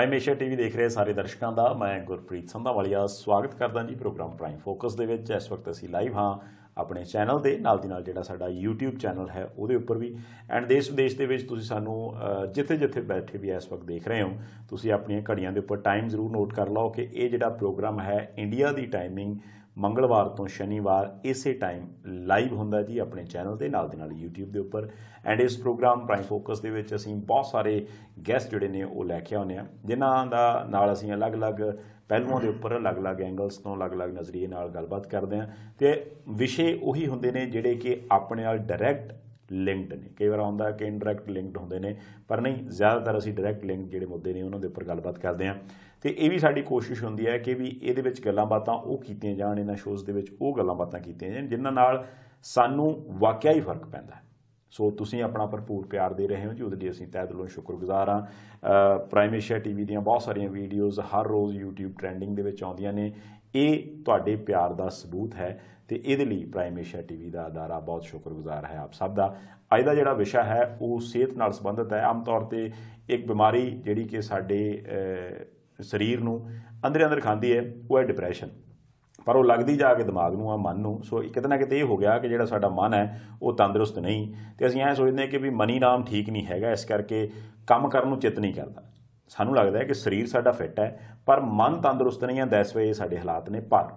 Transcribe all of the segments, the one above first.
prime Asia TV ਦੇਖ ਰਹੇ ਸਾਰੇ ਦਰਸ਼ਕਾਂ ਦਾ ਮੈਂ ਗੁਰਪ੍ਰੀਤ ਸੰਧਾਵਾਲੀਆ ਸਵਾਗਤ ਕਰਦਾ ਜੀ ਪ੍ਰੋਗਰਾਮ ਪ੍ਰਾਈਮ ਫੋਕਸ ਦੇ ਵਿੱਚ ਇਸ ਵਕਤ ਅਸੀਂ ਲਾਈਵ ਹਾਂ ਆਪਣੇ ਚੈਨਲ ਦੇ ਨਾਲ ਦੀ ਨਾਲ ਜਿਹੜਾ ਸਾਡਾ YouTube ਚੈਨਲ ਹੈ ਉਹਦੇ ਉੱਪਰ ਵੀ ਐਂਡ ਦੇਸ਼ ਵਿਦੇਸ਼ ਦੇ ਵਿੱਚ ਤੁਸੀਂ ਸਾਨੂੰ ਜਿੱਥੇ-ਜਿੱਥੇ ਬੈਠੇ ਵੀ ਇਸ ਵਕਤ ਦੇਖ ਰਹੇ ਹੋ ਤੁਸੀਂ ਆਪਣੀਆਂ ਘੜੀਆਂ ਦੇ ਉੱਪਰ ਟਾਈਮ ਜ਼ਰੂਰ ਨੋਟ ਕਰ ਲਓ ਕਿ ਇਹ ਜਿਹੜਾ ਪ੍ਰੋਗਰਾਮ ਹੈ ਇੰਡੀਆ ਦੀ ਟਾਈਮਿੰਗ ਮੰਗਲਵਾਰ ਤੋਂ ਸ਼ਨੀਵਾਰ ਇਸੇ ਟਾਈਮ ਲਾਈਵ ਹੁੰਦਾ ਜੀ ਆਪਣੇ ਚੈਨਲ ਦੇ ਨਾਲ ਦੇ ਨਾਲ YouTube ਦੇ ਉੱਪਰ ਐਂਡ ਇਸ ਪ੍ਰੋਗਰਾਮ ਪ੍ਰਾਈਮ ਫੋਕਸ ਦੇ ਵਿੱਚ ਅਸੀਂ ਬਹੁਤ ਸਾਰੇ ਗੈਸਟ ਜਿਹੜੇ ਨੇ ਉਹ ਲੈ ਕੇ ਆਉਂਦੇ ਆ ਜਿਨ੍ਹਾਂ ਦਾ ਨਾਲ ਅਸੀਂ ਅਲੱਗ-ਅਲੱਗ ਪਹਿਲੂਆਂ ਦੇ ਉੱਪਰ ਅਲੱਗ-ਅਲੱਗ ਐਂਗਲਸ ਤੋਂ ਅਲੱਗ-ਅਲੱਗ ਨਜ਼ਰੀਏ ਨਾਲ ਗੱਲਬਾਤ ਕਰਦੇ ਆ ਤੇ ਵਿਸ਼ੇ ਉਹੀ ਹੁੰਦੇ ਨੇ ਜਿਹੜੇ ਕਿ ਆਪਣੇ ਨਾਲ ਡਾਇਰੈਕਟ ਲਿੰਕਡ ਨੇ ਕਈ ਵਾਰ ਆਉਂਦਾ ਕਿ ਇਨਡਾਇਰੈਕਟ ਲਿੰਕਡ ਹੁੰਦੇ ਨੇ ਪਰ ਨਹੀਂ ਜ਼ਿਆਦਾਤਰ ਅਸੀਂ ਡਾਇਰੈਕਟ ਲਿੰਕ ਜਿਹੜੇ ਮੁੱਦੇ ਨੇ ਉਹਨਾਂ ਦੇ ਉੱਪਰ ਗੱਲਬਾਤ ਕਰਦੇ ਆਂ ਤੇ ਇਹ ਵੀ ਸਾਡੀ ਕੋਸ਼ਿਸ਼ ਹੁੰਦੀ ਹੈ ਕਿ ਵੀ ਇਹਦੇ ਵਿੱਚ ਗੱਲਾਂ ਬਾਤਾਂ ਉਹ ਕੀਤੀਆਂ ਜਾਣ ਇਹਨਾਂ ਸ਼ੋਜ਼ ਦੇ ਵਿੱਚ ਉਹ ਗੱਲਾਂ ਬਾਤਾਂ ਕੀਤੀਆਂ ਜਾਣ ਜਿਨ੍ਹਾਂ ਨਾਲ ਸਾਨੂੰ ਵਾਕਿਆ ਹੀ ਫਰਕ ਪੈਂਦਾ ਸੋ ਤੁਸੀਂ ਆਪਣਾ ਭਰਪੂਰ ਪਿਆਰ ਦੇ ਰਹੇ ਹੋ ਜੀ ਉਹਦੇ ਲਈ ਅਸੀਂ ਤਹਿ ਦਿਲੋਂ ਸ਼ੁਕਰਗੁਜ਼ਾਰ ਹਾਂ ਪ੍ਰਾਈਮ ਏਸ਼ੀਆ ਟੀਵੀ ਦੀਆਂ ਬਹੁਤ ਸਾਰੀਆਂ ਵੀਡੀਓਜ਼ ਹਰ ਰੋਜ਼ YouTube ਟ੍ਰੈਂਡਿੰਗ ਦੇ ਵਿੱਚ ਆਉਂਦੀਆਂ ਨੇ ਇਹ ਤੁਹਾਡੇ ਪਿਆਰ ਦਾ ਸਬੂਤ ਹੈ ਤੇ ਇਹਦੇ ਲਈ ਪ੍ਰਾਈਮ ਏਸ਼ੀਆ ਟੀਵੀ ਦਾ ਅਦਾਰਾ ਬਹੁਤ ਸ਼ੁਕਰਗੁਜ਼ਾਰ ਹੈ ਆਪ ਸਭ ਦਾ ਅੱਜ ਦਾ ਜਿਹੜਾ ਵਿਸ਼ਾ ਹੈ ਉਹ ਸਿਹਤ ਨਾਲ ਸੰਬੰਧਿਤ ਹੈ ਆਮ ਤੌਰ ਤੇ ਇੱਕ ਬਿਮਾਰੀ ਜਿਹੜੀ ਕਿ ਸਾਡੇ ਸਰੀਰ ਨੂੰ ਅੰਦਰੇ ਅੰਦਰ ਖਾਂਦੀ ਹੈ ਉਹ ਹੈ ਡਿਪਰੈਸ਼ਨ ਪਰ ਉਹ ਲੱਗਦੀ ਜਾ ਕੇ ਦਿਮਾਗ ਨੂੰ ਆ ਮਨ ਨੂੰ ਸੋ ਕਿਤੇ ਨਾ ਕਿਤੇ ਇਹ ਹੋ ਗਿਆ ਕਿ ਜਿਹੜਾ ਸਾਡਾ ਮਨ ਹੈ ਉਹ ਤੰਦਰੁਸਤ ਨਹੀਂ ਤੇ ਅਸੀਂ ਐ ਸੋਚਦੇ ਕਿ ਵੀ ਮਨੀ ਨਾਮ ਠੀਕ ਨਹੀਂ ਹੈਗਾ ਇਸ ਕਰਕੇ ਕੰਮ ਕਰਨ ਨੂੰ ਚਿਤ ਨਹੀਂ ਕਰਦਾ ਸਾਨੂੰ ਲੱਗਦਾ ਹੈ ਕਿ ਸਰੀਰ ਸਾਡਾ ਫਿੱਟ ਹੈ ਪਰ ਮਨ ਤੰਦਰੁਸਤ ਨਹੀਂ ਹੈ ਦੈਸ ਵੇ ਸਾਡੇ ਹਾਲਾਤ ਨੇ ਪਰ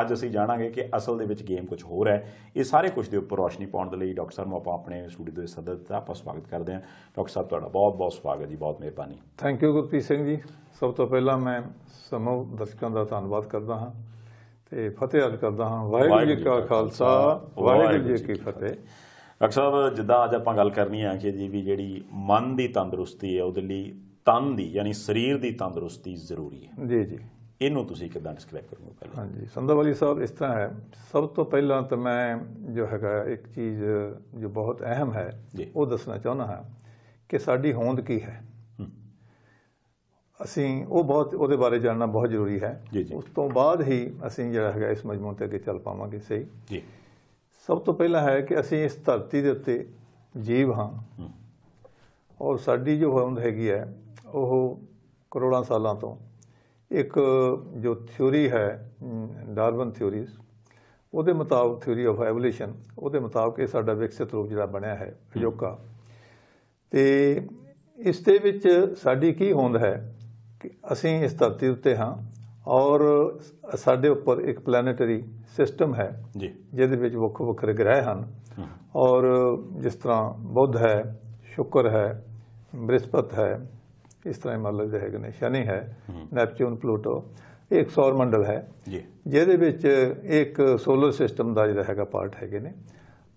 ਅੱਜ ਅਸੀਂ ਜਾਣਾਂਗੇ ਕਿ ਅਸਲ ਦੇ ਵਿੱਚ ਗੇਮ ਕੁਝ ਹੋਰ ਹੈ ਇਹ ਸਾਰੇ ਕੁਝ ਦੇ ਉੱਪਰ ਰੋਸ਼ਨੀ ਪਾਉਣ ਦੇ ਲਈ ਡਾਕਟਰ ਸਾਹਿਬ ਨੂੰ ਆਪਾਂ ਆਪਣੇ ਸਟੂਡੀਓ ਦੇ ਸਦਰ ਦਾ ਆਪਾਂ ਸਵਾਗਤ ਕਰਦੇ ਹਾਂ ਡਾਕਟਰ ਸਾਹਿਬ ਤੁਹਾਡਾ ਬਹੁਤ-ਬਹੁਤ ਸਵਾਗਤ ਜੀ ਬਹੁਤ ਮਿਹਰਬਾਨੀ ਥੈਂਕ ਯੂ ਗੁਰਪ੍ਰੀਤ ਸਿੰਘ ਜੀ ਸਭ ਤੋਂ ਪਹਿਲਾਂ ਮੈਂ ਸਮੂਹ ਦਰਸ਼ਕਾਂ ਦਾ ਧੰਨਵਾਦ ਕਰਦਾ ਹਾਂ ਤੇ ਫਤਿਹ ਅਰਜ਼ ਕਰਦਾ ਹਾਂ ਵਾਹਿਗੁਰੂ ਜੀ ਕਾ ਖਾਲਸਾ ਵਾਹਿਗੁਰੂ ਜੀ ਕੀ ਫਤਿਹ ਡਾਕਟਰ ਸਾਹਿਬ ਜਿੱਦਾਂ ਅੱਜ ਆਪਾਂ ਗੱਲ ਕਰਨੀ ਆ ਕਿ ਜੀ ਵੀ ਜਿਹੜੀ ਮਨ ਦੀ ਤੰਦਰੁਸਤੀ ਹੈ ਉਹਦੇ ਲਈ ਤਨ ਦੀ ਯਾਨੀ ਸਰੀਰ ਦੀ ਤੰਦਰੁਸਤੀ ਜ਼ਰੂਰੀ ਹੈ ਜੀ ਜੀ ਇਹਨੂੰ ਤੁਸੀਂ ਕਿਦਾਂ ਡਿਸਕ੍ਰਾਈਬ ਕਰੋਗੇ ਪਹਿਲਾਂ ਹਾਂਜੀ ਸੰਧਾ ਸਾਹਿਬ ਇਸ ਤਰ੍ਹਾਂ ਹੈ ਸਭ ਤੋਂ ਪਹਿਲਾਂ ਤਾਂ ਮੈਂ ਜੋ ਹੈਗਾ ਇੱਕ ਚੀਜ਼ ਜੋ ਬਹੁਤ ਅਹਿਮ ਹੈ ਉਹ ਦੱਸਣਾ ਚਾਹੁੰਦਾ ਹਾਂ ਕਿ ਸਾਡੀ ਹੋਂਦ ਕੀ ਹੈ ਅਸੀਂ ਉਹ ਬਹੁਤ ਉਹਦੇ ਬਾਰੇ ਜਾਣਨਾ ਬਹੁਤ ਜ਼ਰੂਰੀ ਹੈ ਉਸ ਤੋਂ ਬਾਅਦ ਹੀ ਅਸੀਂ ਜਿਹੜਾ ਹੈਗਾ ਇਸ ਮਜਮੂਨ ਤੇ ਅੱਗੇ ਚੱਲ ਪਾਵਾਂਗੇ ਸਹੀ ਜੀ ਸਭ ਤੋਂ ਪਹਿਲਾਂ ਹੈ ਕਿ ਅਸੀਂ ਇਸ ਧਰਤੀ ਦੇ ਉੱਤੇ ਜੀਵ ਹਾਂ ਔਰ ਸਾਡੀ ਜੋ ਹੋਂਦ ਹੈਗੀ ਹੈ ਉਹ ਕਰੋੜਾਂ ਸਾਲਾਂ ਤੋਂ ਇੱਕ ਜੋ ਥਿਉਰੀ ਹੈ ਡਾਰਵਨ ਥਿਉਰੀਜ਼ ਉਹਦੇ ਮੁਤਾਬਕ ਥਿਉਰੀ ਆਫ ਐਵੋਲੂਸ਼ਨ ਉਹਦੇ ਮੁਤਾਬਕ ਇਹ ਸਾਡਾ ਵਿਕਸਿਤ ਰੂਪ ਜਿਹੜਾ ਬਣਿਆ ਹੈ ਅਜੋਕਾ ਤੇ ਇਸ ਦੇ ਵਿੱਚ ਸਾਡੀ ਕੀ ਹੋਂਦ ਹੈ ਕਿ ਅਸੀਂ ਇਸ ਧਰਤੀ ਉੱਤੇ ਹਾਂ ਔਰ ਸਾਡੇ ਉੱਪਰ ਇੱਕ ਪਲੈਨੇਟਰੀ ਸਿਸਟਮ ਹੈ ਜੀ ਜਿਹਦੇ ਵਿੱਚ ਵੱਖ ਵੱਖਰੇ ਗ੍ਰਹਿ ਹਨ ਔਰ ਜਿਸ ਤਰ੍ਹਾਂ ਬੁੱਧ ਹੈ ਸ਼ੁਕਰ ਹੈ ਬ੍ਰਿਸਪਤ ਹੈ ਤਰ੍ਹਾਂ ਹੀ ਮੰਨ ਲਓ ਜਿਹੜੇ ਨੇ ਸ਼ਨੀ ਹੈ ਨੈਪਚੂਨ ਪਲੂਟੋ ਇੱਕ ਸੌਰ ਮੰਡਲ ਹੈ ਜੀ ਜਿਹਦੇ ਵਿੱਚ ਇੱਕ ਸੋਲਰ ਸਿਸਟਮ ਦਾ ਜਿਹੜਾ ਹੈਗਾ ਪਾਰਟ ਹੈਗੇ ਨੇ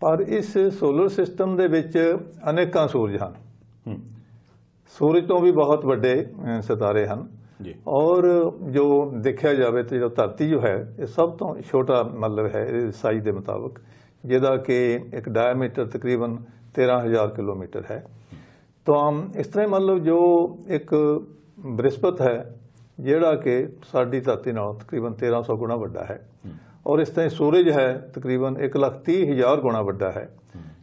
ਪਰ ਇਸ ਸੋਲਰ ਸਿਸਟਮ ਦੇ ਵਿੱਚ ਅਨੇਕਾਂ ਸੂਰਜ ਹਨ ਸੂਰਜ ਤੋਂ ਵੀ ਬਹੁਤ ਵੱਡੇ ਸਿਤਾਰੇ ਹਨ ਜੀ ਔਰ ਜੋ ਦੇਖਿਆ ਜਾਵੇ ਤੇ ਜੋ ਧਰਤੀ ਜੋ ਹੈ ਇਹ ਸਭ ਤੋਂ ਛੋਟਾ ਮਤਲਬ ਹੈ ਸਾਈਜ਼ ਦੇ ਮੁਤਾਬਕ ਜਿਹਦਾ ਕਿ ਇੱਕ ਡਾਇਮੀਟਰ ਤਕਰੀਬਨ 13000 ਕਿਲੋਮੀਟਰ ਹੈ तो ਆਮ ਇਸ ਤਰ੍ਹਾਂ ਮਤਲਬ ਜੋ ਇੱਕ ਬ੍ਰਿਸਪਤ ਹੈ ਜਿਹੜਾ ਕਿ ਸਾਡੀ ਧਰਤੀ ਨਾਲ ਤਕਰੀਬਨ 1300 ਗੁਣਾ ਵੱਡਾ ਹੈ ਔਰ ਇਸ ਤਰ੍ਹਾਂ ਸੂਰਜ ਹੈ ਤਕਰੀਬਨ 130000 ਗੁਣਾ ਵੱਡਾ ਹੈ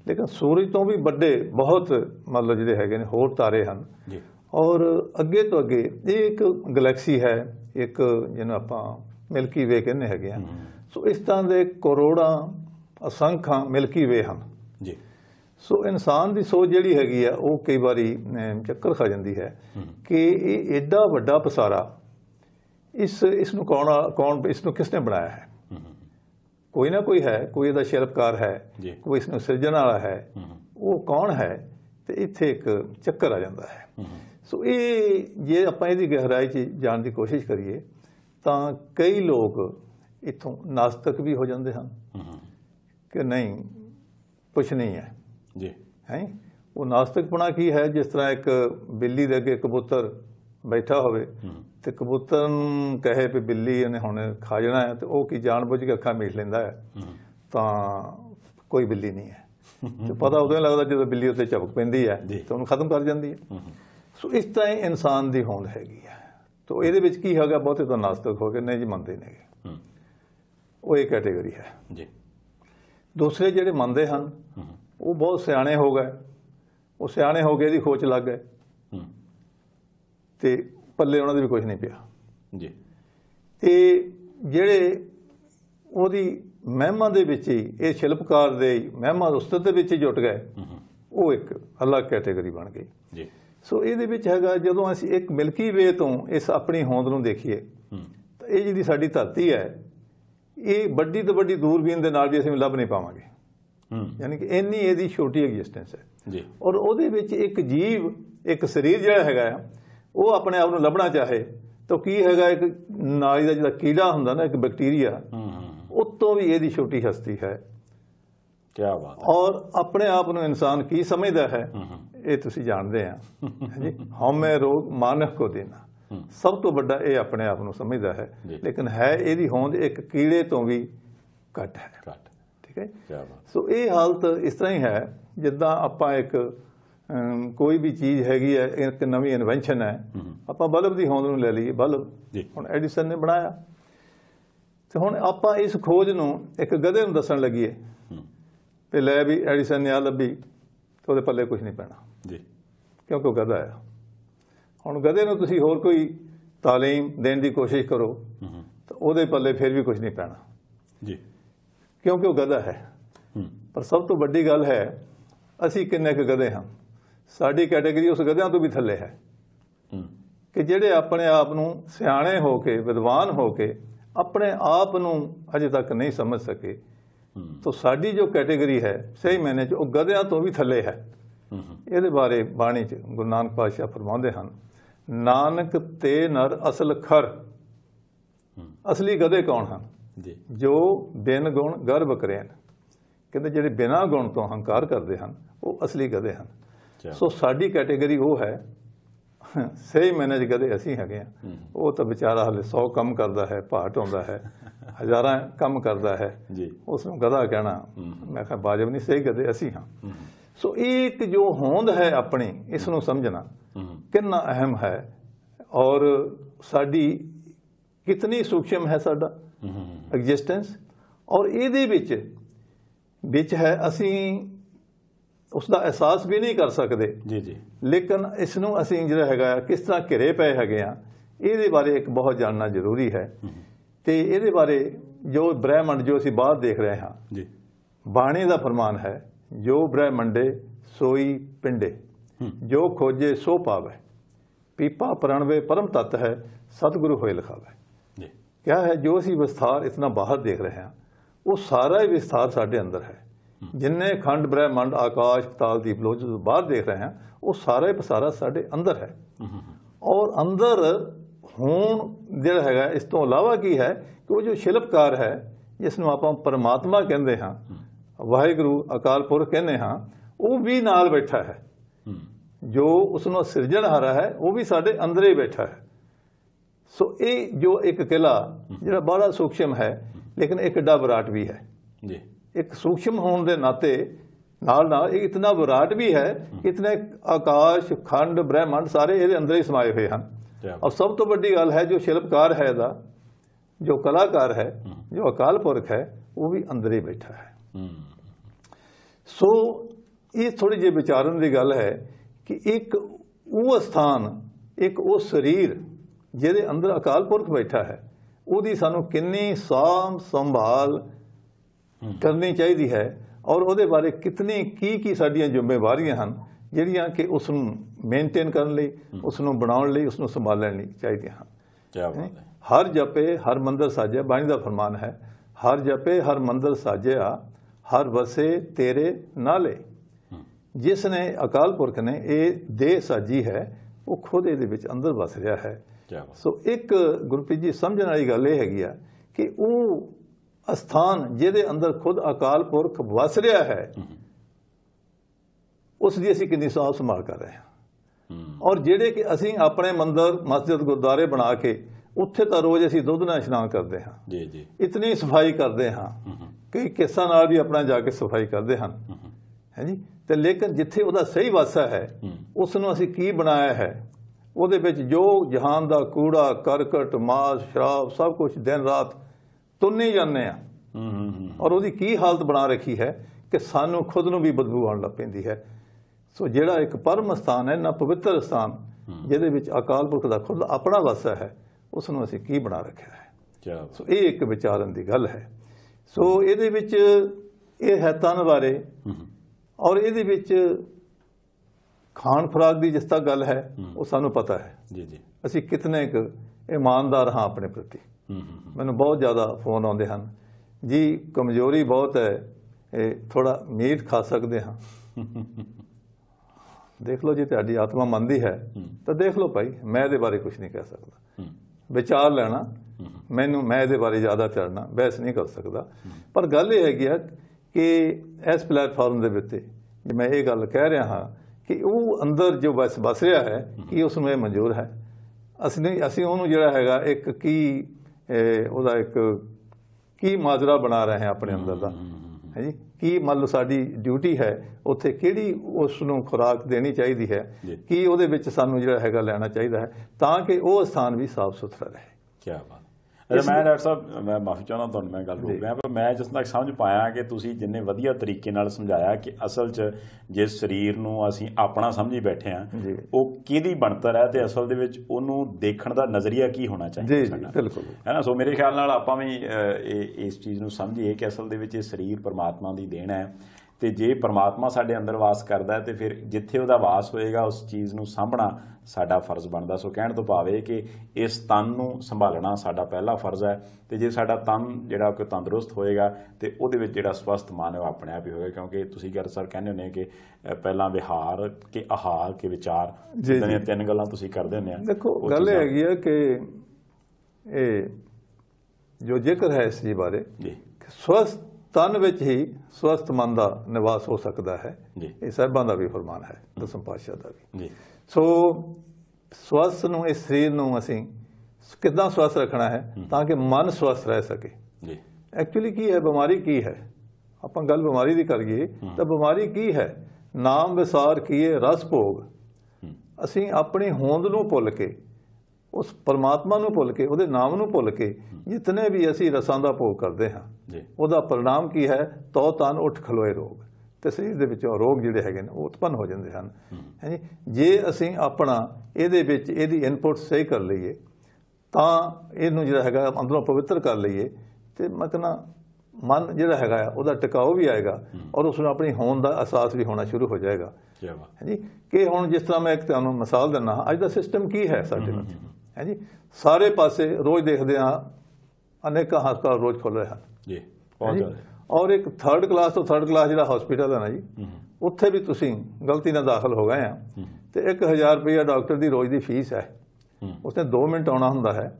ਲੇਕਿਨ ਸੂਰਜ ਤੋਂ ਵੀ ਵੱਡੇ ਬਹੁਤ ਮਤਲਬ ਜਿਹੜੇ ਹੈਗੇ ਨੇ ਹੋਰ ਤਾਰੇ ਹਨ ਜੀ ਔਰ ਅੱਗੇ ਤੋਂ ਅੱਗੇ ਇਹ ਇੱਕ ਗੈਲੈਕਸੀ ਹੈ ਇੱਕ ਜਿਹਨੂੰ ਆਪਾਂ ਮਿਲਕੀ ਵੇ ਕਹਿੰਦੇ ਹੈਗੇ ਆ ਸੋ ਇਸ ਤਰ੍ਹਾਂ ਦੇ ਕਰੋੜਾਂ ਅਸੰਖਾਂ ਮਿਲਕੀ ਵੇ ਹਨ ਜੀ ਸੋ ਇਨਸਾਨ ਦੀ ਸੋਚ ਜਿਹੜੀ ਹੈਗੀ ਆ ਉਹ ਕਈ ਵਾਰੀ ਚੱਕਰ ਖਾ ਜਾਂਦੀ ਹੈ ਕਿ ਇਹ ਐਡਾ ਵੱਡਾ ਪਸਾਰਾ ਇਸ ਇਸ ਨੂੰ ਕੌਣ ਕੌਣ ਇਸ ਨੂੰ ਕਿਸ ਨੇ ਬਣਾਇਆ ਹੈ ਕੋਈ ਨਾ ਕੋਈ ਹੈ ਕੋਈ ਇਹਦਾ ਸ਼ਿਲਪਕਾਰ ਹੈ ਕੋਈ ਇਸ ਨੂੰ ਸਿਰਜਣ ਵਾਲਾ ਹੈ ਉਹ ਕੌਣ ਹੈ ਤੇ ਇੱਥੇ ਇੱਕ ਚੱਕਰ ਆ ਜਾਂਦਾ ਹੈ ਸੋ ਇਹ ਜੇ ਆਪਾਂ ਇਹਦੀ ਗਹਿਰਾਈ 'ਚ ਜਾਣ ਦੀ ਕੋਸ਼ਿਸ਼ ਕਰੀਏ ਤਾਂ ਕਈ ਲੋਕ ਇਥੋਂ ਨਾਸਤਕ ਵੀ ਹੋ ਜਾਂਦੇ ਹਨ ਕਿ ਨਹੀਂ ਕੁਝ ਨਹੀਂ ਹੈ ਜੀ ਹੈ ਉਹ ਨਾਸਤਿਕਪਣਾ ਕੀ ਹੈ ਜਿਸ ਤਰ੍ਹਾਂ ਇੱਕ ਬਿੱਲੀ ਦੇ ਅੱਗੇ ਕਬੂਤਰ ਬੈਠਾ ਹੋਵੇ ਤੇ ਕਬੂਤਰ ਕਹੇ ਵੀ ਬਿੱਲੀ ਇਹਨੇ ਹੁਣ ਖਾ ਜਾਣਾ ਹੈ ਤੇ ਉਹ ਕੀ ਜਾਣਬੁੱਝ ਕੇ ਅੱਖਾਂ ਮੀਟ ਲੈਂਦਾ ਹੈ ਤਾਂ ਕੋਈ ਬਿੱਲੀ ਨਹੀਂ ਹੈ ਤੇ ਪਤਾ ਉਦੋਂ ਲੱਗਦਾ ਜਦੋਂ ਬਿੱਲੀ ਉੱਤੇ ਚਪਕ ਪੈਂਦੀ ਹੈ ਤੇ ਉਹਨੂੰ ਖਤਮ ਕਰ ਜਾਂਦੀ ਹੈ ਸੋ ਇਸ ਤਰ੍ਹਾਂ ਇਨਸਾਨ ਦੀ ਹੋਂਦ ਹੈਗੀ ਹੈ ਤੋ ਇਹਦੇ ਵਿੱਚ ਕੀ ਹੈਗਾ ਬਹੁਤੇ ਤਾਂ ਨਾਸਤਕ ਹੋ ਕੇ ਨਹੀਂ ਜੀ ਮੰਨਦੇ ਨੇ ਉਹ ਇਹ ਕੈਟਾਗਰੀ ਹੈ ਜੀ ਦੂਸਰੇ ਜਿਹੜੇ ਮੰਨਦੇ ਹਨ ਉਹ ਬਹੁਤ ਸਿਆਣੇ ਹੋ ਗਏ ਉਹ ਸਿਆਣੇ ਹੋ ਗਏ ਦੀ ਖੋਚ ਲੱਗ ਗਏ ਤੇ ਪੱਲੇ ਉਹਨਾਂ ਦੇ ਵੀ ਕੁਝ ਨਹੀਂ ਪਿਆ ਜੀ ਤੇ ਜਿਹੜੇ ਉਹਦੀ ਮਹਿਮਾ ਦੇ ਵਿੱਚ ਹੀ ਇਹ ਸ਼ਿਲਪਕਾਰ ਦੇ ਮਹਿਮਾ ਉਸਤਤ ਦੇ ਵਿੱਚ ਜੁਟ ਗਏ ਉਹ ਇੱਕ ਅਲੱਗ ਕੈਟਾਗਰੀ ਬਣ ਗਈ ਜੀ ਸੋ ਇਹਦੇ ਵਿੱਚ ਹੈਗਾ ਜਦੋਂ ਅਸੀਂ ਇੱਕ ਮਿਲਕੀ ਵੇ ਤੋਂ ਇਸ ਆਪਣੀ ਹੋਂਦ ਨੂੰ ਦੇਖੀਏ ਤਾਂ ਇਹ ਜਿਹੜੀ ਸਾਡੀ ਧਰਤੀ ਹੈ ਇਹ ਵੱਡੀ ਤੋਂ ਵੱਡੀ ਦੂਰਬੀਨ ਦੇ ਨਾਲ ਵੀ ਅਸੀਂ ਲੱਭ ਨਹੀਂ ਪਾਵਾਂਗੇ ਯਾਨੀ ਕਿ ਇੰਨੀ ਇਹਦੀ ਛੋਟੀ ਐਗਜ਼ਿਸਟੈਂਸ ਹੈ ਜੀ ਔਰ ਉਹਦੇ ਵਿੱਚ ਇੱਕ ਜੀਵ ਇੱਕ ਸਰੀਰ ਜਿਹੜਾ ਹੈਗਾ ਆ ਉਹ ਆਪਣੇ ਆਪ ਨੂੰ ਲੱਭਣਾ ਚਾਹੇ ਤਾਂ ਕੀ ਹੈਗਾ ਇੱਕ ਨਾਲੀ ਦਾ ਜਿਹੜਾ ਕੀੜਾ ਹੁੰਦਾ ਨਾ ਇੱਕ ਬੈਕਟੀਰੀਆ ਉਤੋਂ ਵੀ ਇਹਦੀ ਛੋਟੀ ਹਸਤੀ ਹੈ ਕੀ ਬਾਤ ਹੈ ਔਰ ਆਪਣੇ ਆਪ ਨੂੰ ਇਨਸਾਨ ਕੀ ਸਮਝਦਾ ਹੈ ਇਹ ਤੁਸੀਂ ਜਾਣਦੇ ਆ ਜੀ ਹਮੇ ਰੋਗ ਮਾਨਖ ਕੋ ਦੇਣਾ ਸਭ ਤੋਂ ਵੱਡਾ ਇਹ ਆਪਣੇ ਆਪ ਨੂੰ ਸਮਝਦਾ ਹੈ ਲੇਕਿਨ ਹੈ ਇਹਦੀ ਹੋਂਦ ਇੱਕ ਕੀੜੇ ਤੋਂ ਵੀ ਘੱਟ ਹੈ ਠੀਕ ਹੈ ਸੋ ਇਹ ਹਾਲਤ ਇਸ ਤਰ੍ਹਾਂ ਹੀ ਹੈ ਜਿੱਦਾਂ ਆਪਾਂ ਇੱਕ ਕੋਈ ਵੀ ਚੀਜ਼ ਹੈਗੀ ਹੈ ਇੱਕ ਨਵੀਂ ਇਨਵੈਂਸ਼ਨ ਹੈ ਆਪਾਂ ਬਲਬ ਦੀ ਹੋਂਦ ਨੂੰ ਲੈ ਲਈਏ ਬਲਬ ਹੁਣ ਐਡੀਸਨ ਨੇ ਬਣਾਇਆ ਤੇ ਹੁਣ ਆਪਾਂ ਇਸ ਖੋਜ ਨੂੰ ਇੱਕ ਗਧੇ ਨੂੰ ਦੱਸਣ ਲੱਗੀਏ ਤੇ ਲੈ ਵੀ ਐਡੀਸਨ ਨੇ ਆ ਲੱਭੀ ਤੇ ਉਹਦੇ ਪੱਲੇ ਕੁਝ ਨਹੀਂ ਪੈਣਾ ਜੀ ਕਿਉਂਕਿ ਉਹ ਗਧਾ ਹੈ ਹੁਣ ਗਧੇ ਨੂੰ ਤੁਸੀਂ ਹੋਰ ਕੋਈ ਤਾਲੀਮ ਦੇਣ ਦੀ ਕੋਸ਼ਿਸ਼ ਕਰੋ ਤਾਂ ਉਹਦੇ ਪੱਲੇ ਫਿਰ ਵੀ ਕੁਝ ਨਹੀਂ ਪੈਣਾ ਜੀ ਕਿਉਂਕਿ ਉਹ ਗਧਾ ਹੈ ਪਰ ਸਭ ਤੋਂ ਵੱਡੀ ਗੱਲ ਹੈ ਅਸੀਂ ਕਿੰਨੇ ਕੁ ਗਧੇ ਹਾਂ ਸਾਡੀ ਕੈਟਾਗਰੀ ਉਸ ਗਧਿਆਂ ਤੋਂ ਵੀ ਥੱਲੇ ਹੈ ਕਿ ਜਿਹੜੇ ਆਪਣੇ ਆਪ ਨੂੰ ਸਿਆਣੇ ਹੋ ਕੇ ਵਿਦਵਾਨ ਹੋ ਕੇ ਆਪਣੇ ਆਪ ਨੂੰ ਅਜੇ ਤੱਕ ਨਹੀਂ ਸਮਝ ਸਕੇ ਤਾਂ ਸਾਡੀ ਜੋ ਕੈਟਾਗਰੀ ਹੈ ਸਹੀ ਮੈਨੇ ਚ ਉਹ ਗਧਿਆਂ ਤੋਂ ਵੀ ਥੱਲੇ ਹੈ ਇਹਦੇ ਬਾਰੇ ਬਾਣੀ ਚ ਗੁਰੂ ਨਾਨਕ ਪਾਤਸ਼ਾਹ ਫਰਮਾਉਂਦੇ ਹਨ ਨਾਨਕ ਤੇ ਨਰ ਅਸਲ ਖਰ ਅਸਲੀ ਗਧੇ ਕੌਣ ਹਨ ਜੀ ਜੋ ਬਿਨ ਗੁਣ ਗਰਭ ਕਰੇਨ ਕਹਿੰਦੇ ਜਿਹੜੇ ਬਿਨਾ ਗੁਣ ਤੋਂ ਹੰਕਾਰ ਕਰਦੇ ਹਨ ਉਹ ਅਸਲੀ ਗਦੇ ਹਨ ਸੋ ਸਾਡੀ ਕੈਟੇਗਰੀ ਉਹ ਹੈ ਸਹੀ ਮੈਨੇਜ ਗਦੇ ਅਸੀਂ ਹੈਗੇ ਆ ਉਹ ਤਾਂ ਵਿਚਾਰਾ ਹਲੇ 100 ਕੰਮ ਕਰਦਾ ਹੈ ਭਾਟ ਹੁੰਦਾ ਹੈ ਹਜ਼ਾਰਾਂ ਕੰਮ ਕਰਦਾ ਹੈ ਜੀ ਉਸ ਨੂੰ ਗਦਾ ਕਹਿਣਾ ਮੈਂ ਕਿਹਾ ਬਾਜਬ ਨਹੀਂ ਸਹੀ ਗਦੇ ਅਸੀਂ ਹਾਂ ਸੋ ਇੱਕ ਜੋ ਹੋਂਦ ਹੈ ਆਪਣੀ ਇਸ ਨੂੰ ਸਮਝਣਾ ਕਿੰਨਾ ਅਹਿਮ ਹੈ ਔਰ ਸਾਡੀ ਕਿਤਨੀ ਸੂਖਮ ਹੈ ਸਾਡਾ ਐਗਜ਼ਿਸਟੈਂਸ ਔਰ ਇਹਦੇ ਵਿੱਚ ਵਿੱਚ ਹੈ ਅਸੀਂ ਉਸ ਦਾ ਅਹਿਸਾਸ ਵੀ ਨਹੀਂ ਕਰ ਸਕਦੇ ਜੀ ਜੀ ਲੇਕਿਨ ਇਸ ਨੂੰ ਅਸੀਂ ਜਿਹੜਾ ਹੈਗਾ ਕਿਸ ਤਰ੍ਹਾਂ ਘਿਰੇ ਪਏ ਹੈਗੇ ਆ ਇਹਦੇ ਬਾਰੇ ਇੱਕ ਬਹੁਤ ਜਾਣਨਾ ਜ਼ਰੂਰੀ ਹੈ ਤੇ ਇਹਦੇ ਬਾਰੇ ਜੋ ਬ੍ਰਹਿਮੰਡ ਜੋ ਅਸੀਂ ਬਾਹਰ ਦੇਖ ਰਹੇ ਹਾਂ ਜੀ ਬਾਣੀ ਦਾ ਫਰਮਾਨ ਹੈ ਜੋ ਬ੍ਰਹਿਮੰਡੇ ਸੋਈ ਪਿੰਡੇ ਜੋ ਖੋਜੇ ਸੋ ਪਾਵੇ ਪੀਪਾ ਪ੍ਰਣਵੇ ਪਰਮ ਤਤ ਹੈ ਸਤਿਗੁਰੂ ਹੋਏ ਲਿਖਾਵੇ ਕਿਆ ਹੈ ਜੋ ਅਸੀਂ ਵਿਸਥਾਰ ਇਤਨਾ ਬਾਹਰ ਦੇਖ ਰਹੇ ਹਾਂ ਉਹ ਸਾਰਾ ਹੀ ਵਿਸਥਾਰ ਸਾਡੇ ਅੰਦਰ ਹੈ ਜਿੰਨੇ ਖੰਡ ਬ੍ਰਹਿਮੰਡ ਆਕਾਸ਼ ਪਤਾਲ ਦੀਪ ਲੋ ਜੋ ਬਾਹਰ ਦੇਖ ਰਹੇ ਹਾਂ ਉਹ ਸਾਰਾ ਹੀ ਪਸਾਰਾ ਸਾਡੇ ਅੰਦਰ ਹੈ ਔਰ ਅੰਦਰ ਹੋਣ ਜਿਹੜਾ ਹੈਗਾ ਇਸ ਤੋਂ ਇਲਾਵਾ ਕੀ ਹੈ ਕਿ ਉਹ ਜੋ ਸ਼ਿਲਪਕਾਰ ਹੈ ਜਿਸ ਨੂੰ ਆਪਾਂ ਪਰਮਾਤਮਾ ਕਹਿੰਦੇ ਹਾਂ ਵਾਹਿਗੁਰੂ ਅਕਾਲ ਪੁਰਖ ਕਹਿੰਦੇ ਹਾਂ ਉਹ ਵੀ ਨਾਲ ਬੈਠਾ ਹੈ ਜੋ ਉਸ ਨੂੰ ਸਿਰਜਣ ਹਾਰਾ ਹੈ ਉਹ ਵੀ ਸਾਡੇ ਅੰਦਰੇ ਬੈਠਾ ਹੈ ਸੋ ਇਹ ਜੋ ਇੱਕ ਕਿਲਾ ਜਿਹੜਾ ਬੜਾ ਸੂਖਸ਼ਮ ਹੈ ਲੇਕਿਨ ਇੱਕ ਡਾ ਵਿਰਾਟ ਵੀ ਹੈ ਜੀ ਇੱਕ ਸੂਖਸ਼ਮ ਹੋਣ ਦੇ ਨਾਤੇ ਨਾਲ ਨਾਲ ਇਹ ਇਤਨਾ ਵਿਰਾਟ ਵੀ ਹੈ ਇਤਨੇ ਆਕਾਸ਼ ਖੰਡ ਬ੍ਰਹਿਮੰਡ ਸਾਰੇ ਇਹਦੇ ਅੰਦਰ ਹੀ ਸਮਾਏ ਹੋਏ ਹਨ ਔਰ ਸਭ ਤੋਂ ਵੱਡੀ ਗੱਲ ਹੈ ਜੋ ਸ਼ਿਲਪਕਾਰ ਹੈ ਦਾ ਜੋ ਕਲਾਕਾਰ ਹੈ ਜੋ ਅਕਾਲ ਪੁਰਖ ਹੈ ਉਹ ਵੀ ਅੰਦਰ ਹੀ ਬੈਠਾ ਹੈ ਸੋ ਇਹ ਥੋੜੀ ਜਿਹੀ ਵਿਚਾਰਨ ਦੀ ਗੱਲ ਹੈ ਕਿ ਇੱਕ ਉਹ ਸਥਾਨ ਇੱਕ ਉਹ ਸਰੀਰ ਜਿਹਦੇ ਅੰਦਰ ਅਕਾਲ ਪੁਰਖ ਬੈਠਾ ਹੈ ਉਹਦੀ ਸਾਨੂੰ ਕਿੰਨੀ ਸਾਮ ਸੰਭਾਲ ਕਰਨੀ ਚਾਹੀਦੀ ਹੈ ਔਰ ਉਹਦੇ ਬਾਰੇ ਕਿਤਨੀ ਕੀ ਕੀ ਸਾਡੀਆਂ ਜ਼ਿੰਮੇਵਾਰੀਆਂ ਹਨ ਜਿਹੜੀਆਂ ਕਿ ਉਸ ਨੂੰ ਮੇਨਟੇਨ ਕਰਨ ਲਈ ਉਸ ਨੂੰ ਬਣਾਉਣ ਲਈ ਉਸ ਨੂੰ ਸੰਭਾਲਣ ਲਈ ਚਾਹੀਦੀਆਂ ਹਨ ਕੀ ਬਾਤ ਹੈ ਹਰ ਜਪੇ ਹਰ ਮੰਦਰ ਸਾਜਿਆ ਬਾਣੀ ਦਾ ਫਰਮਾਨ ਹੈ ਹਰ ਜਪੇ ਹਰ ਮੰਦਰ ਸਾਜਿਆ ਹਰ ਵਸੇ ਤੇਰੇ ਨਾਲੇ ਜਿਸ ਨੇ ਅਕਾਲ ਪੁਰਖ ਨੇ ਇਹ ਦੇਹ ਸਾਜੀ ਹੈ ਉਹ ਖੁਦ ਇਹਦੇ ਵਿੱਚ ਅੰਦਰ ਵਸ ਰਿਹਾ ਹੈ ਸੋ ਇੱਕ ਗੁਰਪ੍ਰੀਤ ਜੀ ਸਮਝਣ ਵਾਲੀ ਗੱਲ ਇਹ ਹੈਗੀ ਆ ਕਿ ਉਹ ਅਸਥਾਨ ਜਿਹਦੇ ਅੰਦਰ ਖੁਦ ਅਕਾਲ ਪੁਰਖ ਵਸ ਰਿਹਾ ਹੈ ਉਸ ਦੀ ਅਸੀਂ ਕਿੰਨੀ ਸਾਫ ਸੰਭਾਲ ਕਰ ਰਹੇ ਹਾਂ ਔਰ ਜਿਹੜੇ ਕਿ ਅਸੀਂ ਆਪਣੇ ਮੰਦਰ ਮਸਜਿਦ ਗੁਰਦਾਰੇ ਬਣਾ ਕੇ ਉੱਥੇ ਤਾਂ ਰੋਜ਼ ਅਸੀਂ ਦੁੱਧ ਨਾਲ ਇਸ਼ਨਾਨ ਕਰਦੇ ਹਾਂ ਜੀ ਜੀ ਇਤਨੀ ਸਫਾਈ ਕਰਦੇ ਹਾਂ ਕਿ ਕਿਸਾਨ ਨਾਲ ਵੀ ਆਪਣਾ ਜਾ ਕੇ ਸਫਾਈ ਕਰਦੇ ਹਨ ਹੈ ਜੀ ਤੇ ਲੇਕਿਨ ਜਿੱਥੇ ਉਹਦਾ ਸਹੀ ਵਾਸਾ ਹੈ ਉਸ ਨੂੰ ਅਸੀਂ ਕੀ ਬਣਾਇਆ ਹੈ ਉਹਦੇ ਵਿੱਚ ਜੋ ਜਹਾਨ ਦਾ ਕੂੜਾ ਕਰਕਟ ਮਾਸ ਸ਼ਰਾਬ ਸਭ ਕੁਝ ਦਿਨ ਰਾਤ ਤੁੰਨੇ ਜਾਂਦੇ ਆ ਔਰ ਉਹਦੀ ਕੀ ਹਾਲਤ ਬਣਾ ਰੱਖੀ ਹੈ ਕਿ ਸਾਨੂੰ ਖੁਦ ਨੂੰ ਵੀ ਬਦਬੂ ਆਉਣ ਲੱਗ ਪੈਂਦੀ ਹੈ ਸੋ ਜਿਹੜਾ ਇੱਕ ਪਰਮ ਸਥਾਨ ਹੈ ਨਾ ਪਵਿੱਤਰ ਸਥਾਨ ਜਿਹਦੇ ਵਿੱਚ ਅਕਾਲ ਪੁਰਖ ਦਾ ਖੁਦ ਆਪਣਾ ਵਸਾ ਹੈ ਉਸ ਨੂੰ ਅਸੀਂ ਕੀ ਬਣਾ ਰੱਖਿਆ ਹੈ ਸੋ ਇਹ ਇੱਕ ਵਿਚਾਰਨ ਦੀ ਗੱਲ ਹੈ ਸੋ ਇਹਦੇ ਵਿੱਚ ਇਹ ਹੈ ਤਨ ਬਾਰੇ ਔਰ ਇਹਦੇ ਵਿੱਚ ਖਾਣ ਖੁਰਾਕ ਦੀ ਜਿਸ ਤੱਕ ਗੱਲ ਹੈ ਉਹ ਸਾਨੂੰ ਪਤਾ ਹੈ ਜੀ ਜੀ ਅਸੀਂ ਕਿਤਨੇ ਇੱਕ ਇਮਾਨਦਾਰ ਹਾਂ ਆਪਣੇ ਪ੍ਰਤੀ ਮੈਨੂੰ ਬਹੁਤ ਜ਼ਿਆਦਾ ਫੋਨ ਆਉਂਦੇ ਹਨ ਜੀ ਕਮਜ਼ੋਰੀ ਬਹੁਤ ਹੈ ਇਹ ਥੋੜਾ ਮੀਟ ਖਾ ਸਕਦੇ ਹਾਂ ਦੇਖ ਲਓ ਜੀ ਤੁਹਾਡੀ ਆਤਮਾ ਮੰਨਦੀ ਹੈ ਤਾਂ ਦੇਖ ਲਓ ਭਾਈ ਮੈਂ ਇਹਦੇ ਬਾਰੇ ਕੁਝ ਨਹੀਂ ਕਹਿ ਸਕਦਾ ਵਿਚਾਰ ਲੈਣਾ ਮੈਨੂੰ ਮੈਂ ਇਹਦੇ ਬਾਰੇ ਜ਼ਿਆਦਾ ਚੜਨਾ ਬਹਿਸ ਨਹੀਂ ਕਰ ਸਕਦਾ ਪਰ ਗੱਲ ਇਹ ਹੈ ਕਿ ਇਸ ਪਲੇਟਫਾਰਮ ਦੇ ਉੱਤੇ ਜੇ ਮੈਂ ਇਹ ਗੱਲ ਕਹਿ ਰਿਹਾ ਹਾਂ ਕਿ ਉਹ ਅੰਦਰ ਜੋ ਬਸ ਬਸ ਰਿਹਾ ਹੈ ਕਿ ਉਸ ਨੂੰ ਇਹ ਮਨਜ਼ੂਰ ਹੈ ਅਸੀਂ ਨਹੀਂ ਅਸੀਂ ਉਹਨੂੰ ਜਿਹੜਾ ਹੈਗਾ ਇੱਕ ਕੀ ਉਹਦਾ ਇੱਕ ਕੀ ਮਾਜਰਾ ਬਣਾ ਰਹੇ ਹਾਂ ਆਪਣੇ ਅੰਦਰ ਦਾ ਹੈ ਜੀ ਕੀ ਮੰਨ ਲਓ ਸਾਡੀ ਡਿਊਟੀ ਹੈ ਉੱਥੇ ਕਿਹੜੀ ਉਸ ਨੂੰ ਖੁਰਾਕ ਦੇਣੀ ਚਾਹੀਦੀ ਹੈ ਕੀ ਉਹਦੇ ਵਿੱਚ ਸਾਨੂੰ ਜਿਹੜਾ ਹੈਗਾ ਲੈਣਾ ਚਾਹੀਦਾ ਹੈ ਤਾਂ ਕਿ ਉਹ ਸਥਾਨ ਵੀ ਸਾਫ਼ ਸੁਥਰਾ ਰਹੇ ਕੀ ਬਾਤ ਅਰੇ ਮੈਂ ਡਾਕਟਰ ਸਾਹਿਬ ਮੈਂ ਮਾਫੀ ਚਾਹੁੰਦਾ ਤੁਹਾਨੂੰ ਮੈਂ ਗੱਲ ਰੋਕ ਰਿਹਾ ਪਰ ਮੈਂ ਜਿਸ ਤੱਕ ਸਮਝ ਪਾਇਆ ਕਿ ਤੁਸੀਂ ਜਿੰਨੇ ਵਧੀਆ ਤਰੀਕੇ ਨਾਲ ਸਮਝਾਇਆ ਕਿ ਅਸਲ 'ਚ ਜਿਸ ਸਰੀਰ ਨੂੰ ਅਸੀਂ ਆਪਣਾ ਸਮਝੀ ਬੈਠੇ ਆ ਉਹ ਕਿਹਦੀ ਬਣਤਰ ਹੈ ਤੇ ਅਸਲ ਦੇ ਵਿੱਚ ਉਹਨੂੰ ਦੇਖਣ ਦਾ ਨਜ਼ਰੀਆ ਕੀ ਹੋਣਾ ਚਾਹੀਦਾ ਜੀ ਜੀ ਬਿਲਕੁਲ ਹੈ ਨਾ ਸੋ ਮੇਰੇ ਖਿਆਲ ਨਾਲ ਆਪਾਂ ਵੀ ਇਸ ਚੀਜ਼ ਨੂੰ ਸਮਝੀਏ ਕਿ ਅਸਲ ਦੇ ਵਿੱਚ ਇਹ ਸਰੀਰ ਪਰਮਾਤਮਾ ਦੀ ਦੇਣ ਹੈ ਤੇ ਜੇ ਪ੍ਰਮਾਤਮਾ ਸਾਡੇ ਅੰਦਰ ਵਾਸ ਕਰਦਾ ਹੈ ਤੇ ਫਿਰ ਜਿੱਥੇ ਉਹਦਾ ਵਾਸ ਹੋਏਗਾ ਉਸ ਚੀਜ਼ ਨੂੰ ਸਾਂਭਣਾ ਸਾਡਾ ਫਰਜ਼ ਬਣਦਾ ਸੋ ਕਹਿਣ ਤੋਂ ਭਾਵੇਂ ਕਿ ਇਸ ਤਨ ਨੂੰ ਸੰਭਾਲਣਾ ਸਾਡਾ ਪਹਿਲਾ ਫਰਜ਼ ਹੈ ਤੇ ਜੇ ਸਾਡਾ ਤਨ ਜਿਹੜਾ ਕਿ ਤੰਦਰੁਸਤ ਹੋਏਗਾ ਤੇ ਉਹਦੇ ਵਿੱਚ ਜਿਹੜਾ ਸਵਸਥ ਮਨ ਹੈ ਉਹ ਆਪਣੇ ਆਪ ਹੀ ਹੋਏਗਾ ਕਿਉਂਕਿ ਤੁਸੀਂ ਗੱਲ ਸਰ ਕਹਿੰਦੇ ਹੁੰਦੇ ਕਿ ਪਹਿਲਾਂ ਵਿਹਾਰ ਕਿ ਆਹਾਰ ਕਿ ਵਿਚਾਰ ਜਿਹੜੀਆਂ ਤਿੰਨ ਗੱਲਾਂ ਤੁਸੀਂ ਕਰਦੇ ਹੁੰਦੇ ਆ ਦੇਖੋ ਗੱਲ ਹੈਗੀ ਆ ਕਿ ਇਹ ਜੋ ਜ਼ਿਕਰ ਹੈ ਇਸ ਜੀ ਬਾਰੇ ਜੀ ਸਵਸਥ ਤਨ ਵਿੱਚ ਹੀ ਸਵਸਥ ਮਨ ਦਾ ਨਿਵਾਸ ਹੋ ਸਕਦਾ ਹੈ ਇਹ ਸਹਿਬਾਂ ਦਾ ਵੀ ਫਰਮਾਨ ਹੈ ਦਸਮ ਪਾਤਸ਼ਾਹ ਦਾ ਵੀ ਸੋ ਸਵਸਥ ਨੂੰ ਇਸ ਸਰੀਰ ਨੂੰ ਅਸੀਂ ਕਿਦਾਂ ਸਵਸਥ ਰੱਖਣਾ ਹੈ ਤਾਂ ਕਿ ਮਨ ਸਵਸਥ ਰਹਿ ਸਕੇ ਜੀ ਐਕਚੁਅਲੀ ਕੀ ਹੈ ਬਿਮਾਰੀ ਕੀ ਹੈ ਆਪਾਂ ਗੱਲ ਬਿਮਾਰੀ ਦੀ ਕਰੀਏ ਤਾਂ ਬਿਮਾਰੀ ਕੀ ਹੈ ਨਾਮ ਵਿਸਾਰ ਕੀਏ ਰਸ ਭੋਗ ਅਸੀਂ ਆਪਣੀ ਹੋਂਦ ਨੂੰ ਭੁੱਲ ਕੇ ਉਸ ਪਰਮਾਤਮਾ ਨੂੰ ਭੁੱਲ ਕੇ ਉਹਦੇ ਨਾਮ ਨੂੰ ਭੁੱਲ ਕੇ ਜਿਤਨੇ ਵੀ ਅਸੀਂ ਰਸਾਂ ਦਾ ਭੋਗ ਕਰਦੇ ਹਾਂ ਉਹਦਾ ਪਰਿਣਾਮ ਕੀ ਹੈ ਤੋ ਤਨ ਉੱਠ ਖਲੋਏ ਰੋਗ ਤੇ ਸਰੀਰ ਦੇ ਵਿੱਚੋਂ ਰੋਗ ਜਿਹੜੇ ਹੈਗੇ ਨੇ ਉਹ ਉਤਪੰਨ ਹੋ ਜਾਂਦੇ ਹਨ ਹਾਂਜੀ ਜੇ ਅਸੀਂ ਆਪਣਾ ਇਹਦੇ ਵਿੱਚ ਇਹਦੀ ਇਨਪੁਟ ਸਹੀ ਕਰ ਲਈਏ ਤਾਂ ਇਹਨੂੰ ਜਿਹੜਾ ਹੈਗਾ ਅੰਦਰੋਂ ਪਵਿੱਤਰ ਕਰ ਲਈਏ ਤੇ ਮੈਂ ਮਨ ਜਿਹੜਾ ਹੈਗਾ ਉਹਦਾ ਟਿਕਾਉ ਵੀ ਆਏਗਾ ਔਰ ਉਸ ਨੂੰ ਆਪਣੀ ਹੋਣ ਦਾ ਅਹਿਸਾਸ ਵੀ ਹੋਣਾ ਸ਼ੁਰੂ ਹੋ ਜਾਏਗਾ ਹਾਂਜੀ ਕਿ ਹੁਣ ਜਿਸ ਤਰ੍ਹਾਂ ਮੈਂ ਇੱਕ ਤੁਹਾਨੂੰ ਮਿਸਾਲ ਦਿੰਦਾ ਅੱਜ ਦਾ ਸਿਸਟਮ ਕੀ ਹੈ ਸਾਡੇ ਵਿੱਚ ਹਾਂਜੀ ਸਾਰੇ ਪਾਸੇ ਰੋਜ਼ ਦੇਖਦੇ ਆ ਅਨੇਕਾਂ ਹਸਪਤਾਲ ਰੋਜ਼ ਖੁੱਲ ਰਹੇ ਹਨ ਜੀ ਬਹੁਤ ਜ਼ਿਆਦਾ ਔਰ ਇੱਕ ਥਰਡ ਕਲਾਸ ਤੋਂ ਥਰਡ ਕਲਾਸ ਜਿਹੜਾ ਹਸਪੀਟਲ ਹੈ ਨਾ ਜੀ ਉੱਥੇ ਵੀ ਤੁਸੀਂ ਗਲਤੀ ਨਾਲ ਦਾਖਲ ਹੋ ਗਏ ਆ ਤੇ 1000 ਰੁਪਏ ਡਾਕਟਰ ਦੀ ਰੋਜ਼ ਦੀ ਫੀਸ ਹੈ ਉਸਨੇ 2 ਮਿੰਟ ਆਉਣਾ ਹੁੰਦਾ ਹੈ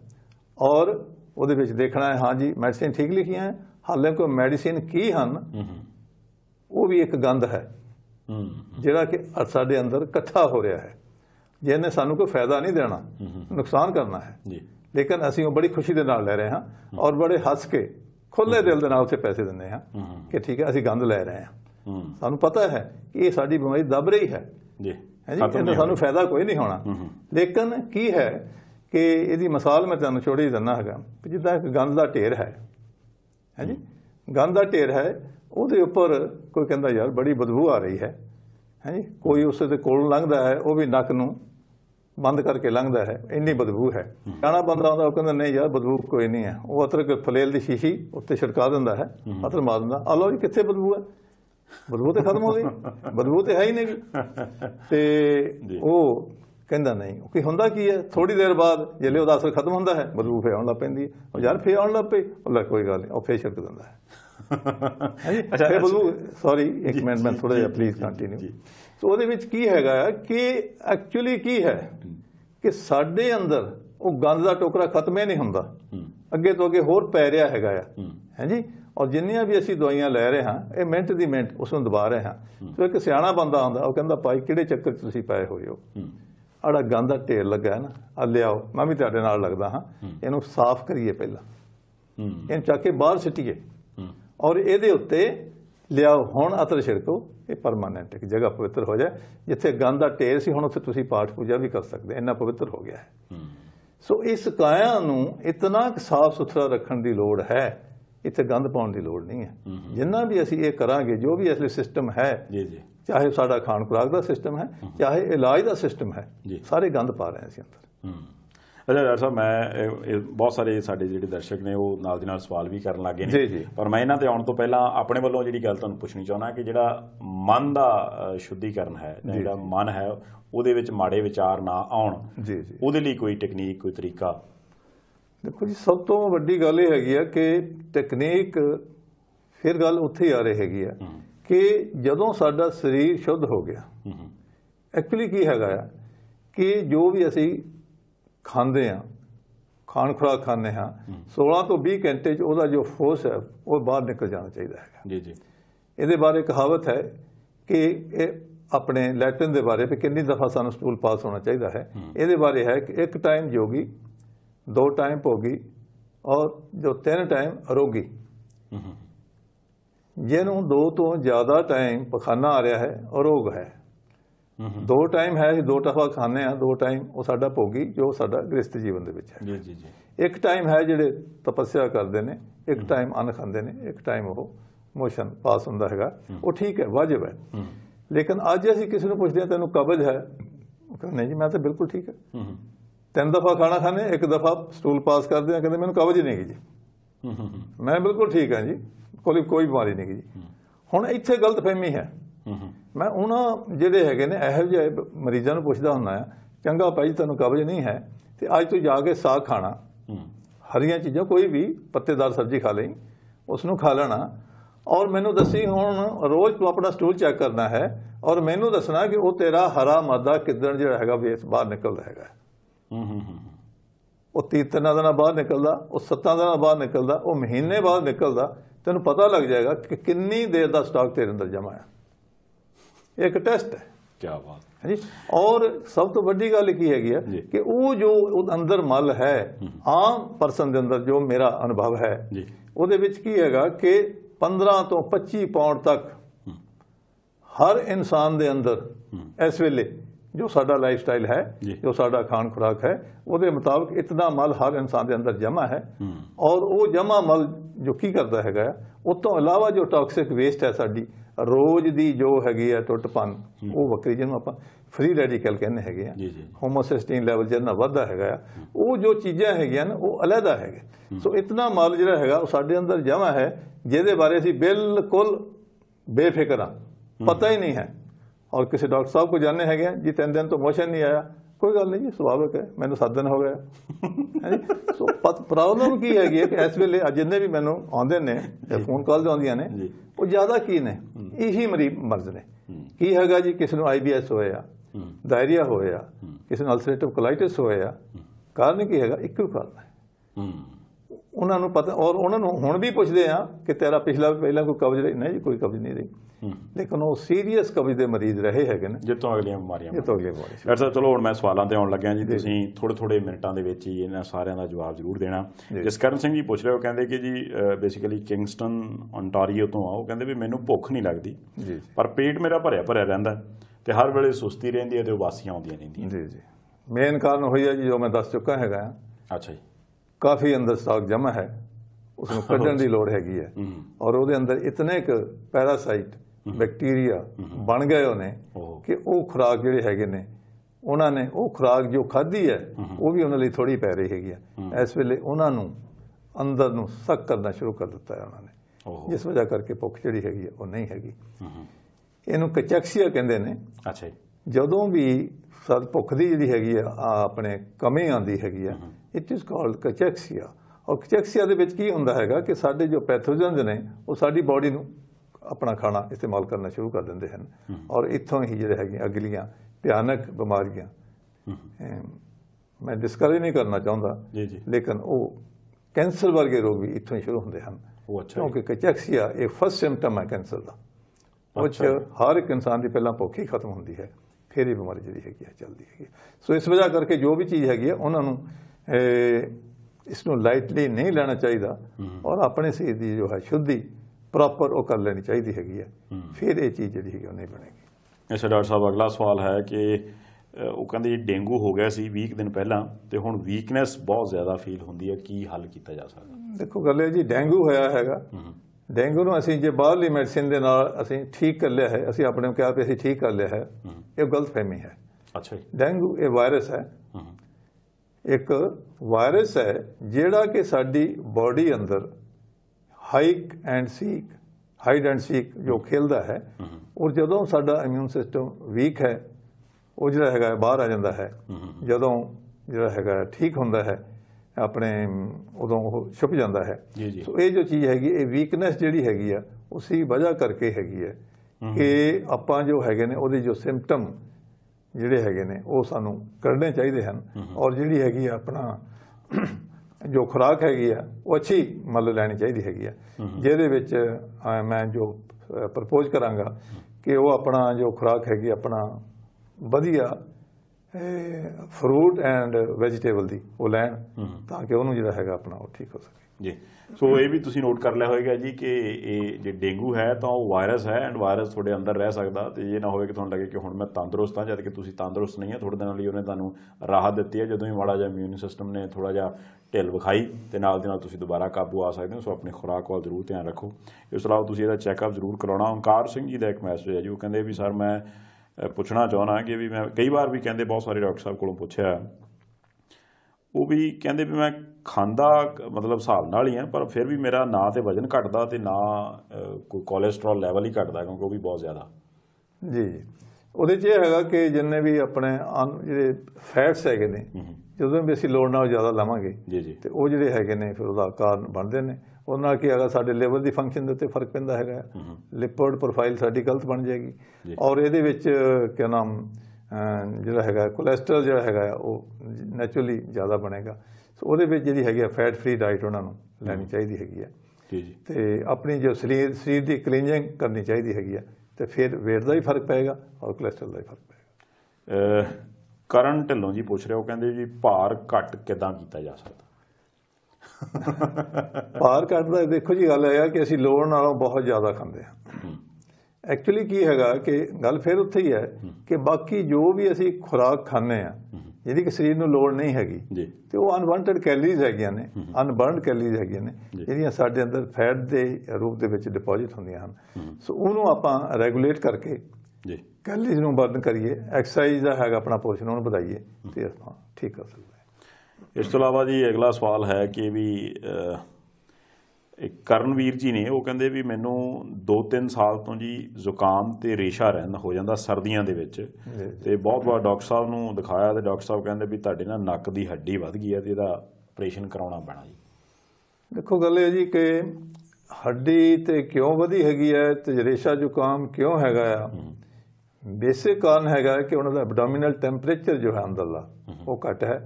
ਔਰ ਉਹਦੇ ਵਿੱਚ ਦੇਖਣਾ ਹੈ ਹਾਂ ਜੀ ਮੈਡੀਸਿਨ ਠੀਕ ਲਿਖੀਆਂ ਹੈ ਕੋਈ ਮੈਡੀਸਿਨ ਕੀ ਹਨ ਉਹ ਵੀ ਇੱਕ ਗੰਧ ਹੈ ਜਿਹੜਾ ਕਿ ਸਾਡੇ ਅੰਦਰ ਇਕੱਠਾ ਹੋ ਰਿਹਾ ਹੈ ਜਿਹਨੇ ਸਾਨੂੰ ਕੋਈ ਫਾਇਦਾ ਨਹੀਂ ਦੇਣਾ ਨੁਕਸਾਨ ਕਰਨਾ ਹੈ ਜੀ ਲੇਕਿਨ ਅਸੀਂ ਉਹ ਬੜੀ ਖੁਸ਼ੀ ਦੇ ਨਾਲ ਲੈ ਰਹੇ ਹਾਂ ਔਰ ਬੜੇ ਹੱਸ ਕੇ ਖੁੱਲੇ ਦਿਲ ਦੇ ਨਾਲ ਉੱਥੇ ਪੈਸੇ ਦਿੰਦੇ ਆ ਕਿ ਠੀਕ ਹੈ ਅਸੀਂ ਗੰਦ ਲੈ ਰਹੇ ਆ ਸਾਨੂੰ ਪਤਾ ਹੈ ਕਿ ਇਹ ਸਾਡੀ ਬਿਮਾਰੀ ਦਬ ਰਹੀ ਹੈ ਜੀ ਹੈ ਜੀ ਸਾਨੂੰ ਫਾਇਦਾ ਕੋਈ ਨਹੀਂ ਹੋਣਾ ਲੇਕਿਨ ਕੀ ਹੈ ਕਿ ਇਹਦੀ ਮਿਸਾਲ ਮੈਂ ਤੁਹਾਨੂੰ ਛੋੜੀ ਦਿੰਦਾ ਹੈਗਾ ਜਿੱਦਾਂ ਇੱਕ ਗੰਦ ਦਾ ਢੇਰ ਹੈ ਹੈ ਜੀ ਗੰਦ ਦਾ ਢੇਰ ਹੈ ਉਹਦੇ ਉੱਪਰ ਕੋਈ ਕਹਿੰਦਾ ਯਾਰ ਬੜੀ ਬਦਬੂ ਆ ਰਹੀ ਹੈ ਹੈ ਜੀ ਕੋਈ ਉਸੇ ਦੇ ਕੋਲ ਲੰਘਦਾ ਹੈ ਉਹ ਵੀ ਨੱਕ ਨੂੰ ਬੰਦ ਕਰਕੇ ਲੰਘਦਾ ਹੈ ਇੰਨੀ ਬਦਬੂ ਹੈ ਕਾਣਾ ਬੰਦਾ ਆਉਂਦਾ ਉਹ ਕਹਿੰਦਾ ਨਹੀਂ ਯਾਰ ਬਦਬੂ ਕੋਈ ਨਹੀਂ ਹੈ ਉਹ ਅਦਰਕ ਫਲੇਲ ਦੀ ਸ਼ੀਸ਼ੀ ਉੱਤੇ ਛਿੜਕਾ ਦਿੰਦਾ ਹੈ ਅਤਰ ਮਾਰ ਦਿੰਦਾ ਆ ਲੋ ਜੀ ਕਿੱਥੇ ਬਦਬੂ ਹੈ ਬਦਬੂ ਤੇ ਖਤਮ ਹੋ ਗਈ ਬਦਬੂ ਤੇ ਹੈ ਹੀ ਨਹੀਂ ਤੇ ਉਹ ਕਹਿੰਦਾ ਨਹੀਂ ਕਿ ਹੁੰਦਾ ਕੀ ਹੈ ਥੋੜੀ ਦੇਰ ਬਾਅਦ ਜਿਹਲੇ ਉਹਦਾ ਅਸਰ ਖਤਮ ਹੁੰਦਾ ਹੈ ਬਦਬੂ ਫੇ ਆਉਣ ਲੱਗ ਪੈਂਦੀ ਹੈ ਉਹ ਯਾਰ ਫੇ ਆਉਣ ਲੱਗ ਪਈ ਉਹ ਲੈ ਕੋਈ ਗੱਲ ਨਹੀਂ ਉਹ ਫੇ ਛਿੜਕ ਦਿੰਦਾ ਹੈ ਅੱਛਾ ਬਦਬੂ ਸੌਰੀ ਇੱਕ ਮਿੰਟ ਮੈਂ ਥੋੜਾ ਜਿਹਾ ਪਲੀਜ਼ ਕੰਟੀਨਿਊ ਜੀ ਸੋ ਉਹਦੇ ਵਿੱਚ ਕੀ ਹੈਗਾ ਕਿ ਐਕਚੁਅਲੀ ਕੀ ਹੈ ਕਿ ਸਾਡੇ ਅੰਦਰ ਉਹ ਗੰਦ ਦਾ ਟੋਕਰਾ ਖਤਮ ਹੀ ਨਹੀਂ ਹੁੰਦਾ ਅੱਗੇ ਤੋਂ ਅੱਗੇ ਹੋਰ ਪੈ ਰਿਹਾ ਹੈਗਾ ਆ ਜੀ ਔਰ ਜਿੰਨੀਆਂ ਵੀ ਅਸੀਂ ਦਵਾਈਆਂ ਲੈ ਰਹੇ ਹਾਂ ਇਹ ਮਿੰਟ ਦੀ ਮਿੰਟ ਉਸ ਨੂੰ ਦਬਾ ਰਹੇ ਹਾਂ ਸੋ ਇੱਕ ਸਿਆਣਾ ਬੰਦਾ ਆਉਂਦਾ ਉਹ ਕਹਿੰਦਾ ਭਾਈ ਕਿਹੜੇ ਚੱਕਰ ਤੁਸੀਂ ਪਏ ਹੋਏ ਹੋ ਆੜਾ ਗੰਦ ਦਾ ਢੇਰ ਲੱਗਾ ਹੈ ਨਾ ਆ ਲਿਆਓ ਮੈਂ ਵੀ ਤੁਹਾਡੇ ਨਾਲ ਲੱਗਦਾ ਹਾਂ ਇਹਨੂੰ ਸਾਫ਼ ਕਰੀਏ ਪਹਿਲਾਂ ਇਹਨੂੰ ਚੱਕ ਕੇ ਬਾਹਰ ਸਿੱਟੀਏ ਔਰ ਇਹਦੇ ਉੱਤੇ ਲਿਆਓ ਹੁਣ ਅਤਰ ਛਿੜਕੋ ਇਹ ਪਰਮਾਨੈਂਟ ਇੱਕ ਜਗ੍ਹਾ ਪਵਿੱਤਰ ਹੋ ਜਾਏ ਜਿੱਥੇ ਗੰਦ ਦਾ ਢੇਰ ਸੀ ਹੁਣ ਉੱਥੇ ਤੁਸੀਂ ਪਾਠ ਪੂਜਾ ਵੀ ਕਰ ਸਕਦੇ ਇੰਨਾ ਪਵਿੱਤਰ ਹੋ ਗਿਆ ਹੈ ਸੋ ਇਸ ਕਾਇਆ ਨੂੰ ਇਤਨਾ ਸਾਫ਼ ਸੁਥਰਾ ਰੱਖਣ ਦੀ ਲੋੜ ਹੈ ਇੱਥੇ ਗੰਦ ਪਾਉਣ ਦੀ ਲੋੜ ਨਹੀਂ ਹੈ ਜਿੰਨਾ ਵੀ ਅਸੀਂ ਇਹ ਕਰਾਂਗੇ ਜੋ ਵੀ ਅਸਲੀ ਸਿਸਟਮ ਹੈ ਜੀ ਜੀ ਚਾਹੇ ਸਾਡਾ ਖਾਣ ਖੁਰਾਕ ਦਾ ਸਿਸਟਮ ਹੈ ਚਾਹੇ ਇਲਾਜ ਦਾ ਸਿਸਟਮ ਹੈ ਸਾਰੇ ਗੰਦ ਪਾ ਰਹੇ ਅਸੀਂ ਅੰਦਰ ਅੱਛਾ ਡਾਕਟਰ ਸਾਹਿਬ ਮੈਂ ਬਹੁਤ ਸਾਰੇ ਸਾਡੇ ਜਿਹੜੇ ਦਰਸ਼ਕ ਨੇ ਉਹ ਨਾਲ ਦੀ ਨਾਲ ਸਵਾਲ ਵੀ ਕਰਨ ਲੱਗੇ ਨੇ ਪਰ ਮੈਂ ਇਹਨਾਂ ਤੇ ਆਉਣ ਤੋਂ ਪਹਿਲਾਂ ਆਪਣੇ ਵੱਲੋਂ ਜਿਹੜੀ ਗੱਲ ਤੁਹਾਨੂੰ ਪੁੱਛਣੀ ਚਾਹੁੰਦਾ ਕਿ ਜਿਹੜਾ ਮਨ ਦਾ ਸ਼ੁੱਧੀਕਰਨ ਹੈ ਜਿਹੜਾ ਮਨ ਹੈ ਉਹਦੇ ਵਿੱਚ ਮਾੜੇ ਵਿਚਾਰ ਨਾ ਆਉਣ ਜੀ ਜੀ ਉਹਦੇ ਲਈ ਕੋਈ ਟੈਕਨੀਕ ਕੋਈ ਤਰੀਕਾ ਦੇਖੋ ਜੀ ਸਭ ਤੋਂ ਵੱਡੀ ਗੱਲ ਇਹ ਹੈਗੀ ਆ ਕਿ ਟੈਕਨੀਕ ਫਿਰ ਗੱਲ ਉੱਥੇ ਆ ਰਹੀ ਹੈਗੀ ਆ ਕਿ ਜਦੋਂ ਸਾਡਾ ਸਰੀਰ ਸ਼ੁੱਧ ਹੋ ਗਿਆ ਐਕਚੁਅਲੀ ਕੀ ਹੈਗਾ ਆ ਕਿ ਜੋ ਵੀ ਅਸੀਂ ਖਾਂਦੇ ਆ ਖਾਣ ਖੁਰਾਕ ਖਾਂਦੇ ਆ 16 ਤੋਂ 20 ਘੰਟੇ 'ਚ ਉਹਦਾ ਜੋ ਫੋਰਸ ਹੈ ਉਹ ਬਾਹਰ ਨਿਕਲ ਜਾਣਾ ਚਾਹੀਦਾ ਹੈ ਜੀ ਜੀ ਇਹਦੇ ਬਾਰੇ ਕਹਾਵਤ ਹੈ ਕਿ ਇਹ ਆਪਣੇ ਲੈਟਨ ਦੇ ਬਾਰੇ ਵੀ ਕਿੰਨੀ ਦਫਾ ਸਾਨੂੰ ਸਟੂਲ ਪਾਸ ਹੋਣਾ ਚਾਹੀਦਾ ਹੈ ਇਹਦੇ ਬਾਰੇ ਹੈ ਕਿ ਇੱਕ ਟਾਈਮ ਜੋਗੀ ਦੋ ਟਾਈਮ ਭੋਗੀ ਔਰ ਜੋ ਤਿੰਨ ਟਾਈਮ ਅਰੋਗੀ ਜਿਹਨੂੰ ਦੋ ਤੋਂ ਜ਼ਿਆਦਾ ਟਾਈਮ ਪਖਾਨਾ ਆ ਰਿਹਾ ਹੈ ਅਰੋਗ ਹੈ ਦੋ ਟਾਈਮ ਹੈ ਅਸੀਂ ਦੋ ਟਫਾ ਖਾਣੇ ਆ ਦੋ ਟਾਈਮ ਉਹ ਸਾਡਾ ਭੋਗੀ ਜੋ ਸਾਡਾ ਗ੍ਰਸਥ ਜੀਵਨ ਦੇ ਵਿੱਚ ਹੈ ਜੀ ਜੀ ਜੀ ਇੱਕ ਟਾਈਮ ਹੈ ਜਿਹੜੇ ਤਪੱਸਿਆ ਕਰਦੇ ਨੇ ਇੱਕ ਟਾਈਮ ਅਨ ਖਾਂਦੇ ਨੇ ਇੱਕ ਟਾਈਮ ਉਹ ਮੋਸ਼ਨ ਪਾਸ ਹੁੰਦਾ ਹੈਗਾ ਉਹ ਠੀਕ ਹੈ ਵਾਜਬ ਹੈ ਲੇਕਿਨ ਅੱਜ ਅਸੀਂ ਕਿਸੇ ਨੂੰ ਪੁੱਛਦੇ ਆ ਤੈਨੂੰ ਕਬਜ਼ ਹੈ ਉਹ ਕਹਿੰਦਾ ਜੀ ਮੈਂ ਤਾਂ ਬਿਲਕੁਲ ਠੀਕ ਹੈ ਤਿੰਨ ਦਫਾ ਖਾਣਾ ਖਾਣੇ ਇੱਕ ਦਫਾ ਸਟੂਲ ਪਾਸ ਕਰਦੇ ਆ ਕਹਿੰਦੇ ਮੈਨੂੰ ਕਬਜ਼ ਨਹੀਂ ਹੈ ਜੀ ਮੈਂ ਬਿਲਕੁਲ ਠੀਕ ਹਾਂ ਜੀ ਕੋਈ ਕੋਈ ਬਿਮਾਰੀ ਨਹੀਂ ਹੈ ਜੀ ਹੁਣ ਇੱਥੇ ਗਲਤਫਹਿਮੀ ਹੈ ਮੈਂ ਉਹਨਾਂ ਜਿਹੜੇ ਹੈਗੇ ਨੇ ਇਹੋ ਜਿਹੇ ਮਰੀਜ਼ਾਂ ਨੂੰ ਪੁੱਛਦਾ ਹੁੰਦਾ ਆ ਚੰਗਾ ਭਾਈ ਤੁਹਾਨੂੰ ਕਬਜ਼ ਨਹੀਂ ਹੈ ਤੇ ਅੱਜ ਤੋਂ ਜਾ ਕੇ ਸਾਗ ਖਾਣਾ ਹਰੀਆਂ ਚੀਜ਼ਾਂ ਕੋਈ ਵੀ ਪੱਤੇਦਾਰ ਸਬਜ਼ੀ ਖਾ ਲਈ ਉਸ ਨੂੰ ਖਾ ਲੈਣਾ ਔਰ ਮੈਨੂੰ ਦੱਸੀ ਹੁਣ ਰੋਜ਼ ਤੂੰ ਆਪਣਾ ਸਟੂਲ ਚੈੱਕ ਕਰਨਾ ਹੈ ਔਰ ਮੈਨੂੰ ਦੱਸਣਾ ਕਿ ਉਹ ਤੇਰਾ ਹਰਾ ਮਾਦਾ ਕਿਦਣ ਜਿਹੜਾ ਹੈਗਾ ਵੇਸ ਬਾਹਰ ਨਿਕਲਦਾ ਹੈਗਾ ਹੂੰ ਹੂੰ ਉਹ ਤੀਤਨਾ ਦਿਨਾਂ ਬਾਅਦ ਨਿਕਲਦਾ ਉਹ ਸੱਤਾਂ ਦਿਨਾਂ ਬਾਅਦ ਨਿਕਲਦਾ ਉਹ ਮਹੀਨੇ ਬਾਅਦ ਨਿਕਲਦਾ ਤੈਨੂੰ ਪਤਾ ਲੱਗ ਜਾਏਗਾ ਕਿ ਕਿੰਨੀ ਦੇਰ ਦਾ ਸਟਾਕ ਤੇਰੇ ਅੰਦਰ ਜਮਾ ਹੈ ਇੱਕ ਟੈਸਟ ਹੈ ਕੀ ਬਾਤ ਹੈ ਜੀ ਔਰ ਸਭ ਤੋਂ ਵੱਡੀ ਗੱਲ ਕੀ ਹੈਗੀ ਹੈ ਕਿ ਉਹ ਜੋ ਅੰਦਰ ਮਲ ਹੈ ਆਮ ਪਰਸਨ ਦੇ ਅੰਦਰ ਜੋ ਮੇਰਾ ਅਨੁਭਵ ਹੈ ਜੀ ਉਹਦੇ ਵਿੱਚ ਕੀ ਹੈਗਾ ਕਿ 15 ਤੋਂ 25 ਪਾਉਂਡ ਤੱਕ ਹਰ ਇਨਸਾਨ ਦੇ ਅੰਦਰ ਇਸ ਵੇਲੇ ਜੋ ਸਾਡਾ ਲਾਈਫ ਸਟਾਈਲ ਹੈ ਜੋ ਸਾਡਾ ਖਾਣ ਖੁਰਾਕ ਹੈ ਉਹਦੇ ਮੁਤਾਬਕ ਇਤਨਾ ਮਲ ਹਰ ਇਨਸਾਨ ਦੇ ਅੰਦਰ ਜਮਾ ਹੈ ਔਰ ਉਹ ਜਮਾ ਮਲ ਜੋ ਕੀ ਕਰਦਾ ਹੈਗਾ ਉਸ ਤੋਂ ਇਲਾਵਾ ਜੋ ਟਾਕਸਿਕ ਵੇਸਟ ਹੈ ਸਾਡੀ ਰੋਜ਼ ਦੀ ਜੋ ਹੈਗੀ ਆ ਟੁੱਟਪਨ ਉਹ ਵਕਰੀ ਜਿਹਨੂੰ ਆਪਾਂ ਫ੍ਰੀ ਰੈਡੀਕਲ ਕਹਿੰਦੇ ਹੈਗੇ ਆ ਹੋਮੋਸਿਸਟੀਨ ਲੈਵਲ ਜਿਹੜਾ ਵਧਦਾ ਹੈਗਾ ਉਹ ਜੋ ਚੀਜ਼ਾਂ ਹੈਗੀਆਂ ਨਾ ਉਹ ਅਲੱਗਾ ਹੈਗੇ ਸੋ ਇਤਨਾ ਮਾਲ ਜਿਹੜਾ ਹੈਗਾ ਉਹ ਸਾਡੇ ਅੰਦਰ ਜਮਾ ਹੈ ਜਿਹਦੇ ਬਾਰੇ ਅਸੀਂ ਬਿਲਕੁਲ ਬੇਫਿਕਰ ਆ ਪਤਾ ਹੀ ਨਹੀਂ ਹੈ ਔਰ ਕਿਸੇ ਡਾਕਟਰ ਸਾਹਿਬ ਕੋ ਜਾਣੇ ਹੈਗੇ ਜੀ ਤਿੰਨ ਦਿਨ ਤੋਂ ਮੋਸ਼ਨ ਨਹੀਂ ਆਇਆ ਕੋਈ ਗੱਲ ਨਹੀਂ ਸੁਭਾਵਿਕ ਹੈ ਮੈਨੂੰ 7 ਦਿਨ ਹੋ ਗਏ ਸੋ ਪ੍ਰੋਬਲਮ ਕੀ ਹੈਗੀ ਹੈ ਕਿ ਇਸ ਵੇਲੇ ਜਿੰਨੇ ਵੀ ਮੈਨੂੰ ਆਉਂਦੇ ਨੇ ਫੋਨ ਕਾਲ ਆਉਂਦੀਆਂ ਨੇ ਉਹ ਜ਼ਿਆਦਾ ਕੀ ਨੇ ਇਹੀ ਮਰੀ ਮਰਜ਼ ਨੇ ਕੀ ਹੈਗਾ ਜੀ ਕਿਸ ਨੂੰ ਆਈਬੀਐਸ ਹੋਇਆ ਡਾਇਰੀਆ ਹੋਇਆ ਕਿਸ ਨੂੰ ਅਲਸਰੇਟਿਵ ਕੋਲਾਈਟਿਸ ਹੋਇਆ ਕਾਰਨ ਕੀ ਹੈਗਾ ਇੱਕੋ ਕਾਰਨ ਹੈ ਉਹਨਾਂ ਨੂੰ ਪਤਾ ਔਰ ਉਹਨਾਂ ਨੂੰ ਹੁਣ ਵੀ ਪੁੱਛਦੇ ਆ ਕਿ ਤੇਰਾ ਪਿਛਲਾ ਪਹਿਲਾਂ ਕੋਈ ਕਬਜ਼ ਨਹੀਂ ਜੀ ਕੋਈ ਕਬਜ਼ ਨਹੀਂ ਰਹੀ ਲੇਕਿਨ ਉਹ ਸੀਰੀਅਸ ਕਬਜ਼ ਦੇ ਮਰੀਜ਼ ਰਹੇ ਹੈਗੇ ਨੇ ਜਿੱਤੋਂ ਅਗਲੀਆਂ ਬਿਮਾਰੀਆਂ ਜਿੱਤੋਂ ਅਗਲੀਆਂ ਬਿਮਾਰੀਆਂ ਡਾਕਟਰ ਸਾਹਿਬ ਚਲੋ ਹੁਣ ਮੈਂ ਸਵਾਲਾਂ ਤੇ ਆਉਣ ਲੱਗਿਆ ਜੀ ਤੁਸੀਂ ਥੋੜੇ ਥੋੜੇ ਮਿੰਟਾਂ ਦੇ ਵਿੱਚ ਹੀ ਇਹਨਾਂ ਸਾਰਿਆਂ ਦਾ ਜਵਾਬ ਜ਼ਰੂਰ ਦੇਣਾ ਜਸਕਰਨ ਸਿੰਘ ਜੀ ਪੁੱਛ ਰਹੇ ਹੋ ਕਹਿੰਦੇ ਕਿ ਜੀ ਬੇਸਿਕਲੀ ਕਿੰਗਸਟਨ ਓਨਟਾਰੀਓ ਤੋਂ ਆ ਉਹ ਕਹਿੰਦੇ ਵੀ ਮੈਨੂੰ ਭੁੱਖ ਨਹੀਂ ਲੱਗਦੀ ਜੀ ਪਰ ਪੇਟ ਮੇਰਾ ਭਰਿਆ ਭਰਿਆ ਰਹਿੰਦਾ ਤੇ ਹਰ ਵੇਲੇ ਸੁਸਤੀ ਰਹਿੰਦੀ ਹੈ ਤੇ ਉਬਾਸੀਆਂ ਆਉਂਦੀਆਂ ਰਹਿੰਦੀਆਂ ਜੀ ਜੀ ਮੇਨ ਕਾਰਨ ਹੋਈ ਹੈ ਜੀ ਜੋ ਮੈਂ ਦੱਸ ਚੁੱਕਾ ਹੈਗਾ ਅੱਛਾ ਜੀ ਕਾਫੀ ਅੰਦਰ ਸਟਾਕ ਜਮਾ ਹੈ ਉਸ ਨੂੰ ਕੱਢਣ ਦੀ ਲੋੜ ਹੈਗੀ ਹੈ ਔਰ ਉਹਦੇ ਅੰਦਰ ਇਤਨੇ ਕ ਪੈਰਾਸਾਈਟ ਬੈਕਟੀਰੀਆ ਬਣ ਗਏ ਉਹਨੇ ਕਿ ਉਹ ਖੁਰਾਕ ਜਿਹੜੇ ਹੈਗੇ ਨੇ ਉਹਨਾਂ ਨੇ ਉਹ ਖੁਰਾਕ ਜੋ ਖਾਧੀ ਹੈ ਉਹ ਵੀ ਉਹਨਾਂ ਲਈ ਥੋੜੀ ਪੈ ਰਹੀ ਹੈਗੀ ਹੈ ਇਸ ਵੇਲੇ ਉਹਨਾਂ ਨੂੰ ਅੰਦਰ ਨੂੰ ਸੱਕ ਕਰਨਾ ਸ਼ੁਰੂ ਕਰ ਦਿੱਤਾ ਹੈ ਉਹਨਾਂ ਨੇ ਜਿਸ ਵਜ੍ਹਾ ਕਰਕੇ ਭੁੱਖ ਜਿਹੜੀ ਹੈਗੀ ਉਹ ਨਹੀਂ ਹੈਗੀ ਇਹਨੂੰ ਕਚਕਸੀਆ ਕਹਿੰਦੇ ਨੇ ਅੱਛਾ ਜੀ ਜਦੋਂ ਵੀ ਸਦ ਭੁੱਖ ਦੀ ਜਿਹੜੀ ਹੈਗੀ ਆ ਆਪਣੇ ਕਮੀ ਆਂਦੀ ਹੈਗੀ ਆ ਇਟ ਇਜ਼ ਕਾਲਡ ਕਚੈਕਸੀਆ ਔਰ ਕਚੈਕਸੀਆ ਦੇ ਵਿੱਚ ਕੀ ਹੁੰਦਾ ਹੈਗਾ ਕਿ ਸਾਡੇ ਜੋ ਪੈਥੋਜਨਸ ਨੇ ਉਹ ਸਾਡੀ ਬਾਡੀ ਨੂੰ ਆਪਣਾ ਖਾਣਾ ਇਸਤੇਮਾਲ ਕਰਨਾ ਸ਼ੁਰੂ ਕਰ ਦਿੰਦੇ ਹਨ ਔਰ ਇੱਥੋਂ ਹੀ ਜਿਹੜੇ ਹੈਗੇ ਅਗਲੀਆਂ ਭਿਆਨਕ ਬਿਮਾਰੀਆਂ ਮੈਂ ਡਿਸਕਸ ਨਹੀਂ ਕਰਨਾ ਚਾਹੁੰਦਾ ਜੀ ਜੀ ਲੇਕਿਨ ਉਹ ਕੈਂਸਰ ਵਰਗੇ ਰੋਗ ਵੀ ਇੱਥੋਂ ਹੀ ਸ਼ੁਰੂ ਹੁੰਦੇ ਹਨ ਉਹ ਅੱਛਾ ਕਿਉਂਕਿ ਕਚੈਕਸੀਆ ਇਹ ਫਸਟ ਸਿੰਪਟਮ ਹੈ ਕੈਂਸਰ ਦਾ ਉਹ ਹਰ ਇੱਕ ਇਨਸਾਨ ਦੀ ਪਹਿਲਾਂ ਭੁੱਖ ਹੀ ਖਤਮ ਹੁੰਦੀ ਹੈ ਫਿਰ ਇਹ ਬਿਮਾਰੀ ਜਿਹੜੀ ਹੈਗੀ ਆ ਚੱਲਦੀ ਹੈਗੀ ਸੋ ਇਸ ਵਜ੍ਹਾ ਕਰਕੇ ਜੋ ਵੀ ਚੀਜ਼ ਹੈਗੀ ਆ ਉਹਨਾਂ ਨੂੰ ਇਸ ਨੂੰ ਲਾਈਟਲੀ ਨਹੀਂ ਲੈਣਾ ਚਾਹੀਦਾ ਔਰ ਆਪਣੇ ਸਰੀਰ ਦੀ ਜੋ ਹੈ ਸ਼ੁੱਧੀ ਪ੍ਰੋਪਰ ਉਹ ਕਰ ਲੈਣੀ ਚਾਹੀਦੀ ਹੈਗੀ ਆ ਫਿਰ ਇਹ ਚੀਜ਼ ਜਿਹੜੀ ਹੈਗੀ ਉਹ ਨਹੀਂ ਬਣੇਗੀ ਅੱਛਾ ਡਾਕਟਰ ਸਾਹਿਬ ਅਗਲਾ ਸਵਾਲ ਹੈ ਕਿ ਉਹ ਕਹਿੰਦੇ ਡੇਂਗੂ ਹੋ ਗਿਆ ਸੀ 20 ਦਿਨ ਪਹਿਲਾਂ ਤੇ ਹੁਣ ਵੀਕਨੈਸ ਬਹੁਤ ਜ਼ਿਆਦਾ ਫੀਲ ਹੁੰਦੀ ਹੈ ਕੀ ਹੱਲ ਕੀਤਾ ਜਾ ਸਕਦਾ ਦੇਖੋ ਗੱਲ ਇਹ ਜੀ ਡੇਂਗੂ ਹੋਇਆ ਹੈਗਾ ਡੇਂਗੂ ਨੂੰ ਅਸੀਂ ਜੇ ਬਾਹਰਲੀ ਮੈਡੀਸਿਨ ਦੇ ਨਾਲ ਅਸੀਂ ਠੀਕ ਕਰ ਲਿਆ ਹੈ ਅਸੀਂ ਆਪਣੇ ਨੂੰ ਕਿਹਾ ਕਿ ਅਸੀਂ ਠੀਕ ਕਰ ਲਿਆ ਹੈ ਇਹ ਗਲਤ ਫਹਿਮੀ ਹੈ ਅੱਛਾ ਜੀ ਡੇਂਗੂ ਇਹ ਵਾਇਰਸ ਹੈ ਇੱਕ ਵਾਇਰਸ ਹੈ ਜਿਹੜਾ ਕਿ ਸਾਡੀ ਬਾਡੀ ਅੰਦਰ hide and seek hide and seek ਜੋ ਖੇਲਦਾ ਹੈ ਔਰ ਜਦੋਂ ਸਾਡਾ ਇਮਿਊਨ ਸਿਸਟਮ ਵੀਕ ਹੈ ਉਹ ਜਿਹੜਾ ਹੈਗਾ ਬਾਹਰ ਆ ਜਾਂਦਾ ਹੈ ਜਦੋਂ ਜਿਹੜਾ ਹੈਗਾ ਠੀਕ ਹੁੰਦਾ ਹੈ ਆਪਣੇ ਉਦੋਂ ਉਹ ਛੁਪ ਜਾਂਦਾ ਹੈ ਸੋ ਇਹ ਜੋ ਚੀਜ਼ ਹੈਗੀ ਇਹ ਵੀਕਨੈਸ ਜਿਹੜੀ ਹੈਗੀ ਆ ਉਸੇ ਵਜ੍ਹਾ ਕਰਕੇ ਹੈਗੀ ਹੈ ਕਿ ਆਪਾਂ ਜੋ ਹੈਗੇ ਨੇ ਉਹਦੇ ਜੋ ਸਿੰਪਟਮ ਜਿਹੜੇ ਹੈਗੇ ਨੇ ਉਹ ਸਾਨੂੰ ਕਰਨੇ ਚਾਹੀਦੇ ਹਨ ਔਰ ਜਿਹੜੀ ਹੈਗੀ ਆ ਆਪਣਾ ਜੋ ਖੁਰਾਕ ਹੈਗੀ ਆ ਉਹ ਅੱਛੀ ਮਤਲਬ ਲੈਣੀ ਚਾਹੀਦੀ ਹੈਗੀ ਆ ਜਿਹਦੇ ਵਿੱਚ ਮੈਂ ਜੋ ਪ੍ਰਪੋਜ਼ ਕਰਾਂਗਾ ਕਿ ਉਹ ਆਪਣਾ ਜੋ ਖੁਰਾਕ ਹੈਗੀ ਆਪਣਾ ਵਧੀਆ ਫਰੂਟ ਐਂਡ ਵੈਜੀਟੇਬਲ ਦੀ ਉਹ ਲੈਣ ਤਾਂ ਕਿ ਉਹਨੂੰ ਜਿਹੜਾ ਹੈਗਾ ਆਪਣਾ ਉਹ ਠੀਕ ਹੋ ਸਕੇ ਜੀ ਸੋ ਇਹ ਵੀ ਤੁਸੀਂ ਨੋਟ ਕਰ ਲਿਆ ਹੋਵੇਗਾ ਜੀ ਕਿ ਇਹ ਜੇ ਡੇਂਗੂ ਹੈ ਤਾਂ ਉਹ ਵਾਇਰਸ ਹੈ ਐਂਡ ਵਾਇਰਸ ਤੁਹਾਡੇ ਅੰਦਰ ਰਹਿ ਸਕਦਾ ਤੇ ਇਹ ਨਾ ਹੋਵੇ ਕਿ ਤੁਹਾਨੂੰ ਲੱਗੇ ਕਿ ਹੁਣ ਮੈਂ ਤੰਦਰੁਸਤ ਹਾਂ ਜਦ ਕਿ ਤੁਸੀਂ ਤੰਦਰੁਸਤ ਨਹੀਂ ਹੈ ਥੋੜੇ ਦਿਨਾਂ ਲਈ ਉਹਨੇ ਤੁਹਾਨੂੰ ਰਾਹਤ ਦਿੱਤੀ ਹੈ ਜਦੋਂ ਹੀ ਮਾੜਾ ਜਿਹਾ ਇਮਿਊਨ ਸਿਸਟਮ ਨੇ ਥੋੜਾ ਜਿਹਾ ਢਿੱਲ ਵਿਖਾਈ ਤੇ ਨਾਲ ਦੇ ਨਾਲ ਤੁਸੀਂ ਦੁਬਾਰਾ ਕਾਬੂ ਆ ਸਕਦੇ ਹੋ ਸੋ ਆਪਣੀ ਖੁਰਾਕ ਵੱਲ ਜ਼ਰੂਰ ਧਿਆਨ ਰੱਖੋ ਇਸ ਤੋਂ ਇਲਾਵਾ ਤੁਸੀਂ ਇਹਦਾ ਚੈੱਕਅਪ ਜ਼ਰੂਰ ਕਰਾਉਣਾ ਓਮਕਾਰ ਸਿੰਘ ਜੀ ਦਾ ਇੱਕ ਮੈਸੇਜ ਹੈ ਜੀ ਉਹ ਕਹਿੰਦੇ ਵੀ ਸਰ ਮੈਂ ਪੁੱਛਣਾ ਚਾਹਣਾ ਕਿ ਵੀ ਮੈਂ ਕਈ ਵਾਰ ਵੀ ਕਹਿੰਦੇ ਬਹੁਤ ਸਾਰੇ ਡਾਕਟਰ ਸਾਹਿਬ ਕੋਲੋਂ ਪੁੱਛਿਆ ਉਹ ਵੀ ਕਹਿੰਦੇ ਵੀ ਮੈਂ ਖਾਂਦਾ ਮਤਲਬ ਹਿਸਾਬ ਨਾਲ ਹੀ ਆ ਪਰ ਫਿਰ ਵੀ ਮੇਰਾ ਨਾ ਤੇ ਵਜਨ ਘਟਦਾ ਤੇ ਨਾ ਕੋਈ ਕੋਲੇਸਟ੍ਰੋਲ ਲੈਵਲ ਹੀ ਘਟਦਾ ਕਿਉਂਕਿ ਉਹ ਵੀ ਬਹੁਤ ਜ਼ਿਆਦਾ ਜੀ ਜੀ ਉਹਦੇ 'ਚ ਇਹ ਹੈਗਾ ਕਿ ਜਿੰਨੇ ਵੀ ਆਪਣੇ ਜਿਹੜੇ ਫੈਟਸ ਹੈਗੇ ਨੇ ਜਦੋਂ ਵੀ ਅਸੀਂ ਲੋੜ ਨਾਲ ਜ਼ਿਆਦਾ ਲਾਵਾਂਗੇ ਜੀ ਜੀ ਤੇ ਉਹ ਜਿਹੜੇ ਹੈਗੇ ਨੇ ਫਿਰ ਉਹਦਾ ਕਾਰਨ ਬਣਦੇ ਨੇ ਉਹਨਾਂ ਕੀ ਅਗਰ ਸਾਡੇ ਲਿਵਰ ਦੀ ਫੰਕਸ਼ਨ ਦੇ ਉੱਤੇ ਫਰਕ ਪੈਂਦਾ ਹੈਗਾ ਲਿਪਿਡ ਪ੍ਰੋਫਾਈਲ ਸਾਡੀ ਗਲਤ ਬਣ ਜਾਏਗੀ ਔਰ ਇਹਦੇ ਵਿੱਚ ਕੀ ਨਾਮ ਜਿਹੜਾ ਹੈਗਾ ਕੋਲੇਸਟ੍ਰੋਲ ਜਿਹੜਾ ਹੈਗਾ ਉਹ ਨੇਚਰਲੀ ਜ਼ਿਆਦਾ ਬਣੇਗਾ ਸੋ ਉਹਦੇ ਵਿੱਚ ਜਿਹੜੀ ਹੈਗੀ ਫੈਟ ਫ੍ਰੀ ਡਾਈਟ ਉਹਨਾਂ ਨੂੰ ਲੈਣੀ ਚਾਹੀਦੀ ਹੈਗੀ ਆ ਜੀ ਜੀ ਤੇ ਆਪਣੀ ਜੋ ਸਰੀਰ ਸਰੀਰ ਦੀ ਕਲੀਨਿੰਗ ਕਰਨੀ ਚਾਹੀਦੀ ਹੈਗੀ ਆ ਤੇ ਫਿਰ weight ਦਾ ਹੀ ਫਰਕ ਪਏਗਾ ਔਰ ਕੋਲੇਸਟ੍ਰੋਲ ਦਾ ਹੀ ਫਰਕ ਪਏਗਾ ਕਰੰਟ ਢਿੱਲੋਂ ਜੀ ਪੁੱਛ ਰਿਹਾ ਉਹ ਕਹਿੰਦੇ ਜੀ ਭਾਰ ਘਟ ਕਿਦਾਂ ਕੀਤਾ ਜਾ ਸਕਦਾ ਪਾਰ ਘਟਦਾ ਦੇਖੋ ਜੀ ਗੱਲ ਇਹ ਕਿ ਅਸੀਂ ਲੋੜ ਨਾਲੋਂ ਬਹੁਤ ਜ਼ਿਆਦਾ ਖਾਂਦੇ ਹਾਂ ਐਕਚੁਅਲੀ ਕੀ ਹੈਗਾ ਕਿ ਗੱਲ ਫਿਰ ਉੱਥੇ ਹੀ ਹੈ ਕਿ ਬਾਕੀ ਜੋ ਵੀ ਅਸੀਂ ਖੁਰਾਕ ਖਾਂਦੇ ਆ ਜਿਹਦੀ ਕਿ ਸਰੀਰ ਨੂੰ ਲੋੜ ਨਹੀਂ ਹੈਗੀ ਤੇ ਉਹ ਅਨਵਾਂਟਡ ਕੈਲਰੀਜ਼ ਹੈਗੀਆਂ ਨੇ ਅਨਬਰਨਡ ਕੈਲਰੀਜ਼ ਹੈਗੀਆਂ ਨੇ ਜਿਹੜੀਆਂ ਸਾਡੇ ਅੰਦਰ ਫੈਟ ਦੇ ਰੂਪ ਦੇ ਵਿੱਚ ਡਿਪੋਜ਼ਿਟ ਹੁੰਦੀਆਂ ਹਨ ਸੋ ਉਹਨੂੰ ਆਪਾਂ ਰੈਗੂਲੇਟ ਕਰਕੇ ਜੀ ਕੈਲਰੀਜ਼ ਨੂੰ ਬਰਨ ਕਰੀਏ ਐਕਸਰਸਾਈਜ਼ ਦਾ ਹੈਗਾ ਆਪਣਾ ਪੋਰਸ਼ਨ ਉਹਨੂੰ ਵਧਾਈਏ ਤੇ ਆਪਾਂ ਠੀਕ ਕਰ ਸਕਦੇ ਇਸ ਤੋਂ ਇਲਾਵਾ ਜੀ ਅਗਲਾ ਸਵਾਲ ਹੈ ਕਿ ਵੀ ਇੱਕ ਕਰਨਵੀਰ ਜੀ ਨੇ ਉਹ ਕਹਿੰਦੇ ਵੀ ਮੈਨੂੰ 2-3 ਸਾਲ ਤੋਂ ਜੀ ਜ਼ੁਕਾਮ ਤੇ ਰੇਸ਼ਾ ਰਹਿਣ ਹੋ ਜਾਂਦਾ ਸਰਦੀਆਂ ਦੇ ਵਿੱਚ ਤੇ ਬਹੁਤ ਵਾਰ ਡਾਕਟਰ ਸਾਹਿਬ ਨੂੰ ਦਿਖਾਇਆ ਤੇ ਡਾਕਟਰ ਸਾਹਿਬ ਕਹਿੰਦੇ ਵੀ ਤੁਹਾਡੇ ਨਾਲ ਨੱਕ ਦੀ ਹੱਡੀ ਵੱਧ ਗਈ ਹੈ ਤੇ ਇਹਦਾ ਆਪਰੇਸ਼ਨ ਕਰਾਉਣਾ ਪੈਣਾ ਜੀ ਦੇਖੋ ਗੱਲ ਇਹ ਜੀ ਕਿ ਹੱਡੀ ਤੇ ਕਿਉਂ ਵਧੀ ਹੈਗੀ ਹੈ ਤੇ ਰੇਸ਼ਾ ਜ਼ੁਕਾਮ ਕਿਉਂ ਹੈਗਾ ਆ ਬੇਸਿਕ ਕਾਰਨ ਹੈਗਾ ਕਿ ਉਹਨਾਂ ਦਾ ਐਬਡੋਮਿਨਲ ਟੈਂਪਰੇਚਰ ਜੋ ਹੈ ਅੰਦਰਲਾ ਉਹ ਘਟ ਹੈ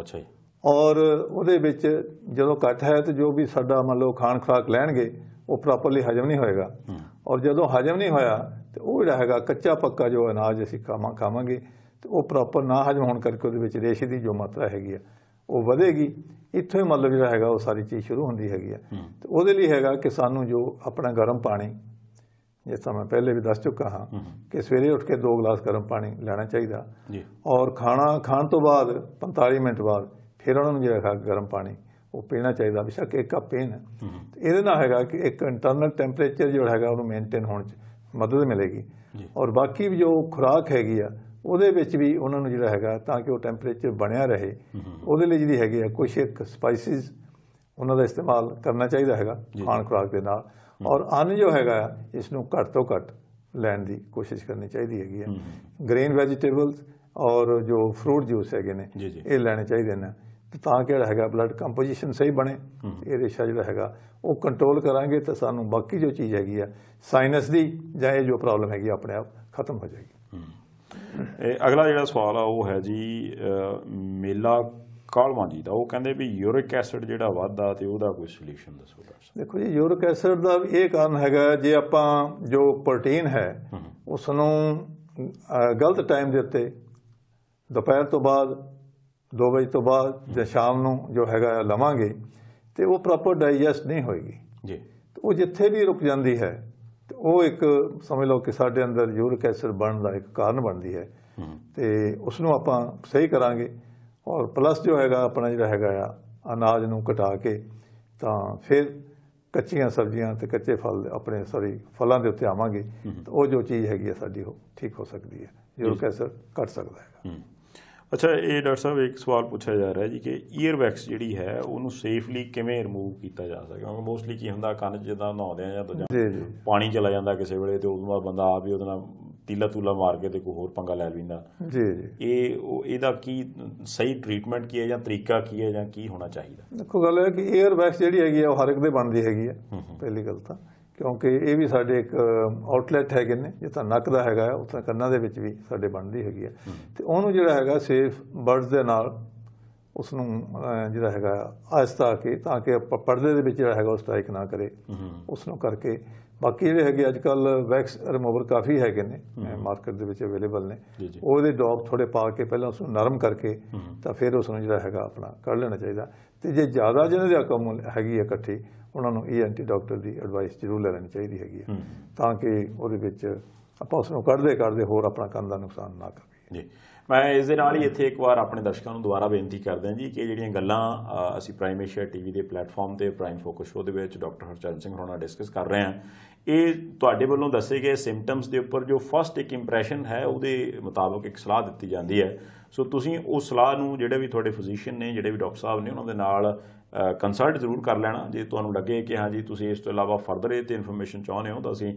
ਅੱਛਾ ਜੀ ਔਰ ਉਹਦੇ ਵਿੱਚ ਜਦੋਂ ਘਟ ਹੈ ਤੇ ਜੋ ਵੀ ਸਾਡਾ ਮੰਨ ਲਓ ਖਾਣ ਖਾਕ ਲੈਣਗੇ ਉਹ ਪ੍ਰੋਪਰਲੀ ਹਜਮ ਨਹੀਂ ਹੋਏਗਾ ਔਰ ਜਦੋਂ ਹਜਮ ਨਹੀਂ ਹੋਇਆ ਤੇ ਉਹ ਜਿਹੜਾ ਹੈਗਾ ਕੱਚਾ ਪੱਕਾ ਜੋ ਅਨਾਜ ਅਸੀਂ ਖਾਵਾਂ ਖਾਵਾਂਗੇ ਤੇ ਉਹ ਪ੍ਰੋਪਰ ਨਾ ਹਜਮ ਹੋਣ ਕਰਕੇ ਉਹਦੇ ਵਿੱਚ ਰੇਸ਼ੇ ਦੀ ਜੋ ਮਾਤਰਾ ਹੈਗੀ ਆ ਉਹ ਵਧੇਗੀ ਇੱਥੋਂ ਹੀ ਮਤਲਬ ਜਿਹੜਾ ਹੈਗਾ ਉਹ ਸਾਰੀ ਚੀਜ਼ ਸ਼ੁਰੂ ਹੁੰਦੀ ਹੈਗੀ ਆ ਤੇ ਉਹਦੇ ਲਈ ਹੈਗਾ ਕਿ ਸਾਨੂੰ ਜੋ ਆਪਣਾ ਗਰਮ ਪਾਣੀ ਜੇ ਤਰ੍ਹਾਂ ਮੈਂ ਪਹਿਲੇ ਵੀ ਦੱਸ ਚੁੱਕਾ ਹਾਂ ਕਿ ਸਵੇਰੇ ਉੱਠ ਕੇ 2 ਗਲਾਸ ਗਰਮ ਪਾਣੀ ਲੈਣਾ ਚਾਹੀਦਾ ਜੀ ਔਰ ਖਾਣਾ ਖਾਣ ਤੋਂ ਬਾਅਦ 45 ਮਿੰਟ ਬਾਅਦ ਫਿਰ ਉਹਨਾਂ ਨੂੰ ਜਿਹੜਾ ਗਰਮ ਪਾਣੀ ਉਹ ਪੀਣਾ ਚਾਹੀਦਾ ਬਿਸ਼ੱਕ ਇੱਕ ਕੱਪ ਪੀਣ ਇਹਦੇ ਨਾਲ ਹੈਗਾ ਕਿ ਇੱਕ ਇੰਟਰਨਲ ਟੈਂਪਰੇਚਰ ਜਿਹੜਾ ਹੈਗਾ ਉਹਨੂੰ ਮੇਨਟੇਨ ਹੋਣ 'ਚ ਮਦਦ ਮਿਲੇਗੀ ਔਰ ਬਾਕੀ ਜੋ ਖੁਰਾਕ ਹੈਗੀ ਆ ਉਹਦੇ ਵਿੱਚ ਵੀ ਉਹਨਾਂ ਨੂੰ ਜਿਹੜਾ ਹੈਗਾ ਤਾਂ ਕਿ ਉਹ ਟੈਂਪਰੇਚਰ ਬਣਿਆ ਰਹੇ ਉਹਦੇ ਲਈ ਜਿਹੜੀ ਹੈਗੀ ਆ ਕੁਝ ਇੱਕ ਸਪਾਈਸਿਸ ਉਹਨਾਂ ਦਾ ਇਸਤੇਮਾਲ ਕਰਨਾ ਚਾਹੀਦਾ ਹੈਗਾ ਖਾਣ ਖੁਰਾਕ ਦੇ ਨਾਲ ਔਰ ਅੰਨ ਜੋ ਹੈਗਾ ਇਸ ਨੂੰ ਘੱਟ ਤੋਂ ਘੱਟ ਲੈਣ ਦੀ ਕੋਸ਼ਿਸ਼ ਕਰਨੀ ਚਾਹੀਦੀ ਹੈਗੀ ਆ ਗ੍ਰੇਨ ਵੈਜੀਟੇਬਲਸ ਔਰ ਜੋ ਫਰੂਟ ਜੂਸ ਹੈਗੇ ਨੇ ਇਹ ਲੈਣੇ ਚਾਹੀਦੇ ਨੇ ਤਾਂ ਕਿ ਜਿਹੜਾ ਹੈਗਾ ਬਲੱਡ ਕੰਪੋਜੀਸ਼ਨ ਸਹੀ ਬਣੇ ਇਹ ਰੇਸ਼ਾ ਜਿਹੜਾ ਹੈਗਾ ਉਹ ਕੰਟਰੋਲ ਕਰਾਂਗੇ ਤਾਂ ਸਾਨੂੰ ਬਾਕੀ ਜੋ ਚੀਜ਼ ਹੈਗੀ ਆ ਸਾਈਨਸ ਦੀ ਜਾਂ ਇਹ ਜੋ ਪ੍ਰੋਬਲਮ ਹੈਗੀ ਆਪਣੇ ਆਪ ਖਤਮ ਹੋ ਜਾਏਗੀ ਇਹ ਅਗਲਾ ਜਿਹੜਾ ਸਵਾਲ ਆ ਉਹ ਹੈ ਜੀ ਮੇਲਾ ਕਾਲਵਾ ਜੀ ਦਾ ਉਹ ਕਹਿੰਦੇ ਵੀ ਯੂਰਿਕ ਐਸਿਡ ਜਿਹੜਾ ਵਧਦਾ ਤੇ ਉਹਦਾ ਕੋਈ ਸੋਲੂਸ਼ਨ ਦੱਸੋ ਡਾਕਟਰ ਦੇਖੋ ਜੀ ਯੂਰਿਕ ਐਸਿਡ ਦਾ ਇਹ ਕਾਰਨ ਹੈਗਾ ਜੇ ਆਪਾਂ ਜੋ ਪ੍ਰੋਟੀਨ ਹੈ ਉਸ ਨੂੰ ਗਲਤ ਟਾਈਮ ਦੇ ਉੱਤੇ ਦੁਪਹਿਰ ਤੋਂ ਬਾਅਦ 2 ਵਜੇ ਤੋਂ ਬਾਅਦ ਜਾਂ ਸ਼ਾਮ ਨੂੰ ਜੋ ਹੈਗਾ ਲਵਾਂਗੇ ਤੇ ਉਹ ਪ੍ਰੋਪਰ ਡਾਈਜੈਸਟ ਨਹੀਂ ਹੋਏਗੀ ਜੀ ਉਹ ਜਿੱਥੇ ਵੀ ਰੁਕ ਜਾਂਦੀ ਹੈ ਤੇ ਉਹ ਇੱਕ ਸਮਝ ਲਓ ਕਿ ਸਾਡੇ ਅੰਦਰ ਯੂਰਿਕ ਐਸਿਡ ਬਣਨ ਦਾ ਇੱਕ ਕਾਰਨ ਬਣਦੀ ਹੈ ਤੇ ਉਸ ਨੂੰ ਆਪਾਂ ਸਹੀ ਕਰਾਂਗੇ ਔਰ ਪਲੱਸ ਜੋ ਹੈਗਾ ਆਪਣਾ ਜਿਹੜਾ ਹੈਗਾ ਆ ਅਨਾਜ ਨੂੰ ਘਟਾ ਕੇ ਤਾਂ ਫਿਰ ਕੱਚੀਆਂ ਸਬਜ਼ੀਆਂ ਤੇ ਕੱਚੇ ਫਲ ਆਪਣੇ ਸੌਰੀ ਫਲਾਂ ਦੇ ਉੱਤੇ ਆਵਾਂਗੇ ਤਾਂ ਉਹ ਜੋ ਚੀਜ਼ ਹੈਗੀ ਹੈ ਸਾਡੀ ਉਹ ਠੀਕ ਹੋ ਸਕਦੀ ਹੈ ਯੂਰਿਕ ਐਸਿਡ ਘਟ ਸਕਦਾ ਹੈ ਅੱਛਾ ਇਹ ਡਾਕਟਰ ਸਾਹਿਬ ਇੱਕ ਸਵਾਲ ਪੁੱਛਿਆ ਜਾ ਰਿਹਾ ਜੀ ਕਿ ਈਅਰ ਵੈਕਸ ਜਿਹੜੀ ਹੈ ਉਹਨੂੰ ਸੇਫਲੀ ਕਿਵੇਂ ਰਿਮੂਵ ਕੀਤਾ ਜਾ ਸਕਦਾ ਕਿਉਂਕਿ ਮੋਸਟਲੀ ਕੀ ਹੁੰਦਾ ਕੰਨ ਜਿੱਦਾਂ ਨਹਾਉਂਦੇ ਆ ਜਾਂ ਦੂਜਾ ਪਾਣੀ ਚਲਾ ਜਾਂਦਾ ਕਿਸੇ ਵੇਲੇ ਤੇ ਉਦੋਂ ਬਾਅਦ ਬੰਦਾ ਆਪ ਹੀ ਉਹਦੇ ਨਾਲ ਤੀਲਾ ਤੂਲਾ ਮਾਰ ਕੇ ਤੇ ਕੋਈ ਹੋਰ ਪੰਗਾ ਲੈ ਲੈਂਦਾ ਜੀ ਜੀ ਇਹ ਉਹ ਇਹਦਾ ਕੀ ਸਹੀ ਟ੍ਰੀਟਮੈਂਟ ਕੀ ਹੈ ਜਾਂ ਤਰੀਕਾ ਕੀ ਹੈ ਜਾਂ ਕੀ ਹੋਣਾ ਚਾਹੀਦਾ ਦੇਖੋ ਗੱਲ ਹੈ ਕਿ ਏਅਰ ਵੈਕਸ ਜਿਹੜੀ ਹੈਗੀ ਆ ਉਹ ਹਰ ਇੱਕ ਦੇ ਬਣਦੀ ਹੈਗੀ ਆ ਪਹਿਲੀ ਗੱਲ ਤਾਂ ਕਿਉਂਕਿ ਇਹ ਵੀ ਸਾਡੇ ਇੱਕ ਆਊਟਲੈਟ ਹੈਗੇ ਨੇ ਜੇ ਤਾਂ ਨੱਕ ਦਾ ਹੈਗਾ ਉਹ ਤਾਂ ਕੰਨਾਂ ਦੇ ਵਿੱਚ ਵੀ ਸਾਡੇ ਬਣਦੀ ਹੈਗੀ ਹੈ ਤੇ ਉਹਨੂੰ ਜਿਹੜਾ ਹੈਗਾ ਸੇਫ ਬਰਡਸ ਦੇ ਨਾਲ ਉਸ ਨੂੰ ਜਿਹੜਾ ਹੈਗਾ ਆਸਤਾ ਕੇ ਤਾਂ ਕਿ ਪਰਦੇ ਦੇ ਵਿੱਚ ਜਿਹੜਾ ਹੈਗਾ ਉਹ ਸਟ੍ਰਾਈਕ ਨਾ ਕਰੇ ਉਸ ਨੂੰ ਕਰਕੇ ਬਾਕੀ ਜਿਹੜੇ ਹੈਗੇ ਅੱਜ ਕੱਲ ਵੈਕਸ ਰਿਮੂਵਰ ਕਾਫੀ ਹੈਗੇ ਨੇ ਮਾਰਕੀਟ ਦੇ ਵਿੱਚ ਅਵੇਲੇਬਲ ਨੇ ਉਹਦੇ ਡੌਗ ਥੋੜੇ ਪਾ ਕੇ ਪਹਿਲਾਂ ਉਸ ਨੂੰ ਨਰਮ ਕਰਕੇ ਤਾਂ ਫਿਰ ਉਸ ਨੂੰ ਜਿਹੜਾ ਹੈਗਾ ਆਪਣਾ ਕੱਢ ਲੈਣਾ ਚਾਹੀਦਾ ਤੇ ਜੇ ਜ਼ਿਆਦਾ ਜਿਹਨਾਂ ਦੇ ਕੰਮ ਹੈਗੀ ਇਕੱਠੀ ਉਹਨਾਂ ਨੂੰ ਇਹ ਐਂਟੀ ਡਾਕਟਰ ਦੀ ਐਡਵਾਈਸ ਜ਼ਰੂਰ ਲੈਣੀ ਚਾਹੀਦੀ ਹੈਗੀ ਹੈ ਤਾਂ ਕਿ ਉਹਦੇ ਵਿੱਚ ਆਪਾਂ ਉਸ ਨੂੰ ਕੱਢਦੇ ਕੱਢਦੇ ਹੋਰ ਆਪਣਾ ਕੰਨ ਦਾ ਨੁਕਸਾਨ ਨਾ ਕਰੀਏ ਜੀ ਮੈਂ ਇਸ ਦੇ ਨਾਲ ਹੀ ਇੱਥੇ ਇੱਕ ਵਾਰ ਆਪਣੇ ਦਰਸ਼ਕਾਂ ਨੂੰ ਦੁਬਾਰਾ ਬੇਨਤੀ ਕਰਦੇ ਹਾਂ ਜੀ ਕਿ ਜਿਹੜੀਆਂ ਗੱਲਾਂ ਅਸੀਂ ਪ੍ਰਾਈਮ ਏਸ਼ੀਆ ਟੀਵੀ ਦੇ ਪਲੇਟਫਾਰਮ ਤੇ ਪ੍ਰਾਈਮ ਫੋਕਸ ਸ਼ੋਅ ਦੇ ਵਿੱਚ ਡਾਕਟਰ ਹਰਚਰਨ ਸਿੰਘ ਹੋਣਾ ਡਿਸਕਸ ਕਰ ਰਹੇ ਹਾਂ ਇਹ ਤੁਹਾਡੇ ਵੱਲੋਂ ਦੱਸੇ ਗਏ ਸਿੰਪਟਮਸ ਦੇ ਉੱਪਰ ਜੋ ਫਰਸਟ ਇੱਕ ਇੰਪ੍ਰੈਸ਼ਨ ਹੈ ਉਹਦੇ ਮੁਤਾਬਕ ਇੱਕ ਸਲਾਹ ਦਿੱਤੀ ਜਾਂਦੀ ਹੈ ਸੋ ਤੁਸੀਂ ਉਹ ਸਲਾਹ ਨੂੰ ਜਿਹੜੇ ਵੀ ਤੁਹਾਡੇ ਫਿਜ਼ੀਸ਼ੀਅਨ ਨੇ ਜਿਹੜੇ ਵੀ ਡਾਕਟਰ ਸਾਹਿਬ ਨੇ ਉਹਨਾਂ ਦੇ ਨਾਲ ਕੰਸਲਟ ਜ਼ਰੂਰ ਕਰ ਲੈਣਾ ਜੇ ਤੁਹਾਨੂੰ ਲੱਗੇ ਕਿ ਹਾਂ ਜੀ ਤੁਸੀਂ ਇਸ ਤੋਂ ਇਲਾਵਾ ਫਰਦਰ ਇਹ ਤੇ ਇਨਫੋਰਮੇਸ਼ਨ ਚਾਹੁੰਦੇ ਹੋ ਤਾਂ ਅਸੀਂ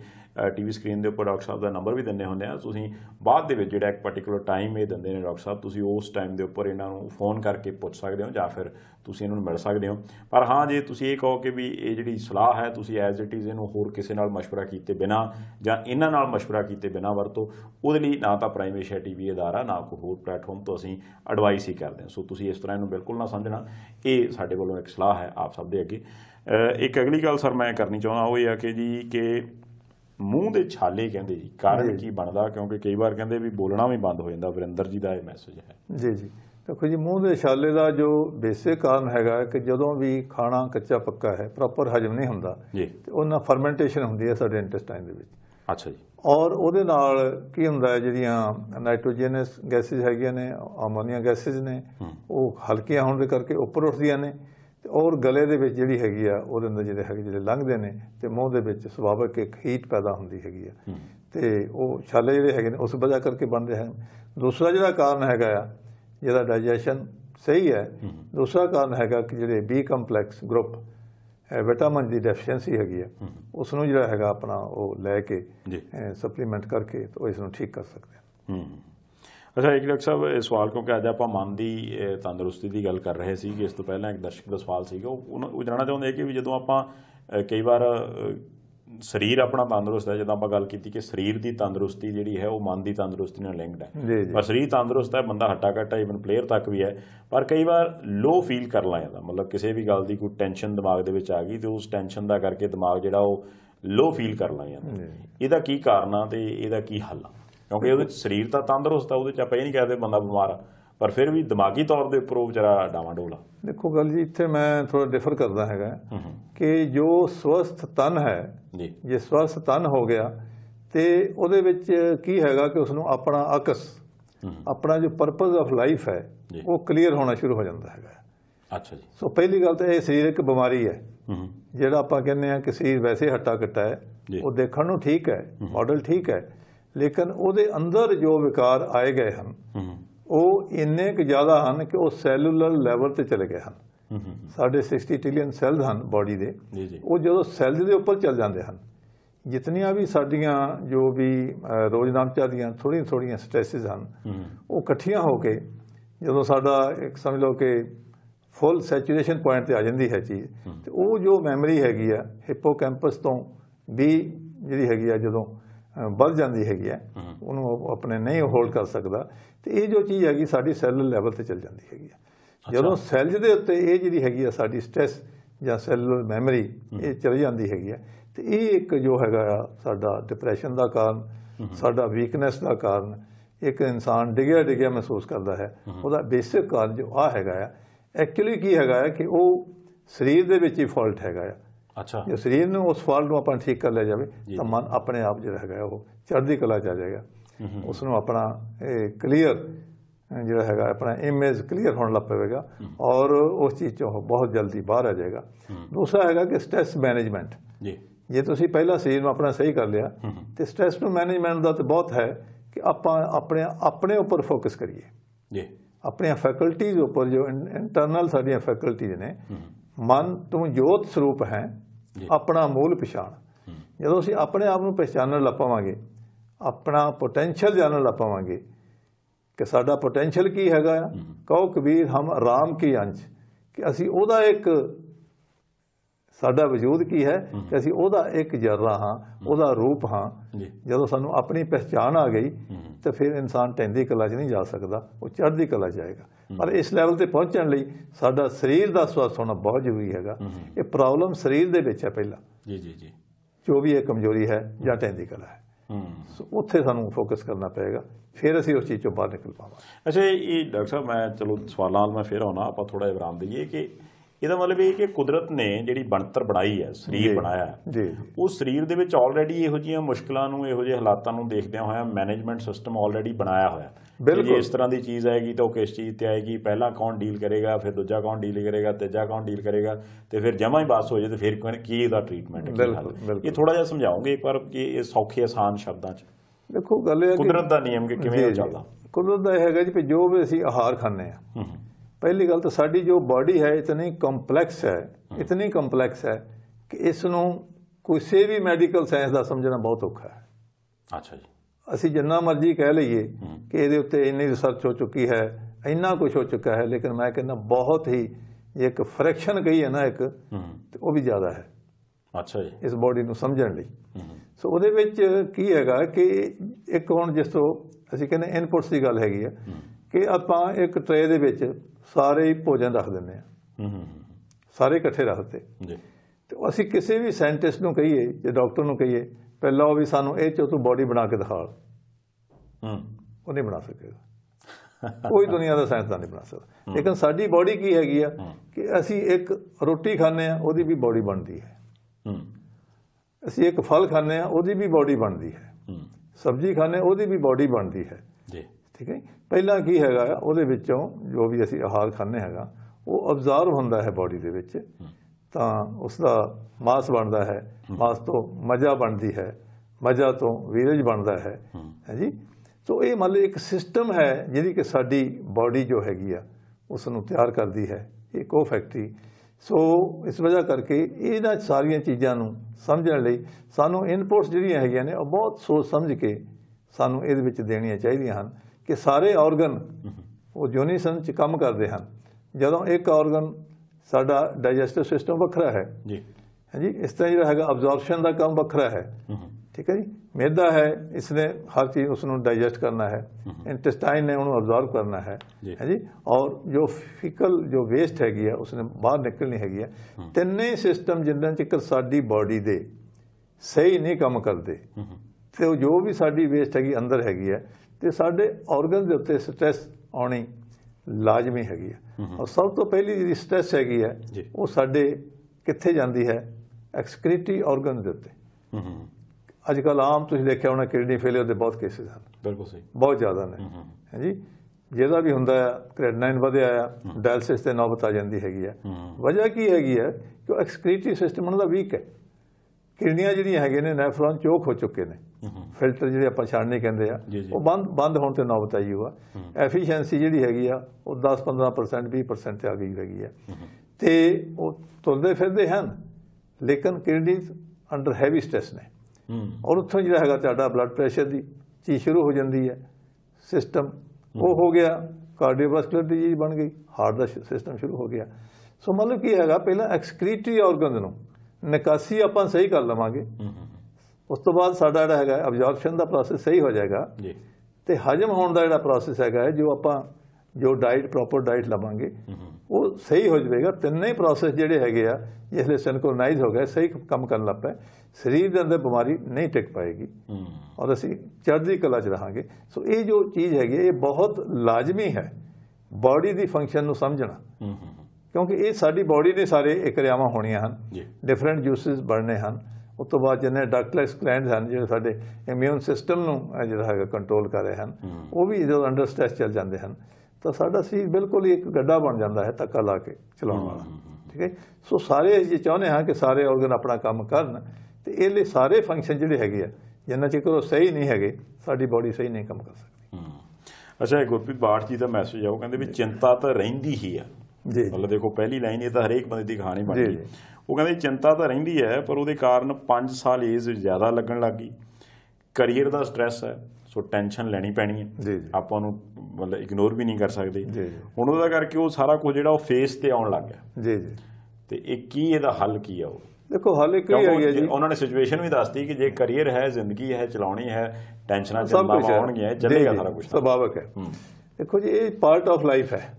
ਟੀਵੀ ਸਕਰੀਨ ਦੇ ਉੱਪਰ ਡਾਕਟਰ ਸਾਹਿਬ ਦਾ ਨੰਬਰ ਵੀ ਦਿੰਨੇ ਹੁੰਦੇ ਆ ਤੁਸੀਂ ਬਾਅਦ ਦੇ ਵਿੱਚ ਜਿਹੜਾ ਇੱਕ ਪਾਰਟਿਕੂਲਰ ਟਾਈਮ ਇਹ ਦਿੰਦੇ ਨੇ ਡਾਕਟਰ ਸਾਹਿਬ ਤੁਸੀਂ ਉਸ ਟਾਈਮ ਦੇ ਉੱਪਰ ਇਹਨਾਂ ਨੂੰ ਫੋਨ ਕਰਕੇ ਪੁੱਛ ਸਕਦੇ ਹੋ ਜਾਂ ਫਿਰ ਤੁਸੀਂ ਇਹਨਾਂ ਨੂੰ ਮਿਲ ਸਕਦੇ ਹੋ ਪਰ ਹਾਂ ਜੇ ਤੁਸੀਂ ਇਹ ਕਹੋ ਕਿ ਵੀ ਇਹ ਜਿਹੜੀ ਸਲਾਹ ਹੈ ਤੁਸੀਂ ਐਜ਼ ਇਟ ਇਜ਼ ਇਹਨੂੰ ਹੋਰ ਕਿਸੇ ਨਾਲ مشورہ ਕੀਤੇ ਬਿਨਾ ਜਾਂ ਇਹਨਾਂ ਨਾਲ مشورہ ਕੀਤੇ ਬਿਨਾ ਵਰਤੋ ਉਹਦੇ ਲਈ ਨਾ ਤਾਂ ਪ੍ਰਾਈਮ ਏਸ਼ੀਆ ਟੀਵੀ ਅਦਾਰਾ ਨਾ ਕੋਈ ਹੋਰ ਪਲੇਟਫਾਰਮ ਤੋਂ ਅਸੀਂ ਐਡਵਾਈਸ ਹੀ ਕਰਦੇ ਹਾਂ ਸੋ ਤੁਸੀਂ ਇਸ ਤਰ੍ਹਾਂ ਇਹਨੂੰ ਬਿਲਕੁਲ ਨਾ ਸਮਝਣਾ ਇਹ ਸਾਡੇ ਵੱਲੋਂ ਇੱਕ ਸਲਾਹ ਹੈ ਆਪ ਸਭ ਦੇ ਅੱਗੇ ਇੱਕ ਅਗਲੀ ਗੱਲ ਸਰ ਮੈਂ ਕਰਨੀ ਚਾਹੁੰਦਾ ਉਹ ਇਹ ਆ ਕਿ ਜੀ ਕਿ ਮੂੰਹ ਦੇ ਛਾਲੇ ਕਹਿੰਦੇ ਜੀ ਕਾਰਨ ਕੀ ਬਣਦਾ ਕਿਉਂਕਿ ਕਈ ਵਾਰ ਕਹਿੰਦੇ ਵੀ ਬੋਲਣਾ ਵੀ ਬੰਦ ਹੋ ਜਾਂਦਾ ਵਿਰਿੰਦਰ ਜੀ ਦਾ ਇਹ ਮੈਸੇਜ ਹੈ ਜੀ ਜੀ ਦੇਖੋ ਜੀ ਮੂੰਹ ਦੇ ਛਾਲੇ ਦਾ ਜੋ ਬੇਸਿਕ ਕਾਰਨ ਹੈਗਾ ਕਿ ਜਦੋਂ ਵੀ ਖਾਣਾ ਕੱਚਾ ਪੱਕਾ ਹੈ ਪ੍ਰੋਪਰ ਹਜਮ ਨਹੀਂ ਹੁੰਦਾ ਜੀ ਤੇ ਉਹਨਾਂ ਫਰਮੈਂਟੇਸ਼ਨ ਹੁੰਦੀ ਹੈ ਸਾਡੇ ਇੰਟੈਸਟਾਈਨ ਦੇ ਵਿੱਚ ਅੱਛਾ ਜੀ ਔਰ ਉਹਦੇ ਨਾਲ ਕੀ ਹੁੰਦਾ ਹੈ ਜਿਹੜੀਆਂ ਨਾਈਟ੍ਰੋਜਨਸ ਗੈਸਿਸ ਹੈਗੀਆਂ ਨੇ ਅਮੋਨੀਆ ਗੈਸਿਸ ਨੇ ਉਹ ਹਲਕੀਆਂ ਹੋਣ ਦੇ ਕਰਕੇ ਉੱਪਰ ਉੱਠਦੀਆਂ ਨੇ ਤੇ ਔਰ ਗਲੇ ਦੇ ਵਿੱਚ ਜਿਹੜੀ ਹੈਗੀ ਆ ਉਹਦੇ ਅੰਦਰ ਜਿਹੜੇ ਹੈਗੇ ਜਿਹੜੇ ਲੰਘਦੇ ਨੇ ਤੇ ਮੂੰਹ ਦੇ ਵਿੱਚ ਸੁਭਾਵਿਕ ਇੱਕ ਹੀਟ ਪੈਦਾ ਹੁੰਦੀ ਹੈਗੀ ਆ ਤੇ ਉਹ ਛਾਲੇ ਜਿਹੜੇ ਹੈਗੇ ਨੇ ਉਸ ਵਜ੍ਹਾ ਕਰਕੇ ਬਣਦੇ ਹਨ ਦੂਸਰਾ ਜਿਹੜਾ ਕਾਰਨ ਹੈਗਾ ਆ ਜਿਹੜਾ ਡਾਈਜੈਸ਼ਨ ਸਹੀ ਹੈ ਦੂਸਰਾ ਕਾਰਨ ਹੈਗਾ ਕਿ ਜਿਹੜੇ ਬੀ ਕੰਪਲੈਕਸ ਗਰੁੱਪ ਵਿਟਾਮਿਨ ਦੀ ਡੈਫੀਸ਼ੀਐਂਸੀ ਹੈਗੀ ਹੈ ਉਸ ਨੂੰ ਜਿਹੜਾ ਹੈਗਾ ਆਪਣਾ ਉਹ ਲੈ ਕੇ ਸਪਲੀਮੈਂਟ ਕਰਕੇ ਉਹ ਇਸ ਨੂੰ ਠੀਕ ਕਰ ਸਕਦੇ ਹਾਂ ਅੱਛਾ ਇੱਕ ਡਾਕਟਰ ਸਾਹਿਬ ਇਹ ਸਵਾਲ ਕਿਉਂਕਿ ਅੱਜ ਆਪਾਂ ਮਨ ਦੀ ਤੰਦਰੁਸਤੀ ਦੀ ਗੱਲ ਕਰ ਰਹੇ ਸੀ ਕਿ ਇਸ ਤੋਂ ਪਹਿਲਾਂ ਇੱਕ ਦਰਸ਼ਕ ਦਾ ਸਵਾਲ ਸੀਗਾ ਉਹ ਉਹ ਜਾਣਨਾ ਚਾਹੁੰਦੇ ਕਿ ਵੀ ਜਦੋਂ ਆਪਾਂ ਕਈ ਵਾਰ ਸਰੀਰ ਆਪਣਾ ਤੰਦਰੁਸਤ ਹੈ ਜਦੋਂ ਆਪਾਂ ਗੱਲ ਕੀਤੀ ਕਿ ਸਰੀਰ ਦੀ ਤੰਦਰੁਸਤੀ ਜਿਹੜੀ ਹੈ ਉਹ ਮਨ ਦੀ ਤੰਦਰੁਸਤੀ ਨਾਲ ਲਿੰਕਡ ਹੈ ਪਰ ਸਰੀਰ ਤੰਦਰੁਸਤ ਹੈ ਬੰਦਾ ਹੱਟਾ ਘਟਾ ਇਵਨ ਪਲੇਅਰ ਤੱਕ ਵੀ ਹੈ ਪਰ ਕਈ ਵਾਰ ਲੋ ਫੀਲ ਕਰ ਲਾ ਜਾਂਦਾ ਮਤਲਬ ਕਿਸੇ ਵੀ ਗੱਲ ਦੀ ਕੋਈ ਟੈਨਸ਼ਨ ਦਿਮਾਗ ਦੇ ਵਿੱਚ ਆ ਗਈ ਤੇ ਉਸ ਟੈਨਸ਼ਨ ਦਾ ਕਰਕੇ ਦਿਮਾਗ ਜਿਹੜਾ ਉਹ ਲੋ ਫੀਲ ਕਰ ਲਾ ਜਾਂਦਾ ਇਹਦਾ ਕੀ ਕਾਰਨ ਆ ਤੇ ਇਹਦਾ ਕੀ ਹੱਲ ਆ ਕਿਉਂਕਿ ਉਹਦੇ ਸਰੀਰ ਤਾਂ ਤੰਦਰੁਸਤ ਆ ਉਹਦੇ ਚ ਆਪਾਂ ਇਹ ਨਹੀਂ ਕਹਦੇ ਬੰਦਾ ਬਿਮਾਰ ਆ ਪਰ ਫਿਰ ਵੀ ਦਿਮਾਗੀ ਤੌਰ ਦੇ ਉੱਪਰ ਉਹ ਵਿਚਾਰਾ ਡਾਵਾਂਡੋਲ ਆ ਦੇਖੋ ਗੱਲ ਜੀ ਇੱਥੇ ਮੈਂ ਥੋੜਾ ਡਿਫਰ ਕਰਦਾ ਹੈਗਾ ਕਿ ਜੋ ਸਵਸਥ ਤਨ ਹੈ ਜੀ ਜੇ ਸਵਸਥ ਤਨ ਹੋ ਗਿਆ ਤੇ ਉਹਦੇ ਵਿੱਚ ਕੀ ਹੈਗਾ ਕਿ ਉਸ ਨੂੰ ਆਪਣਾ ਅਕਸ ਆਪਣਾ ਜੋ ਪਰਪਸ ਆਫ ਲਾਈਫ ਹੈ ਉਹ ਕਲੀਅਰ ਹੋਣਾ ਸ਼ੁਰੂ ਹੋ ਜਾਂਦਾ ਹੈਗਾ ਅੱਛਾ ਜੀ ਸੋ ਪਹਿਲੀ ਗੱਲ ਤਾਂ ਇਹ ਸਰੀਰਕ ਬਿਮਾਰੀ ਹੈ ਜਿਹੜਾ ਆਪਾਂ ਕਹਿੰਦੇ ਆ ਕਿ ਸਰੀਰ ਵੈਸੇ ਹੱਟਾ ਕਟਾ ਹੈ ਉਹ ਦੇਖਣ ਨੂੰ ਠੀਕ ਹੈ ਮਾਡਲ ਠੀਕ ਹੈ ਲੇਕਿਨ ਉਹਦੇ ਅੰਦਰ ਜੋ ਵਿਕਾਰ ਆਏ ਗਏ ਹਨ ਉਹ ਇੰਨੇ ਕੁ ਜ਼ਿਆਦਾ ਹਨ ਕਿ ਉਹ ਸੈਲੂਲਰ ਲੈਵਲ ਤੇ ਚਲੇ ਗਏ ਹਨ ਸਾਡੇ 60 ਟ੍ਰਿਲੀਅਨ ਸੈਲਸ ਹਨ ਬਾਡੀ ਦੇ ਉਹ ਜਦੋਂ ਸੈਲ ਦੇ ਉੱਪਰ ਚਲ ਜਾਂਦੇ ਹਨ ਜਿਤਨੀਆਂ ਵੀ ਸਾਡੀਆਂ ਜੋ ਵੀ ਰੋਜ਼ਨਾਮਚਾ ਦੀਆਂ ਥੋੜੀਆਂ ਥੋੜੀਆਂ ਸਟ੍ਰੈਸਸ ਹਨ ਉਹ ਇਕੱਠੀਆਂ ਹੋ ਕੇ ਜਦੋਂ ਸਾਡਾ ਇੱਕ ਸਮਝ ਲਓ ਕਿ ਫੁੱਲ ਸੈਚੂਰੇਸ਼ਨ ਪੁਆਇੰਟ ਤੇ ਆ ਜਾਂਦੀ ਹੈ ਚੀਜ਼ ਤੇ ਉਹ ਜੋ ਮੈਮਰੀ ਹੈਗੀ ਆ ਹਿਪੋਕੈਂਪਸ ਤੋਂ ਵੀ ਜਿਹੜੀ ਹੈਗੀ ਆ ਜਦੋਂ ਵੱਧ ਜਾਂਦੀ ਹੈਗੀ ਹੈ ਉਹਨੂੰ ਆਪਣੇ ਨਹੀਂ ਹੋਲਡ ਕਰ ਸਕਦਾ ਤੇ ਇਹ ਜੋ ਚੀਜ਼ ਹੈਗੀ ਸਾਡੀ ਸੈੱਲ ਲੈਵਲ ਤੇ ਚੱਲ ਜਾਂਦੀ ਹੈਗੀ ਹੈ ਜਦੋਂ ਸੈੱਲ ਦੇ ਉੱਤੇ ਇਹ ਜਿਹੜੀ ਹੈਗੀ ਆ ਸਾਡੀ ਸਟ੍ਰੈਸ ਜਾਂ ਸੈਲੂਲਰ ਮੈਮਰੀ ਇਹ ਚਲ ਜਾਂਦੀ ਹੈਗੀ ਹੈ ਤੇ ਇਹ ਇੱਕ ਜੋ ਹੈਗਾ ਸਾਡਾ ਡਿਪਰੈਸ਼ਨ ਦਾ ਕਾਰਨ ਸਾਡਾ ਵੀਕਨੈਸ ਦਾ ਕਾਰਨ ਇੱਕ ਇਨਸਾਨ ਡਿਗਿਆ ਡਿਗਿਆ ਮਹਿਸੂਸ ਕਰਦਾ ਹੈ ਉਹਦਾ ਬੇਸਿਕ ਕਾਰਨ ਜੋ ਆ ਹੈਗਾ ਐਕਚੁਅਲੀ ਕੀ ਹੈਗਾ ਕਿ ਉਹ ਸਰੀਰ ਦੇ ਵਿੱਚ ਹੀ ਫਾਲਟ ਹੈਗਾ ਆ ਅੱਛਾ ਜੇ ਸਰੀਰ ਨੂੰ ਉਸ ਫਾਲ ਨੂੰ ਆਪਾਂ ਠੀਕ ਕਰ ਲਿਆ ਜਾਵੇ ਤਾਂ ਮਨ ਆਪਣੇ ਆਪ ਜਿਹੜਾ ਹੈਗਾ ਉਹ ਚੜ੍ਹਦੀ ਕਲਾ ਚ ਆ ਜਾਏਗਾ ਉਸ ਨੂੰ ਆਪਣਾ ਇਹ ਕਲੀਅਰ ਜਿਹੜਾ ਹੈਗਾ ਆਪਣਾ ਇਮੇਜ ਕਲੀਅਰ ਹੋਣ ਲੱਗ ਪਵੇਗਾ ਔਰ ਉਸ ਚੀਜ਼ ਤੋਂ ਬਹੁਤ ਜਲਦੀ ਬਾਹਰ ਆ ਜਾਏਗਾ ਦੂਸਰਾ ਹੈਗਾ ਕਿ ਸਟ्रेस ਮੈਨੇਜਮੈਂਟ ਜੀ ਜੇ ਤੁਸੀਂ ਪਹਿਲਾਂ ਸਰੀਰ ਨੂੰ ਆਪਣਾ ਸਹੀ ਕਰ ਲਿਆ ਤੇ ਸਟ्रेस ਨੂੰ ਮੈਨੇਜਮੈਂਟ ਦਾ ਤੇ ਬਹੁਤ ਹੈ ਕਿ ਆਪਾਂ ਆਪਣੇ ਆਪਣੇ ਉੱਪਰ ਫੋਕਸ ਕਰੀਏ ਜੀ ਆਪਣੀਆਂ ਫੈਕਲਟੀਆਂ ਉੱਪਰ ਜੋ ਇੰਟਰਨਲ ਸਾਡੀਆਂ ਫੈਕਲਟੀਆਂ ਨੇ ਮਨ ਤੂੰ ਜੋਤ ਸਰੂਪ ਹੈ ਆਪਣਾ ਮੂਲ ਪਛਾਣ ਜਦੋਂ ਅਸੀਂ ਆਪਣੇ ਆਪ ਨੂੰ ਪਛਾਣਨ ਲੱਪਾਵਾਂਗੇ ਆਪਣਾ ਪੋਟੈਂਸ਼ੀਅਲ ਜਾਣਨ ਲੱਪਾਵਾਂਗੇ ਕਿ ਸਾਡਾ ਪੋਟੈਂਸ਼ੀਅਲ ਕੀ ਹੈਗਾ ਕਹੋ ਕਬੀਰ ਹਮ ਰਾਮ ਕੀ ਅੰਸ਼ ਕਿ ਅਸੀਂ ਉਹਦਾ ਇੱਕ ਸਾਡਾ ਵਜੂਦ ਕੀ ਹੈ ਕਿ ਅਸੀਂ ਉਹਦਾ ਇੱਕ ਜਰਰਾ ਹਾਂ ਉਹਦਾ ਰੂਪ ਹਾਂ ਜਦੋਂ ਸਾਨੂੰ ਆਪਣੀ ਪਛਾਣ ਆ ਗਈ ਤਾਂ ਫਿਰ ਇਨਸਾਨ ਟੈਂਦੀ ਕਲਾ 'ਚ ਨਹੀਂ ਜਾ ਸਕਦਾ ਉਹ ਚੜ੍ਹਦੀ ਕਲਾ ਜਾਏਗਾ ਪਰ ਇਸ ਲੈਵਲ ਤੇ ਪਹੁੰਚਣ ਲਈ ਸਾਡਾ ਸਰੀਰ ਦਾ ਸਵਾਸ ਹੋਣਾ ਬਹੁਤ ਜ਼ਰੂਰੀ ਹੈਗਾ ਇਹ ਪ੍ਰੋਬਲਮ ਸਰੀਰ ਦੇ ਵਿੱਚ ਹੈ ਪਹਿਲਾਂ ਜੀ ਜੀ ਜੀ ਜੋ ਵੀ ਇਹ ਕਮਜ਼ੋਰੀ ਹੈ ਜਾਂ ਟੈਂਦੀ ਕਲਾ ਹੈ ਸੋ ਉੱਥੇ ਸਾਨੂੰ ਫੋਕਸ ਕਰਨਾ ਪਏਗਾ ਫਿਰ ਅਸੀਂ ਉਸ ਚੀਜ਼ ਤੋਂ ਬਾਹਰ ਨਿਕਲ ਪਾਵਾਂਗੇ ਅੱਛਾ ਇਹ ਡਾਕਟਰ ਸਾਹਿਬ ਮੈਂ ਚਲੋ ਸਵਾਲਾਂ ਨਾਲ ਮੈਂ ਫੇਰ ਆਉਣਾ ਆਪਾਂ ਥੋੜਾ ਇਬਰਾਮ ਦਈਏ ਕਿ ਇਹਦਾ ਮਤਲਬ ਇਹ ਕਿ ਕੁਦਰਤ ਨੇ ਜਿਹੜੀ ਬਣਤਰ ਬਣਾਈ ਹੈ ਸਰੀਰ ਬਣਾਇਆ ਜੀ ਉਹ ਸਰੀਰ ਦੇ ਵਿੱਚ ਆਲਰੇਡੀ ਇਹੋ ਜੀਆਂ ਮੁਸ਼ਕਲਾਂ ਨੂੰ ਇਹੋ ਜਿਹੇ ਹਾਲਾਤਾਂ ਨੂੰ ਦੇਖਦਿਆਂ ਹੋਇਆ ਮੈਨੇਜਮੈਂਟ ਸਿਸਟਮ ਆਲਰੇਡੀ ਬਣਾਇਆ ਹੋਇਆ ਬਿਲਕੁਲ ਇਸ ਤਰ੍ਹਾਂ ਦੀ ਚੀਜ਼ ਆਏਗੀ ਤਾਂ ਉਹ ਕਿਸ ਚੀਜ਼ ਤੇ ਆਏਗੀ ਪਹਿਲਾਂ ਕੌਣ ਡੀਲ ਕਰੇਗਾ ਫਿਰ ਦੂਜਾ ਕੌਣ ਡੀਲ ਕਰੇਗਾ ਤੀਜਾ ਕੌਣ ਡੀਲ ਕਰੇਗਾ ਤੇ ਫਿਰ ਜਮਾ ਹੀ ਬਾਸ ਹੋ ਜੇ ਤੇ ਫਿਰ ਕੀ ਇਹਦਾ ਟ੍ਰੀਟਮੈਂਟ ਇਹ ਥੋੜਾ ਜਿਹਾ ਸਮਝਾਉਂਗੇ ਇੱਕ ਵਾਰ ਕਿ ਇਹ ਸੌਖੇ ਆਸਾਨ ਸ਼ਬਦਾਂ 'ਚ ਦੇਖੋ ਗੱਲ ਇਹ ਹੈ ਕਿ ਕੁਦਰਤ ਦਾ ਨਿਯਮ ਕਿ ਕਿਵੇਂ ਚੱਲਦਾ ਕੁਦਰਤ ਦਾ ਹੈਗਾ ਜੀ ਕਿ ਜੋ ਵੀ ਅਸੀਂ ਆਹਾਰ ਖਾਂਦੇ ਆ ਪਹਿਲੀ ਗੱਲ ਤਾਂ ਸਾਡੀ ਜੋ ਬਾਡੀ ਹੈ ਇਤਨੀ ਕੰਪਲੈਕਸ ਹੈ ਇਤਨੀ ਕੰਪਲੈਕਸ ਹੈ ਕਿ ਇਸ ਨੂੰ ਕਿਸੇ ਵੀ ਮੈਡੀਕਲ ਸਾਇੰਸ ਦਾ ਸਮਝਣਾ ਬਹੁਤ ਔਖਾ ਹੈ ਅੱਛਾ ਜੀ ਅਸੀਂ ਜਿੰਨਾ ਮਰਜ਼ੀ ਕਹਿ ਲਈਏ ਕਿ ਇਹਦੇ ਉੱਤੇ ਇੰਨੀ ਰਿਸਰਚ ਹੋ ਚੁੱਕੀ ਹੈ ਇੰਨਾ ਕੁਝ ਹੋ ਚੁੱਕਾ ਹੈ ਲੇਕਿਨ ਮੈਂ ਕਹਿੰਦਾ ਬਹੁਤ ਹੀ ਇੱਕ ਫ੍ਰੈਕਸ਼ਨ ਕਹੀ ਹੈ ਨਾ ਇੱਕ ਤੇ ਉਹ ਵੀ ਜ਼ਿਆਦਾ ਹੈ ਅੱਛਾ ਜੀ ਇਸ ਬਾਡੀ ਨੂੰ ਸਮਝਣ ਲਈ ਸੋ ਉਹਦੇ ਵਿੱਚ ਕੀ ਹੈਗਾ ਕਿ ਇੱਕ ਹੁਣ ਜਿਸ ਤੋਂ ਅਸੀਂ ਕਹਿੰਦੇ ਇਨਪੁਟਸ ਦੀ ਗੱਲ ਹੈਗੀ ਆ ਕਿ ਆਪਾਂ ਇੱਕ ਟ੍ਰੇ ਦੇ ਵਿੱਚ ਸਾਰੇ ਹੀ ਭੋਜਨ ਰੱਖ ਦਿੰਦੇ ਆ ਹੂੰ ਹੂੰ ਸਾਰੇ ਇਕੱਠੇ ਰੱਖਦੇ ਜੀ ਤੇ ਅਸੀਂ ਕਿਸੇ ਵੀ ਸਾਇੰਟਿਸਟ ਨੂੰ ਕਹੀਏ ਜਾਂ ਡਾਕਟਰ ਨੂੰ ਕਹੀਏ ਪਹਿਲਾਂ ਉਹ ਵੀ ਸਾਨੂੰ ਇਹ ਚੋਂ ਤੂੰ ਬਾਡੀ ਬਣਾ ਕੇ ਦਿਖਾ ਹੂੰ ਉਹ ਨਹੀਂ ਬਣਾ ਸਕੇਗਾ ਕੋਈ ਦੁਨੀਆ ਦਾ ਸਾਇੰਸਦਾਨ ਨਹੀਂ ਬਣਾ ਸਕਦਾ ਲੇਕਿਨ ਸਾਡੀ ਬਾਡੀ ਕੀ ਹੈਗੀ ਆ ਕਿ ਅਸੀਂ ਇੱਕ ਰੋਟੀ ਖਾਂਦੇ ਆ ਉਹਦੀ ਵੀ ਬਾਡੀ ਬਣਦੀ ਹੈ ਹੂੰ ਅਸੀਂ ਇੱਕ ਫਲ ਖਾਂਦੇ ਆ ਉਹਦੀ ਵੀ ਬਾਡੀ ਬਣਦੀ ਹੈ ਹੂੰ ਸਬਜ਼ੀ ਖਾਂਦੇ ਉਹਦੀ ਵੀ ਬਾਡੀ ਬਣਦੀ ਹੈ ਜੀ ਠੀਕ ਹੈ ਪਹਿਲਾਂ ਕੀ ਹੈਗਾ ਉਹਦੇ ਵਿੱਚੋਂ ਜੋ ਵੀ ਅਸੀਂ ਆਹਾਰ ਖਾਂਦੇ ਹੈਗਾ ਉਹ ਅਬਜ਼ਰਵ ਹੁੰਦਾ ਹੈ ਬਾਡੀ ਦੇ ਵਿੱਚ ਤਾਂ ਉਸ ਦਾ ਮਾਸ ਬਣਦਾ ਹੈ ਮਾਸ ਤੋਂ ਮਜਾ ਬਣਦੀ ਹੈ ਮਜਾ ਤੋਂ ਵੀਰਜ ਬਣਦਾ ਹੈ ਜੀ ਸੋ ਇਹ ਮਤਲਬ ਇੱਕ ਸਿਸਟਮ ਹੈ ਜਿਹਦੀ ਕਿ ਸਾਡੀ ਬਾਡੀ ਜੋ ਹੈਗੀ ਆ ਉਸ ਨੂੰ ਤਿਆਰ ਕਰਦੀ ਹੈ ਇਹ ਕੋ ਫੈਕਟਰੀ ਸੋ ਇਸ ਵਜ੍ਹਾ ਕਰਕੇ ਇਹਨਾਂ ਸਾਰੀਆਂ ਚੀਜ਼ਾਂ ਨੂੰ ਸਮਝਣ ਲਈ ਸਾਨੂੰ ਇਨਪੁਟਸ ਜਿਹੜੀਆਂ ਹੈਗੀਆਂ ਨੇ ਉਹ ਬਹੁਤ ਸੋਚ ਸਮਝ ਕੇ ਸਾਨੂੰ ਇਹਦੇ ਵਿੱਚ ਦੇਣੀਆਂ ਚਾਹੀਦੀਆਂ ਹਨ ਕਿ ਸਾਰੇ ਆਰਗਨ ਉਹ ਯੂਨੀਸਨ 'ਚ ਕੰਮ ਕਰਦੇ ਹਨ ਜਦੋਂ ਇੱਕ ਆਰਗਨ ਸਾਡਾ ਡਾਈਜੈਸਟਿਵ ਸਿਸਟਮ ਵੱਖਰਾ ਹੈ ਜੀ ਹਾਂਜੀ ਇਸ ਤਰ੍ਹਾਂ ਜਿਹੜਾ ਹੈਗਾ ਅਬਜ਼ੌਰਪਸ਼ਨ ਦਾ ਕੰਮ ਵੱਖਰਾ ਹੈ ਠੀਕ ਹੈ ਜੀ ਮਿਹਦਾ ਹੈ ਇਸ ਨੇ ਹਰ ਚੀਜ਼ ਉਸ ਨੂੰ ਡਾਈਜੈਸਟ ਕਰਨਾ ਹੈ ਇੰਟੈਸਟਾਈਨ ਨੇ ਉਹਨੂੰ ਅਬਜ਼ੌਰਬ ਕਰਨਾ ਹੈ ਹਾਂਜੀ ਔਰ ਜੋ ਫਿਕਲ ਜੋ ਵੇਸਟ ਹੈਗੀ ਆ ਨੇ ਬਾਹਰ ਨਿਕਲਣੀ ਹੈਗੀ ਆ ਤਿੰਨੇ ਸਿਸਟਮ ਜਿੰਨਾਂ ਚ ਸਾਡੀ ਬਾਡੀ ਦੇ ਸਹੀ ਨਹੀਂ ਕੰਮ ਕਰਦੇ ਤੇ ਜੋ ਵੀ ਸਾਡੀ ਵੇਸਟ ਹੈਗੀ ਅੰਦਰ ਹੈਗੀ ਆ ਤੇ ਸਾਡੇ ਆਰਗਨ ਦੇ ਉੱਤੇ ਸਟ੍ਰੈਸ ਆਉਣੀ ਲਾਜ਼ਮੀ ਹੈਗੀ ਹੈ ਔਰ ਸਭ ਤੋਂ ਪਹਿਲੀ ਜਿਹੜੀ ਸਟ੍ਰੈਸ ਹੈਗੀ ਹੈ ਉਹ ਸਾਡੇ ਕਿੱਥੇ ਜਾਂਦੀ ਹੈ ਐਕਸਕ੍ਰੀਟਰੀ ਆਰਗਨ ਦੇ ਉੱਤੇ ਅੱਜ ਕੱਲ ਆਮ ਤੁਸੀਂ ਦੇਖਿਆ ਹੋਣਾ ਕਿਡਨੀ ਫੇਲਿਅਰ ਦੇ ਬਹੁਤ ਕੇਸਿਸ ਹਨ ਬਿਲਕੁਲ ਸਹੀ ਬਹੁਤ ਜ਼ਿਆਦਾ ਨੇ ਹਾਂਜੀ ਜਿਹਦਾ ਵੀ ਹੁੰਦਾ ਹੈ ਕ੍ਰੈਡਨਾਈਨ ਵਧਿਆ ਆ ਡਾਇਲਿਸਿਸ ਤੇ ਨੌਬਤ ਆ ਜਾਂਦੀ ਹੈਗੀ ਆ ਵਜ੍ਹਾ ਕੀ ਹੈਗੀ ਹੈ ਕਿ ਐਕਸਕ੍ਰੀਟਰੀ ਸਿਸਟਮ ਉਹਨਾਂ ਦਾ ਵੀਕ ਹੈ ਕਿਡਨੀਆਂ ਜਿਹੜੀਆਂ ਹੈਗੇ ਨੇ ਨੈਫਰੋਨ ਚੋਕ ਹੋ ਚੁੱਕੇ ਨੇ ਫਿਲਟਰ ਜਿਹੜੇ ਆਪਾਂ ਛਾੜਨੇ ਕਹਿੰਦੇ ਆ ਉਹ ਬੰਦ ਬੰਦ ਹੋਣ ਤੇ ਨੌਬਤ ਆਈ ਹੋਆ ਐਫੀਸ਼ੀਐਂਸੀ ਜਿਹੜੀ ਹੈਗੀ ਆ ਉਹ 10-15% 20% ਤੇ ਆ ਗਈ ਹੈਗੀ ਆ ਤੇ ਉਹ ਤੁਰਦੇ ਫਿਰਦੇ ਹਨ ਲੇਕਿਨ ਕਿਡਨੀ ਅੰਡਰ ਹੈਵੀ ਸਟ੍ਰੈਸ ਨੇ ਔਰ ਉੱਥੋਂ ਜਿਹੜਾ ਹੈਗਾ ਤੁਹਾਡਾ ਬਲੱਡ ਪ੍ਰੈਸ਼ਰ ਦੀ ਚੀਜ਼ ਸ਼ੁਰੂ ਹੋ ਜਾਂਦੀ ਹੈ ਸਿਸਟਮ ਉਹ ਹੋ ਗਿਆ ਕਾਰਡੀਓਵੈਸਕੂਲਰ ਦੀ ਚੀਜ਼ ਬਣ ਗਈ ਹਾਰਟ ਦਾ ਸਿਸਟਮ ਸ਼ੁਰੂ ਹੋ ਗਿਆ ਸੋ ਮਤਲਬ ਕੀ ਹੈਗਾ ਪਹਿਲਾਂ ਐਕਸਕ੍ਰੀਟਰੀ ਆਰਗਨ ਨੂੰ ਨਿਕਾਸੀ ਆਪਾਂ ਸਹੀ ਕਰ ਲਵਾਂਗੇ ਉਸ ਤੋਂ ਬਾਅਦ ਸਾਡਾ ਜਿਹੜਾ ਹੈਗਾ ਐਬਜ਼ੌਰਪਸ਼ਨ ਦਾ ਪ੍ਰੋਸੈਸ ਸਹੀ ਹੋ ਜਾਏਗਾ ਜੀ ਤੇ ਹਜਮ ਹੋਣ ਦਾ ਜਿਹੜਾ ਪ੍ਰੋਸੈਸ ਹੈਗਾ ਜੋ ਆਪਾਂ ਜੋ ਡਾਈਟ ਪ੍ਰੋਪਰ ਡਾਈਟ ਲਵਾਂਗੇ ਉਹ ਸਹੀ ਹੋ ਜਾਵੇਗਾ ਤਿੰਨੇ ਪ੍ਰੋਸੈਸ ਜਿਹੜੇ ਹੈਗੇ ਆ ਇਸ ਲਈ ਸਿੰਕਰੋਨਾਈਜ਼ ਹੋ ਗਏ ਸਹੀ ਕੰਮ ਕਰਨ ਲੱਗ ਸਰੀਰ ਦੇ ਅੰਦਰ ਬਿਮਾਰੀ ਨਹੀਂ ਟਿਕ ਪਾਏਗੀ ਔਰ ਅਸੀਂ ਚੜ੍ਹਦੀ ਕਲਾ 'ਚ ਰਹਾਂਗੇ ਸੋ ਇਹ ਜੋ ਚੀਜ਼ ਹੈਗੀ ਇਹ ਬਹੁਤ ਲਾਜ਼ਮੀ ਹੈ ਬਾਡੀ ਦੀ ਫੰਕਸ਼ਨ ਨੂੰ ਸਮਝਣਾ ਕਿਉਂਕਿ ਇਹ ਸਾਡੀ ਬਾਡੀ ਦੇ ਸਾਰੇ ਇਕਰਿਆਵਾਂ ਹੋਣੀਆਂ ਹਨ ਡਿਫਰੈਂਟ ਜੂਸਸ ਬਣਨੇ ਹਨ ਉਸ ਤੋਂ ਬਾਅਦ ਜਿਹਨੇ ਡਾਕਟਲੈਸ ਗਲੈਂਡਸ ਹਨ ਜਿਹੜੇ ਸਾਡੇ ਇਮਿਊਨ ਸਿਸਟਮ ਨੂੰ ਜਿਹੜਾ ਹੈਗਾ ਕੰਟਰੋਲ ਕਰ ਰਹੇ ਹਨ ਉਹ ਵੀ ਜਦੋਂ ਅੰਡਰ ਸਟ੍ਰੈਸ ਚੱਲ ਜਾਂਦੇ ਹਨ ਤਾਂ ਸਾਡਾ ਸਰੀਰ ਬਿਲਕੁਲ ਹੀ ਇੱਕ ਗੱਡਾ ਬਣ ਜਾਂਦਾ ਹੈ ਧੱਕਾ ਲਾ ਕੇ ਚਲਾਉਣ ਵਾਲਾ ਠੀਕ ਹੈ ਸੋ ਸਾਰੇ ਜੇ ਚਾਹੁੰਦੇ ਹਾਂ ਕਿ ਸਾਰੇ ਆਰਗਨ ਆਪਣਾ ਕੰਮ ਕਰਨ ਤੇ ਇਹ ਲਈ ਸਾਰੇ ਫੰਕਸ਼ਨ ਜਿਹੜੇ ਹੈਗੇ ਆ ਜਿੰਨਾ ਚਿਰ ਉਹ ਸਹੀ ਨਹੀਂ ਹੈਗੇ ਸਾਡੀ ਬਾਡੀ ਸਹੀ ਨਹੀਂ ਕੰਮ ਕਰ ਸਕਦੀ ਅੱਛਾ ਇਹ ਗੁਰਪ੍ਰੀਤ ਬਾਠ ਜੀ ਦਾ ਮੈਸੇਜ ਆਉ ਕਹਿੰਦੇ ਵੀ ਚਿੰਤਾ ਤਾਂ ਰਹਿੰਦੀ ਹੀ ਆ ਜੀ ਮਤਲਬ ਦੇਖੋ ਪਹਿਲੀ ਲਾਈਨ ਇਹ ਤਾਂ ਹਰੇਕ ਬੰਦੇ ਦੀ ਕਹਾਣੀ ਬਣ ਗਈ ਉਹ ਕਹਿੰਦੇ ਚਿੰਤਾ ਤਾਂ ਰਹਿੰਦੀ ਹੈ ਪਰ ਉਹਦੇ ਕਾਰਨ 5 ਸਾਲ ਏਜ ਜ਼ਿਆਦਾ ਲੱਗਣ ਲੱਗ ਗਈ ਕਰੀਅਰ ਦਾ ਸਟ्रेस ਹੈ ਸੋ ਟੈਨਸ਼ਨ ਲੈਣੀ ਪੈਣੀ ਹੈ ਆਪਾਂ ਨੂੰ ਮਤਲਬ ਇਗਨੋਰ ਵੀ ਨਹੀਂ ਕਰ ਸਕਦੇ ਹੁਣ ਉਹਦਾ ਕਰਕੇ ਉਹ ਸਾਰਾ ਕੁਝ ਜਿਹੜਾ ਉਹ ਫੇਸ ਤੇ ਆਉਣ ਲੱਗ ਗਿਆ ਜੀ ਜੀ ਤੇ ਇਹ ਕੀ ਇਹਦਾ ਹੱਲ ਕੀ ਆ ਉਹ ਦੇਖੋ ਹੱਲ ਇੱਕ ਹੀ ਹੈ ਜੀ ਉਹਨਾਂ ਨੇ ਸਿਚੁਏਸ਼ਨ ਵੀ ਦੱਸਤੀ ਕਿ ਜੇ ਕੈਰੀਅਰ ਹੈ ਜ਼ਿੰਦਗੀ ਹੈ ਚਲਾਉਣੀ ਹੈ ਟੈਨਸ਼ਨਾਂ ਚਿੰਤਾਵਾਂ ਆਉਣਗੀਆਂ ਚੱਲੇਗਾ ਸਾਰਾ ਕੁਝ ਸੁਭਾਵਕ ਹੈ ਦੇਖੋ ਜੀ ਇਹ ਪਾਰਟ ਆਫ ਲਾਈਫ ਹੈ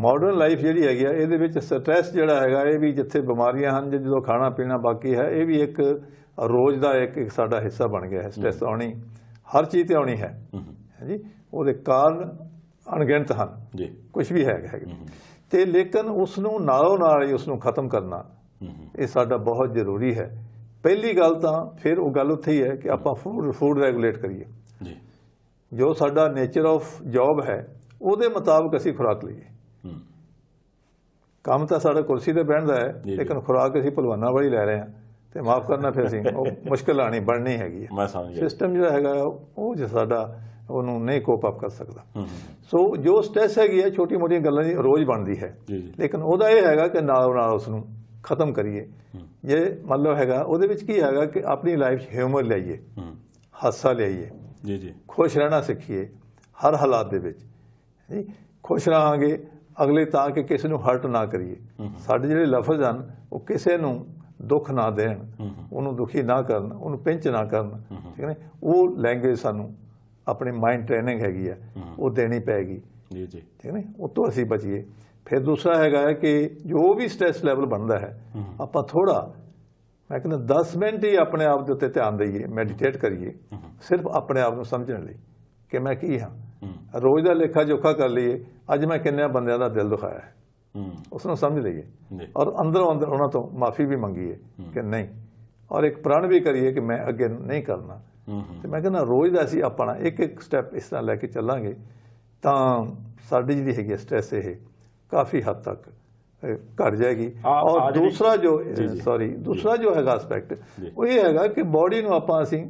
ਮਾਡਰਨ ਲਾਈਫ ਜਿਹੜੀ ਹੈਗੀ ਆ ਇਹਦੇ ਵਿੱਚ ਸਟ੍ਰੈਸ ਜਿਹੜਾ ਹੈਗਾ ਇਹ ਵੀ ਜਿੱਥੇ ਬਿਮਾਰੀਆਂ ਹਨ ਜਦੋਂ ਖਾਣਾ ਪੀਣਾ ਬਾਕੀ ਹੈ ਇਹ ਵੀ ਇੱਕ ਰੋਜ਼ ਦਾ ਇੱਕ ਇੱਕ ਸਾਡਾ ਹਿੱਸਾ ਬਣ ਗਿਆ ਹੈ ਸਟ੍ਰੈਸ ਆਉਣੀ ਹਰ ਚੀਜ਼ ਤੇ ਆਉਣੀ ਹੈ ਹਾਂਜੀ ਉਹਦੇ ਕਾਰਨ ਅਣਗਿਣਤ ਹਨ ਜੀ ਕੁਝ ਵੀ ਹੈਗਾ ਤੇ ਲੇਕਿਨ ਉਸ ਨੂੰ ਨਾਲੋਂ ਨਾਲ ਹੀ ਉਸ ਨੂੰ ਖਤਮ ਕਰਨਾ ਇਹ ਸਾਡਾ ਬਹੁਤ ਜ਼ਰੂਰੀ ਹੈ ਪਹਿਲੀ ਗੱਲ ਤਾਂ ਫਿਰ ਉਹ ਗੱਲ ਉੱਥੇ ਹੀ ਹੈ ਕਿ ਆਪਾਂ ਫੂਡ ਫੂਡ ਰੈਗੂਲੇਟ ਕਰੀਏ ਜੀ ਜੋ ਸਾਡਾ ਨੇਚਰ ਆਫ ਜੌਬ ਹੈ ਉਹਦੇ ਮੁਤਾਬਕ ਅਸੀਂ ਖੁਰਾਕ ਲਈਏ ਕੰਮ ਤਾਂ ਸਾਡਾ ਕੁਰਸੀ ਤੇ ਬਹਿਣ ਦਾ ਹੈ ਲੇਕਿਨ ਖੁਰਾਕ ਅਸੀਂ ਭਲਵਾਨਾਂ ਵਾਲੀ ਲੈ ਰਹੇ ਹਾਂ ਤੇ ਮਾਫ ਕਰਨਾ ਫਿਰ ਅਸੀਂ ਉਹ ਮੁਸ਼ਕਲ ਆਣੀ ਬਣਨੀ ਹੈਗੀ ਮੈਂ ਸਮਝ ਗਿਆ ਸਿਸਟਮ ਜਿਹੜਾ ਹੈਗਾ ਉਹ ਜੇ ਸਾਡਾ ਉਹਨੂੰ ਨਹੀਂ ਕੋਪ ਅਪ ਕਰ ਸਕਦਾ ਸੋ ਜੋ ਸਟ੍ਰੈਸ ਹੈਗੀ ਹੈ ਛੋਟੀ ਮੋਟੀਆਂ ਗੱਲਾਂ ਦੀ ਰੋਜ਼ ਬਣਦੀ ਹੈ ਲੇਕਿਨ ਉਹਦਾ ਇਹ ਹੈਗਾ ਕਿ ਨਾਲ ਨਾਲ ਉਸ ਨੂੰ ਖਤਮ ਕਰੀਏ ਜੇ ਮੰਨ ਲਓ ਹੈਗਾ ਉਹਦੇ ਵਿੱਚ ਕੀ ਹੈਗਾ ਕਿ ਆਪਣੀ ਲਾਈਫ 'ਚ ਹਿਊਮਰ ਲਿਆਈਏ ਹਾਸਾ ਲਿਆਈਏ ਜੀ ਜੀ ਖੁਸ਼ ਰਹਿਣਾ ਸਿੱਖੀਏ ਹਰ ਹਾਲਾਤ ਦੇ ਵਿੱਚ ਜੀ ਖੁਸ਼ ਰਹਾਂਗੇ ਅਗਲੇ ਤਾਂ ਕਿ ਕਿਸੇ ਨੂੰ ਹਰਟ ਨਾ ਕਰੀਏ ਸਾਡੇ ਜਿਹੜੇ ਲਫ਼ਜ਼ ਹਨ ਉਹ ਕਿਸੇ ਨੂੰ ਦੁੱਖ ਨਾ ਦੇਣ ਉਹਨੂੰ ਦੁਖੀ ਨਾ ਕਰਨ ਉਹਨੂੰ ਪਿੰਚ ਨਾ ਕਰਨ ਠੀਕ ਹੈ ਉਹ ਲੈਂਗੁਏਜ ਸਾਨੂੰ ਆਪਣੇ ਮਾਈਂਡ ਟ੍ਰੇਨਿੰਗ ਹੈਗੀ ਆ ਉਹ ਦੇਣੀ ਪੈਗੀ ਜੀ ਜੀ ਠੀਕ ਹੈ ਉਹ ਤੋਂ ਅਸੀਂ ਬਚੀਏ ਫਿਰ ਦੂਸਰਾ ਹੈਗਾ ਕਿ ਜੋ ਵੀ ਸਟ्रेस ਲੈਵਲ ਬਣਦਾ ਹੈ ਆਪਾਂ ਥੋੜਾ ਮੈਂ ਕਹਿੰਦਾ 10 ਮਿੰਟ ਹੀ ਆਪਣੇ ਆਪ ਦੇ ਉੱਤੇ ਧਿਆਨ ਦਈਏ ਮੈਡੀਟੇਟ ਕਰੀਏ ਸਿਰਫ ਆਪਣੇ ਆਪ ਨੂੰ ਸਮਝਣ ਲਈ ਕਿ ਮੈਂ ਕੀ ਹਾਂ ਰੋਜ਼ ਦਾ ਲੇਖਾ ਜੋਖਾ ਕਰ ਲਈਏ ਅੱਜ ਮੈਂ ਕਿੰਨੇ ਬੰਦਿਆਂ ਦਾ ਦਿਲ ਦੁਖਾਇਆ ਹੈ ਉਸ ਨੂੰ ਸਮਝ ਲਈਏ ਔਰ ਅੰਦਰੋਂ ਅੰਦਰ ਉਹਨਾਂ ਤੋਂ ਮਾਫੀ ਵੀ ਮੰਗੀਏ ਕਿ ਨਹੀਂ ਔਰ ਇੱਕ ਪ੍ਰਣ ਵੀ ਕਰੀਏ ਕਿ ਮੈਂ ਅੱਗੇ ਨਹੀਂ ਕਰਨਾ ਤੇ ਮੈਂ ਕਹਿੰਦਾ ਰੋਜ਼ ਦਾ ਅਸੀਂ ਆਪਣਾ ਇੱਕ ਇੱਕ ਸਟੈਪ ਇਸ ਤਰ੍ਹਾਂ ਲੈ ਕੇ ਚੱਲਾਂਗੇ ਤਾਂ ਸਾਡੀ ਜਿਹੜੀ ਹੈਗੀ ਸਟ੍ਰੈਸ ਇਹ ਕਾਫੀ ਹੱਦ ਤੱਕ ਘਟ ਜਾਏਗੀ ਔਰ ਦੂਸਰਾ ਜੋ ਸੌਰੀ ਦੂਸਰਾ ਜੋ ਹੈਗਾ ਐਸਪੈਕਟ ਉਹ ਇਹ ਹੈਗਾ ਕਿ ਬਾਡੀ ਨੂੰ ਆਪਾਂ ਅਸੀਂ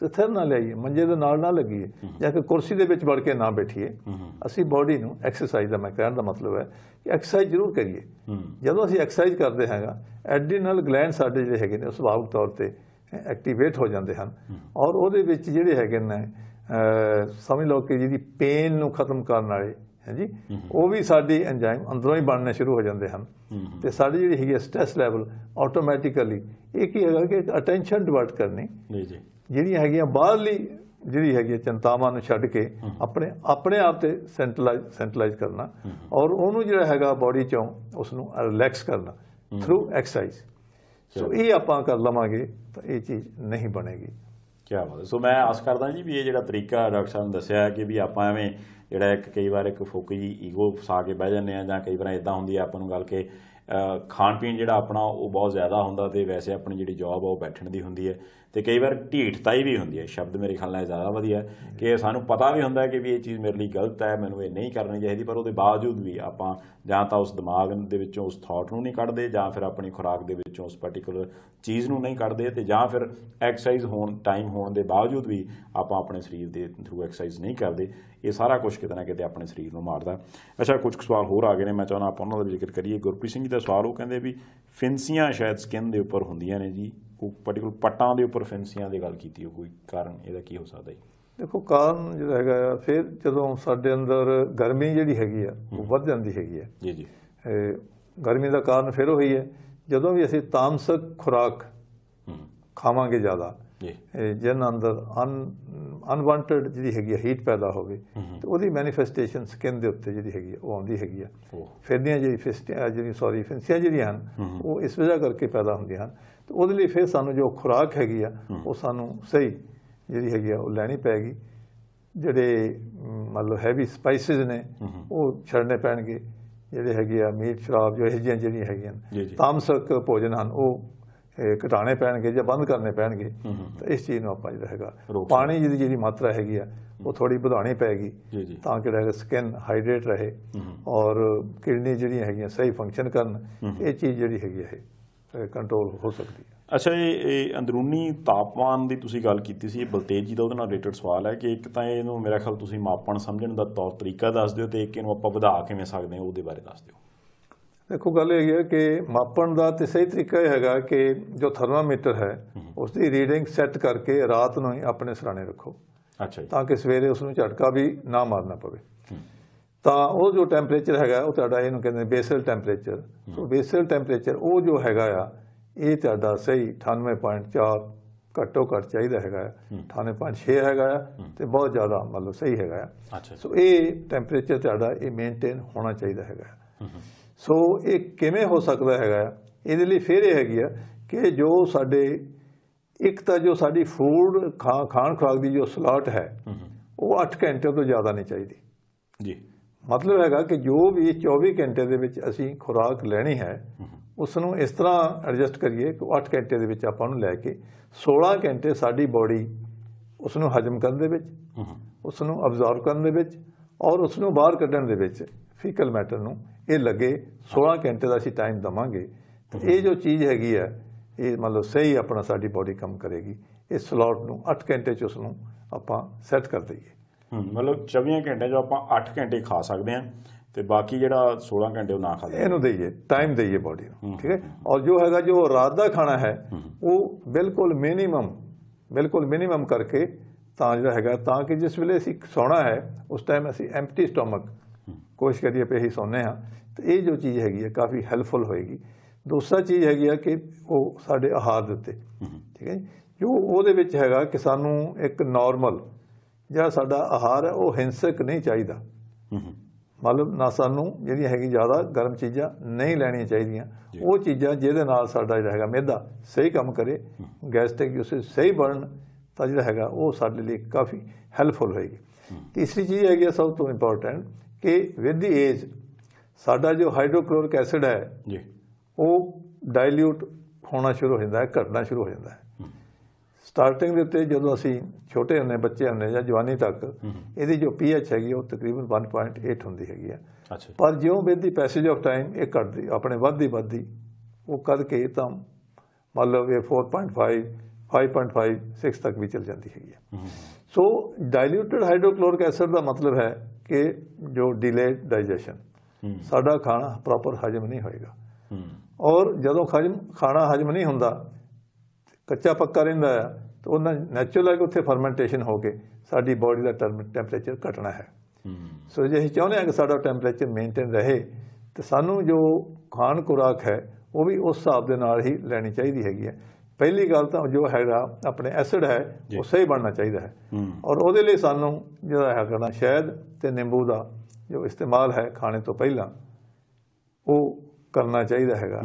ਸਥਿਰ ਨਾ ਲਈਏ ਮੰਜੇ ਦੇ ਨਾਲ ਨਾ ਲੱਗੀਏ ਜਾਂ ਕਿ ਕੁਰਸੀ ਦੇ ਵਿੱਚ ਵੜ ਕੇ ਨਾ ਬੈਠੀਏ ਅਸੀਂ ਬਾਡੀ ਨੂੰ ਐਕਸਰਸਾਈਜ਼ ਦਾ ਮੈਂ ਕਹਿਣ ਦਾ ਮਤਲਬ ਹੈ ਕਿ ਐਕਸਰਸਾਈਜ਼ ਜ਼ਰੂਰ ਕਰੀਏ ਜਦੋਂ ਅਸੀਂ ਐਕਸਰਸਾਈਜ਼ ਕਰਦੇ ਹਾਂਗਾ ਐਡਰੀਨਲ ਗਲੈਂਡ ਸਾਡੇ ਜਿਹੜੇ ਹੈਗੇ ਨੇ ਸੁਭਾਵਿਕ ਤੌਰ ਤੇ ਐਕਟੀਵੇਟ ਹੋ ਜਾਂਦੇ ਹਨ ਔਰ ਉਹਦੇ ਵਿੱਚ ਜਿਹੜੇ ਹੈਗੇ ਨੇ ਸਮਝ ਲਓ ਕਿ ਜਿਹਦੀ ਪੇਨ ਨੂੰ ਖਤਮ ਕਰਨ ਵਾਲੇ ਹਾਂਜੀ ਉਹ ਵੀ ਸਾਡੀ ਐਂਜ਼ਾਈਮ ਅੰਦਰੋਂ ਹੀ ਬਣਨੇ ਸ਼ੁਰੂ ਹੋ ਜਾਂਦੇ ਹਨ ਤੇ ਸਾਡੀ ਜਿਹੜੀ ਹੈਗੀ ਸਟ्रेस ਲੈਵਲ ਆਟੋਮੈਟਿਕਲੀ ਇਹ ਕੀ ਹੈਗਾ ਕਿ ਅਟੈਂਸ਼ਨ ਡਿਵਰਟ ਕਰਨੀ ਜੀ ਜੀ ਜਿਹੜੀਆਂ ਹੈਗੀਆਂ ਬਾਹਰਲੀ ਜਿਹੜੀ ਹੈਗੀ ਚਿੰਤਾਵਾਂ ਨੂੰ ਛੱਡ ਕੇ ਆਪਣੇ ਆਪਣੇ ਆਪ ਤੇ ਸੈਂਟਰਲਾਈਜ਼ ਸੈਂਟਰਲਾਈਜ਼ ਕਰਨਾ ਔਰ ਉਹਨੂੰ ਜਿਹੜਾ ਹੈਗਾ ਬਾਡੀ ਚੋਂ ਉਸ ਨੂੰ ਰਿਲੈਕਸ ਕਰਨਾ ਥਰੂ ਐਕਸਰਸਾਈਜ਼ ਸੋ ਇਹ ਆਪਾਂ ਕਰ ਲਵਾਂਗੇ ਤਾਂ ਇਹ ਚੀਜ਼ ਨਹੀਂ ਬਣੇਗੀ ਕੀ ਬਾਤ ਹੈ ਸੋ ਮੈਂ ਆਸ ਕਰਦਾ ਜੀ ਵੀ ਇਹ ਜਿਹੜਾ ਤਰੀਕਾ ਡਾਕਟਰ ਸਾਹਿਬ ਨੇ ਦੱਸਿਆ ਕਿ ਵੀ ਆਪਾਂ ਐਵੇਂ ਜਿਹੜਾ ਇੱਕ ਕਈ ਵਾਰ ਇੱਕ ਫੋਕੀ ਜੀ ਈਗੋ ਫਸਾ ਕੇ ਬਹਿ ਜਾਂਦੇ ਆ ਜਾਂ ਕਈ ਵਾਰ ਇਦਾਂ ਹੁੰਦੀ ਆ ਆਪਾਂ ਨੂੰ ਗੱਲ ਕੇ ਖਾਣ ਪੀਣ ਜਿਹੜਾ ਆਪਣਾ ਉਹ ਬਹੁਤ ਜ਼ਿਆਦਾ ਹੁੰਦਾ ਤੇ ਵੈਸੇ ਆਪਣੀ ਜਿਹੜੀ ਜੌਬ ਆ ਉਹ ਬੈਠਣ ਦੀ ਹੁੰਦੀ ਹੈ ਤੇ ਕਈ ਵਾਰ ਢੀਠਤਾਈ ਵੀ ਹੁੰਦੀ ਹੈ ਸ਼ਬਦ ਮੇਰੇ ਖਿਆਲ ਨਾਲ ਜ਼ਿਆਦਾ ਵਧੀਆ ਕਿ ਸਾਨੂੰ ਪਤਾ ਵੀ ਹੁੰਦਾ ਕਿ ਵੀ ਇਹ ਚੀਜ਼ ਮੇਰੇ ਲਈ ਗਲਤ ਹੈ ਮੈਨੂੰ ਇਹ ਨਹੀਂ ਕਰਨੀ ਚਾਹੀਦੀ ਪਰ ਉਹਦੇ ਬਾਵਜੂਦ ਵੀ ਆਪਾਂ ਜਾਂ ਤਾਂ ਉਸ ਦਿਮਾਗ ਦੇ ਵਿੱਚੋਂ ਉਸ ਥਾਟ ਨੂੰ ਨਹੀਂ ਕੱਢਦੇ ਜਾਂ ਫਿਰ ਆਪਣੀ ਖੁਰਾਕ ਦੇ ਵਿੱਚੋਂ ਉਸ ਪਾਰਟਿਕੂਲਰ ਚੀਜ਼ ਨੂੰ ਨਹੀਂ ਕੱਢਦੇ ਤੇ ਜਾਂ ਫਿਰ ਐਕਸਰਸਾਈਜ਼ ਹੋਣ ਟਾਈਮ ਹੋਣ ਦੇ ਬਾਵਜੂਦ ਵੀ ਆਪਾਂ ਆਪਣੇ ਸਰੀਰ ਦੇ ਥਰੂ ਐਕਸਰਸਾਈਜ਼ ਨਹੀਂ ਕਰਦੇ ਇਹ ਸਾਰਾ ਕੁਝ ਕਿਤੇ ਨਾ ਕਿਤੇ ਆਪਣੇ ਸਰੀਰ ਨੂੰ ਮਾਰਦਾ ਅੱਛਾ ਕੁਝ ਸਵਾਲ ਹੋਰ ਆ ਗਏ ਨੇ ਮੈਂ ਚਾਹੁੰਦਾ ਆਪਾਂ ਉਹਨਾਂ ਦਾ ਜ਼ਿਕਰ ਕਰੀਏ ਗੁਰਪ੍ਰੀਤ ਸਿੰਘ ਜੀ ਦਾ ਸਵਾਲ ਉਹ ਕਹਿੰਦੇ ਵੀ ਫਿੰਸੀਆਂ ਸ਼ਾਇਦ ਸਕਿਨ ਦੇ ਉੱਪਰ ਹੁੰਦੀਆਂ ਨੇ ਜੀ ਉਹ ਪਾਰਟੀਕੂਲ ਪਟਾਂ ਦੇ ਉੱਪਰ ਫੈਂਸੀਆਂ ਦੀ ਗੱਲ ਕੀਤੀ ਉਹ ਕੋਈ ਕਾਰਨ ਇਹਦਾ ਕੀ ਹੋ ਸਕਦਾ ਹੈ ਦੇਖੋ ਕਾਰਨ ਜਿਹੜਾ ਹੈਗਾ ਆ ਫਿਰ ਜਦੋਂ ਸਾਡੇ ਅੰਦਰ ਗਰਮੀ ਜਿਹੜੀ ਹੈਗੀ ਆ ਉਹ ਵੱਧ ਜਾਂਦੀ ਹੈਗੀ ਆ ਜੀ ਜੀ ਗਰਮੀ ਦਾ ਕਾਰਨ ਫਿਰ ਉਹੀ ਹੈ ਜਦੋਂ ਵੀ ਅਸੀਂ ਤਾਮਸਕ ਖੁਰਾਕ ਖਾਵਾਂਗੇ ਜ਼ਿਆਦਾ ਜੀ ਜਿਨ ਅੰਦਰ ਅਨ ਅਨਵਾਂਟਡ ਜਿਹੜੀ ਹੈਗੀ ਹੀਟ ਪੈਦਾ ਹੋਵੇ ਤੇ ਉਹਦੀ ਮੈਨੀਫੈਸਟੇਸ਼ਨ ਸਕਿਨ ਦੇ ਉੱਤੇ ਜਿਹੜੀ ਹੈਗੀ ਆ ਉਹ ਆਉਂਦੀ ਹੈਗੀ ਆ ਫਿਰਦੀਆਂ ਜਿਹੜੀ ਫਿਸਟੀਆਂ ਜਿਹੜੀ ਸੌਰੀ ਫਿੰਸੀਆਂ ਜਿਹੜੀਆਂ ਹਨ ਉਹ ਇਸ ਵਜ੍ਹਾ ਕਰਕੇ ਪੈਦਾ ਹੁੰਦੀਆਂ ਹਨ ਤੇ ਉਹਦੇ ਲਈ ਫਿਰ ਸਾਨੂੰ ਜੋ ਖੁਰਾਕ ਹੈਗੀ ਆ ਉਹ ਸਾਨੂੰ ਸਹੀ ਜਿਹੜੀ ਹੈਗੀ ਆ ਉਹ ਲੈਣੀ ਪੈਗੀ ਜਿਹੜੇ ਮਤਲਬ ਹੈਵੀ ਸਪਾਈਸਿਸ ਨੇ ਉਹ ਛੱਡਨੇ ਪੈਣਗੇ ਜਿਹੜੇ ਹੈਗੇ ਆ ਮੀਟ ਸ਼ਰਾਬ ਜੋ ਇਹ ਜਿਹੀਆਂ ਜਿਹੜੀਆਂ ਹੈਗੀਆਂ ਤਾਮਸਕ ਭੋਜਨ ਹਨ ਉਹ ਘਟਾਣੇ ਪੈਣਗੇ ਜਾਂ ਬੰਦ ਕਰਨੇ ਪੈਣਗੇ ਤਾਂ ਇਸ ਚੀਜ਼ ਨੂੰ ਆਪਾਂ ਜਿਹੜਾ ਹੈਗਾ ਪਾਣੀ ਦੀ ਜਿਹੜੀ ਮਾਤਰਾ ਹੈਗੀ ਆ ਉਹ ਥੋੜੀ ਵਧਾਣੀ ਪੈਗੀ ਤਾਂ ਕਿ ਜਿਹੜਾ ਸਕਿਨ ਹਾਈਡਰੇਟ ਰਹੇ ਔਰ ਕਿਡਨੀ ਜਿਹੜੀਆਂ ਹੈਗੀਆਂ ਸਹੀ ਫੰਕਸ਼ਨ ਕਰਨ ਇਹ ਚੀਜ਼ ਜਿਹੜੀ ਹੈਗੀ ਹੈ ਕੰਟਰੋਲ ਹੋ ਸਕਦੀ ਹੈ ਅੱਛਾ ਇਹ ਇਹ ਅੰਦਰੂਨੀ ਤਾਪਮਾਨ ਦੀ ਤੁਸੀਂ ਗੱਲ ਕੀਤੀ ਸੀ ਇਹ ਬਲਤੇਜ ਜੀ ਦਾ ਉਹਦੇ ਨਾਲ ਰਿਲੇਟਡ ਸਵਾਲ ਹੈ ਕਿ ਇੱਕ ਤਾਂ ਇਹਨੂੰ ਮੇਰਾ ਖਿਆਲ ਤੁਸੀਂ ਮਾਪਣ ਸਮਝਣ ਦਾ ਤੌਰ ਤਰੀਕਾ ਦੱਸ ਦਿਓ ਤੇ ਇੱਕ ਇਹਨੂੰ ਆਪਾਂ ਵਧਾ ਕਿਵੇਂ ਸਕਦੇ ਹਾਂ ਉਹਦੇ ਬਾਰੇ ਦੱਸ ਦਿਓ ਦੇਖੋ ਗੱਲ ਇਹ ਹੈ ਕਿ ਮਾਪਣ ਦਾ ਤੇ ਸਹੀ ਤਰੀਕਾ ਇਹ ਹੈਗਾ ਕਿ ਜੋ ਥਰਮਾਮੀਟਰ ਹੈ ਉਸ ਦੀ ਰੀਡਿੰਗ ਸੈੱਟ ਕਰਕੇ ਰਾਤ ਨੂੰ ਹੀ ਆਪਣੇ ਸਰਾਣੇ ਰੱਖੋ ਅੱਛਾ ਜੀ ਤਾਂ ਕਿ ਸਵੇਰੇ ਉਸ ਨੂੰ ਝਟਕਾ ਵੀ ਨਾ ਮਾਰਨਾ ਪਵੇ ਤਾਂ ਉਹ ਜੋ ਟੈਂਪਰੇਚਰ ਹੈਗਾ ਉਹ ਤੁਹਾਡਾ ਇਹਨੂੰ ਕਹਿੰਦੇ basal temperature so basal temperature ਉਹ ਜੋ ਹੈਗਾ ਆ ਇਹ ਤੁਹਾਡਾ ਸਹੀ 98.4 ਘੱਟੋ ਘੱਟ ਚਾਹੀਦਾ ਹੈਗਾ 98.6 ਹੈਗਾ ਤੇ ਬਹੁਤ ਜ਼ਿਆਦਾ ਮਤਲਬ ਸਹੀ ਹੈਗਾ ਸੋ ਇਹ ਟੈਂਪਰੇਚਰ ਤੁਹਾਡਾ ਇਹ ਮੇਨਟੇਨ ਹੋਣਾ ਚਾਹੀਦਾ ਹੈਗਾ ਸੋ ਇਹ ਕਿਵੇਂ ਹੋ ਸਕਦਾ ਹੈਗਾ ਇਹਦੇ ਲਈ ਫੇਰ ਇਹ ਹੈਗੀ ਆ ਕਿ ਜੋ ਸਾਡੇ ਇੱਕ ਤਾਂ ਜੋ ਸਾਡੀ ਫੂਡ ਖਾਣ ਖਾਣ ਖਾਣ ਦੀ ਜੋ ਸਲਾਟ ਹੈ ਉਹ 8 ਘੰਟੇ ਤੋਂ ਜ਼ਿਆਦਾ ਨਹੀਂ ਚਾਹੀਦੀ ਜੀ ਮਤਲਬ ਹੈਗਾ ਕਿ ਜੋ ਵੀ 24 ਘੰਟੇ ਦੇ ਵਿੱਚ ਅਸੀਂ ਖੁਰਾਕ ਲੈਣੀ ਹੈ ਉਸ ਨੂੰ ਇਸ ਤਰ੍ਹਾਂ ਐਡਜਸਟ ਕਰੀਏ ਕਿ 8 ਘੰਟੇ ਦੇ ਵਿੱਚ ਆਪਾਂ ਨੂੰ ਲੈ ਕੇ 16 ਘੰਟੇ ਸਾਡੀ ਬਾਡੀ ਉਸ ਨੂੰ ਹਜਮ ਕਰਨ ਦੇ ਵਿੱਚ ਉਸ ਨੂੰ ਅਬਜ਼ਰਵ ਕਰਨ ਦੇ ਵਿੱਚ ਔਰ ਉਸ ਨੂੰ ਬਾਹਰ ਕੱਢਣ ਦੇ ਵਿੱਚ ਫੀਕਲ ਮੈਟਰ ਨੂੰ ਇਹ ਲੱਗੇ 16 ਘੰਟੇ ਦਾ ਅਸੀਂ ਟਾਈਮ ਦਵਾਂਗੇ ਇਹ ਜੋ ਚੀਜ਼ ਹੈਗੀ ਹੈ ਇਹ ਮਤਲਬ ਸਹੀ ਆਪਣਾ ਸਾਡੀ ਬਾਡੀ ਕੰਮ ਕਰੇਗੀ ਇਸ ਸਲੌਟ ਨੂੰ 8 ਘੰਟੇ ਚ ਉਸ ਨੂੰ ਆਪਾਂ ਸੈੱਟ ਕਰ ਦਈਏ ਮਤਲਬ 24 ਘੰਟੇ ਜੋ ਆਪਾਂ 8 ਘੰਟੇ ਖਾ ਸਕਦੇ ਆ ਤੇ ਬਾਕੀ ਜਿਹੜਾ 16 ਘੰਟੇ ਉਹ ਨਾ ਖਾ ਲੈ ਇਹਨੂੰ ਦੇਈਏ ਟਾਈਮ ਦੇਈਏ ਬਾਡੀ ਨੂੰ ਠੀਕ ਹੈ ਔਰ ਜੋ ਹੈਗਾ ਜੋ ਰਾਤ ਦਾ ਖਾਣਾ ਹੈ ਉਹ ਬਿਲਕੁਲ ਮਿਨੀਮਮ ਬਿਲਕੁਲ ਮਿਨੀਮਮ ਕਰਕੇ ਤਾਂ ਜਿਹੜਾ ਹੈਗਾ ਤਾਂ ਕਿ ਜਿਸ ਵੇਲੇ ਅਸੀਂ ਸੌਣਾ ਹੈ ਉਸ ਟਾਈਮ ਅਸੀਂ ਐਮਪਟੀ ਸਟੋਮਕ ਕੋਸ਼ਿਸ਼ ਕਰੀਏ ਪਈ ਹੀ ਸੌਣੇ ਆ ਤੇ ਇਹ ਜੋ ਚੀਜ਼ ਹੈਗੀ ਹੈ ਕਾਫੀ ਹੈਲਪਫੁਲ ਹੋਏਗੀ ਦੂਸਰਾ ਚੀਜ਼ ਹੈਗੀ ਆ ਕਿ ਉਹ ਸਾਡੇ ਆਹਾਰ ਦੇ ਉੱਤੇ ਠੀਕ ਹੈ ਜੋ ਉਹਦੇ ਵਿੱਚ ਹੈਗਾ ਕਿ ਸਾਨੂੰ ਇੱਕ ਨਾਰਮਲ ਜਿਹੜਾ ਸਾਡਾ ਆਹਾਰ ਹੈ ਉਹ ਹਿੰਸਕ ਨਹੀਂ ਚਾਹੀਦਾ ਮਤਲਬ ਨਾ ਸਾਨੂੰ ਜਿਹੜੀਆਂ ਹੈਗੀ ਜ਼ਿਆਦਾ ਗਰਮ ਚੀਜ਼ਾਂ ਨਹੀਂ ਲੈਣੀਆਂ ਚਾਹੀਦੀਆਂ ਉਹ ਚੀਜ਼ਾਂ ਜਿਹਦੇ ਨਾਲ ਸਾਡਾ ਜਿਹੜਾ ਹੈਗਾ ਮਿਹਦਾ ਸਹੀ ਕੰਮ ਕਰੇ ਗੈਸਟ੍ਰਿਕ ਯੂਸੇਜ ਸਹੀ ਬਣਨ ਤਾਂ ਜਿਹੜਾ ਹੈਗਾ ਉਹ ਸਾਡੇ ਲਈ ਕਾਫੀ ਹੈਲਪਫੁਲ ਹੋਏਗੀ ਤੀਸਰੀ ਚੀਜ਼ ਹੈਗੀ ਸਭ ਤੋਂ ਇੰਪੋਰਟੈਂਟ ਕਿ ਵਿਦ ਦੀ ਏਜ ਸਾਡਾ ਜੋ ਹਾਈਡਰੋਕਲੋਰਿਕ ਐਸਿਡ ਹੈ ਜੀ ਉਹ ਡਾਈਲੂਟ ਹੋਣਾ ਸ਼ੁਰੂ ਹੋ ਜਾਂਦਾ ਹੈ ਘਟਣਾ ਸ਼ੁਰੂ ਹੋ ਜਾਂਦਾ ਹੈ ਸਟਾਰਟਿੰਗ ਦੇ ਉੱਤੇ ਜਦੋਂ ਅਸੀਂ ਛੋਟੇ ਹੁੰਦੇ ਬੱਚੇ ਹੁੰਦੇ ਜਾਂ ਜਵਾਨੀ ਤੱਕ ਇਹਦੀ ਜੋ ਪੀਐਚ ਹੈਗੀ ਉਹ ਤਕਰੀਬਨ 1.8 ਹੁੰਦੀ ਹੈਗੀ ਆ ਅੱਛਾ ਪਰ ਜਿਉਂ ਵਧਦੀ ਪੈਸੇਜ ਆਫ ਟਾਈਮ ਇਹ ਘਟਦੀ ਆਪਣੇ ਵੱਧਦੀ ਵੱਧਦੀ ਉਹ ਕਦ ਕੇ ਤਾਂ ਮਤਲਬ ਇਹ 4.5 5.5 6 ਤੱਕ ਵੀ ਚਲ ਜਾਂਦੀ ਹੈਗੀ ਆ ਸੋ ਡਾਇਲੂਟਡ ਹਾਈਡਰੋਕਲੋਰਿਕ ਐਸਿਡ ਦਾ ਮਤਲਬ ਹੈ ਕਿ ਜੋ ਡਿਲੇਡ ਡਾਈਜੈਸ਼ਨ ਸਾਡਾ ਖਾਣਾ ਪ੍ਰੋਪਰ ਹਜਮ ਨਹੀਂ ਹੋਏਗਾ ਔਰ ਜਦੋਂ ਖਾਣਾ ਹਜਮ ਨਹੀਂ ਹੁੰਦਾ ਕੱਚਾ ਪੱਕਾ ਰਹਿੰਦਾ ਹੈ ਤਾਂ ਉਹਨਾਂ ਨੈਚੁਰਲ ਹੈ ਕਿ ਉੱਥੇ ਫਰਮੈਂਟੇਸ਼ਨ ਹੋ ਕੇ ਸਾਡੀ ਬਾਡੀ ਦਾ ਟੈਂਪਰੇਚਰ ਘਟਣਾ ਹੈ ਸੋ ਜੇ ਅਸੀਂ ਚਾਹੁੰਦੇ ਹਾਂ ਕਿ ਸਾਡਾ ਟੈਂਪਰੇਚਰ ਮੇਨਟੇਨ ਰਹੇ ਤੇ ਸਾਨੂੰ ਜੋ ਖਾਣ ਖੁਰਾਕ ਹੈ ਉਹ ਵੀ ਉਸ ਹਿਸਾਬ ਦੇ ਨਾਲ ਹੀ ਲੈਣੀ ਚਾਹੀਦੀ ਹੈਗੀ ਹੈ ਪਹਿਲੀ ਗੱਲ ਤਾਂ ਜੋ ਹੈਗਾ ਆਪਣੇ ਐਸਿਡ ਹੈ ਉਹ ਸਹੀ ਬਣਨਾ ਚਾਹੀਦਾ ਹੈ ਔਰ ਉਹਦੇ ਲਈ ਸਾਨੂੰ ਜਿਹੜਾ ਹੈ ਕਰਨਾ ਸ਼ਹਿਦ ਤੇ ਨਿੰਬੂ ਦਾ ਜੋ ਇਸਤੇਮਾਲ ਹੈ ਖਾਣੇ ਤੋਂ ਪਹਿਲਾਂ ਉਹ ਕਰਨਾ ਚਾਹੀਦਾ ਹੈਗਾ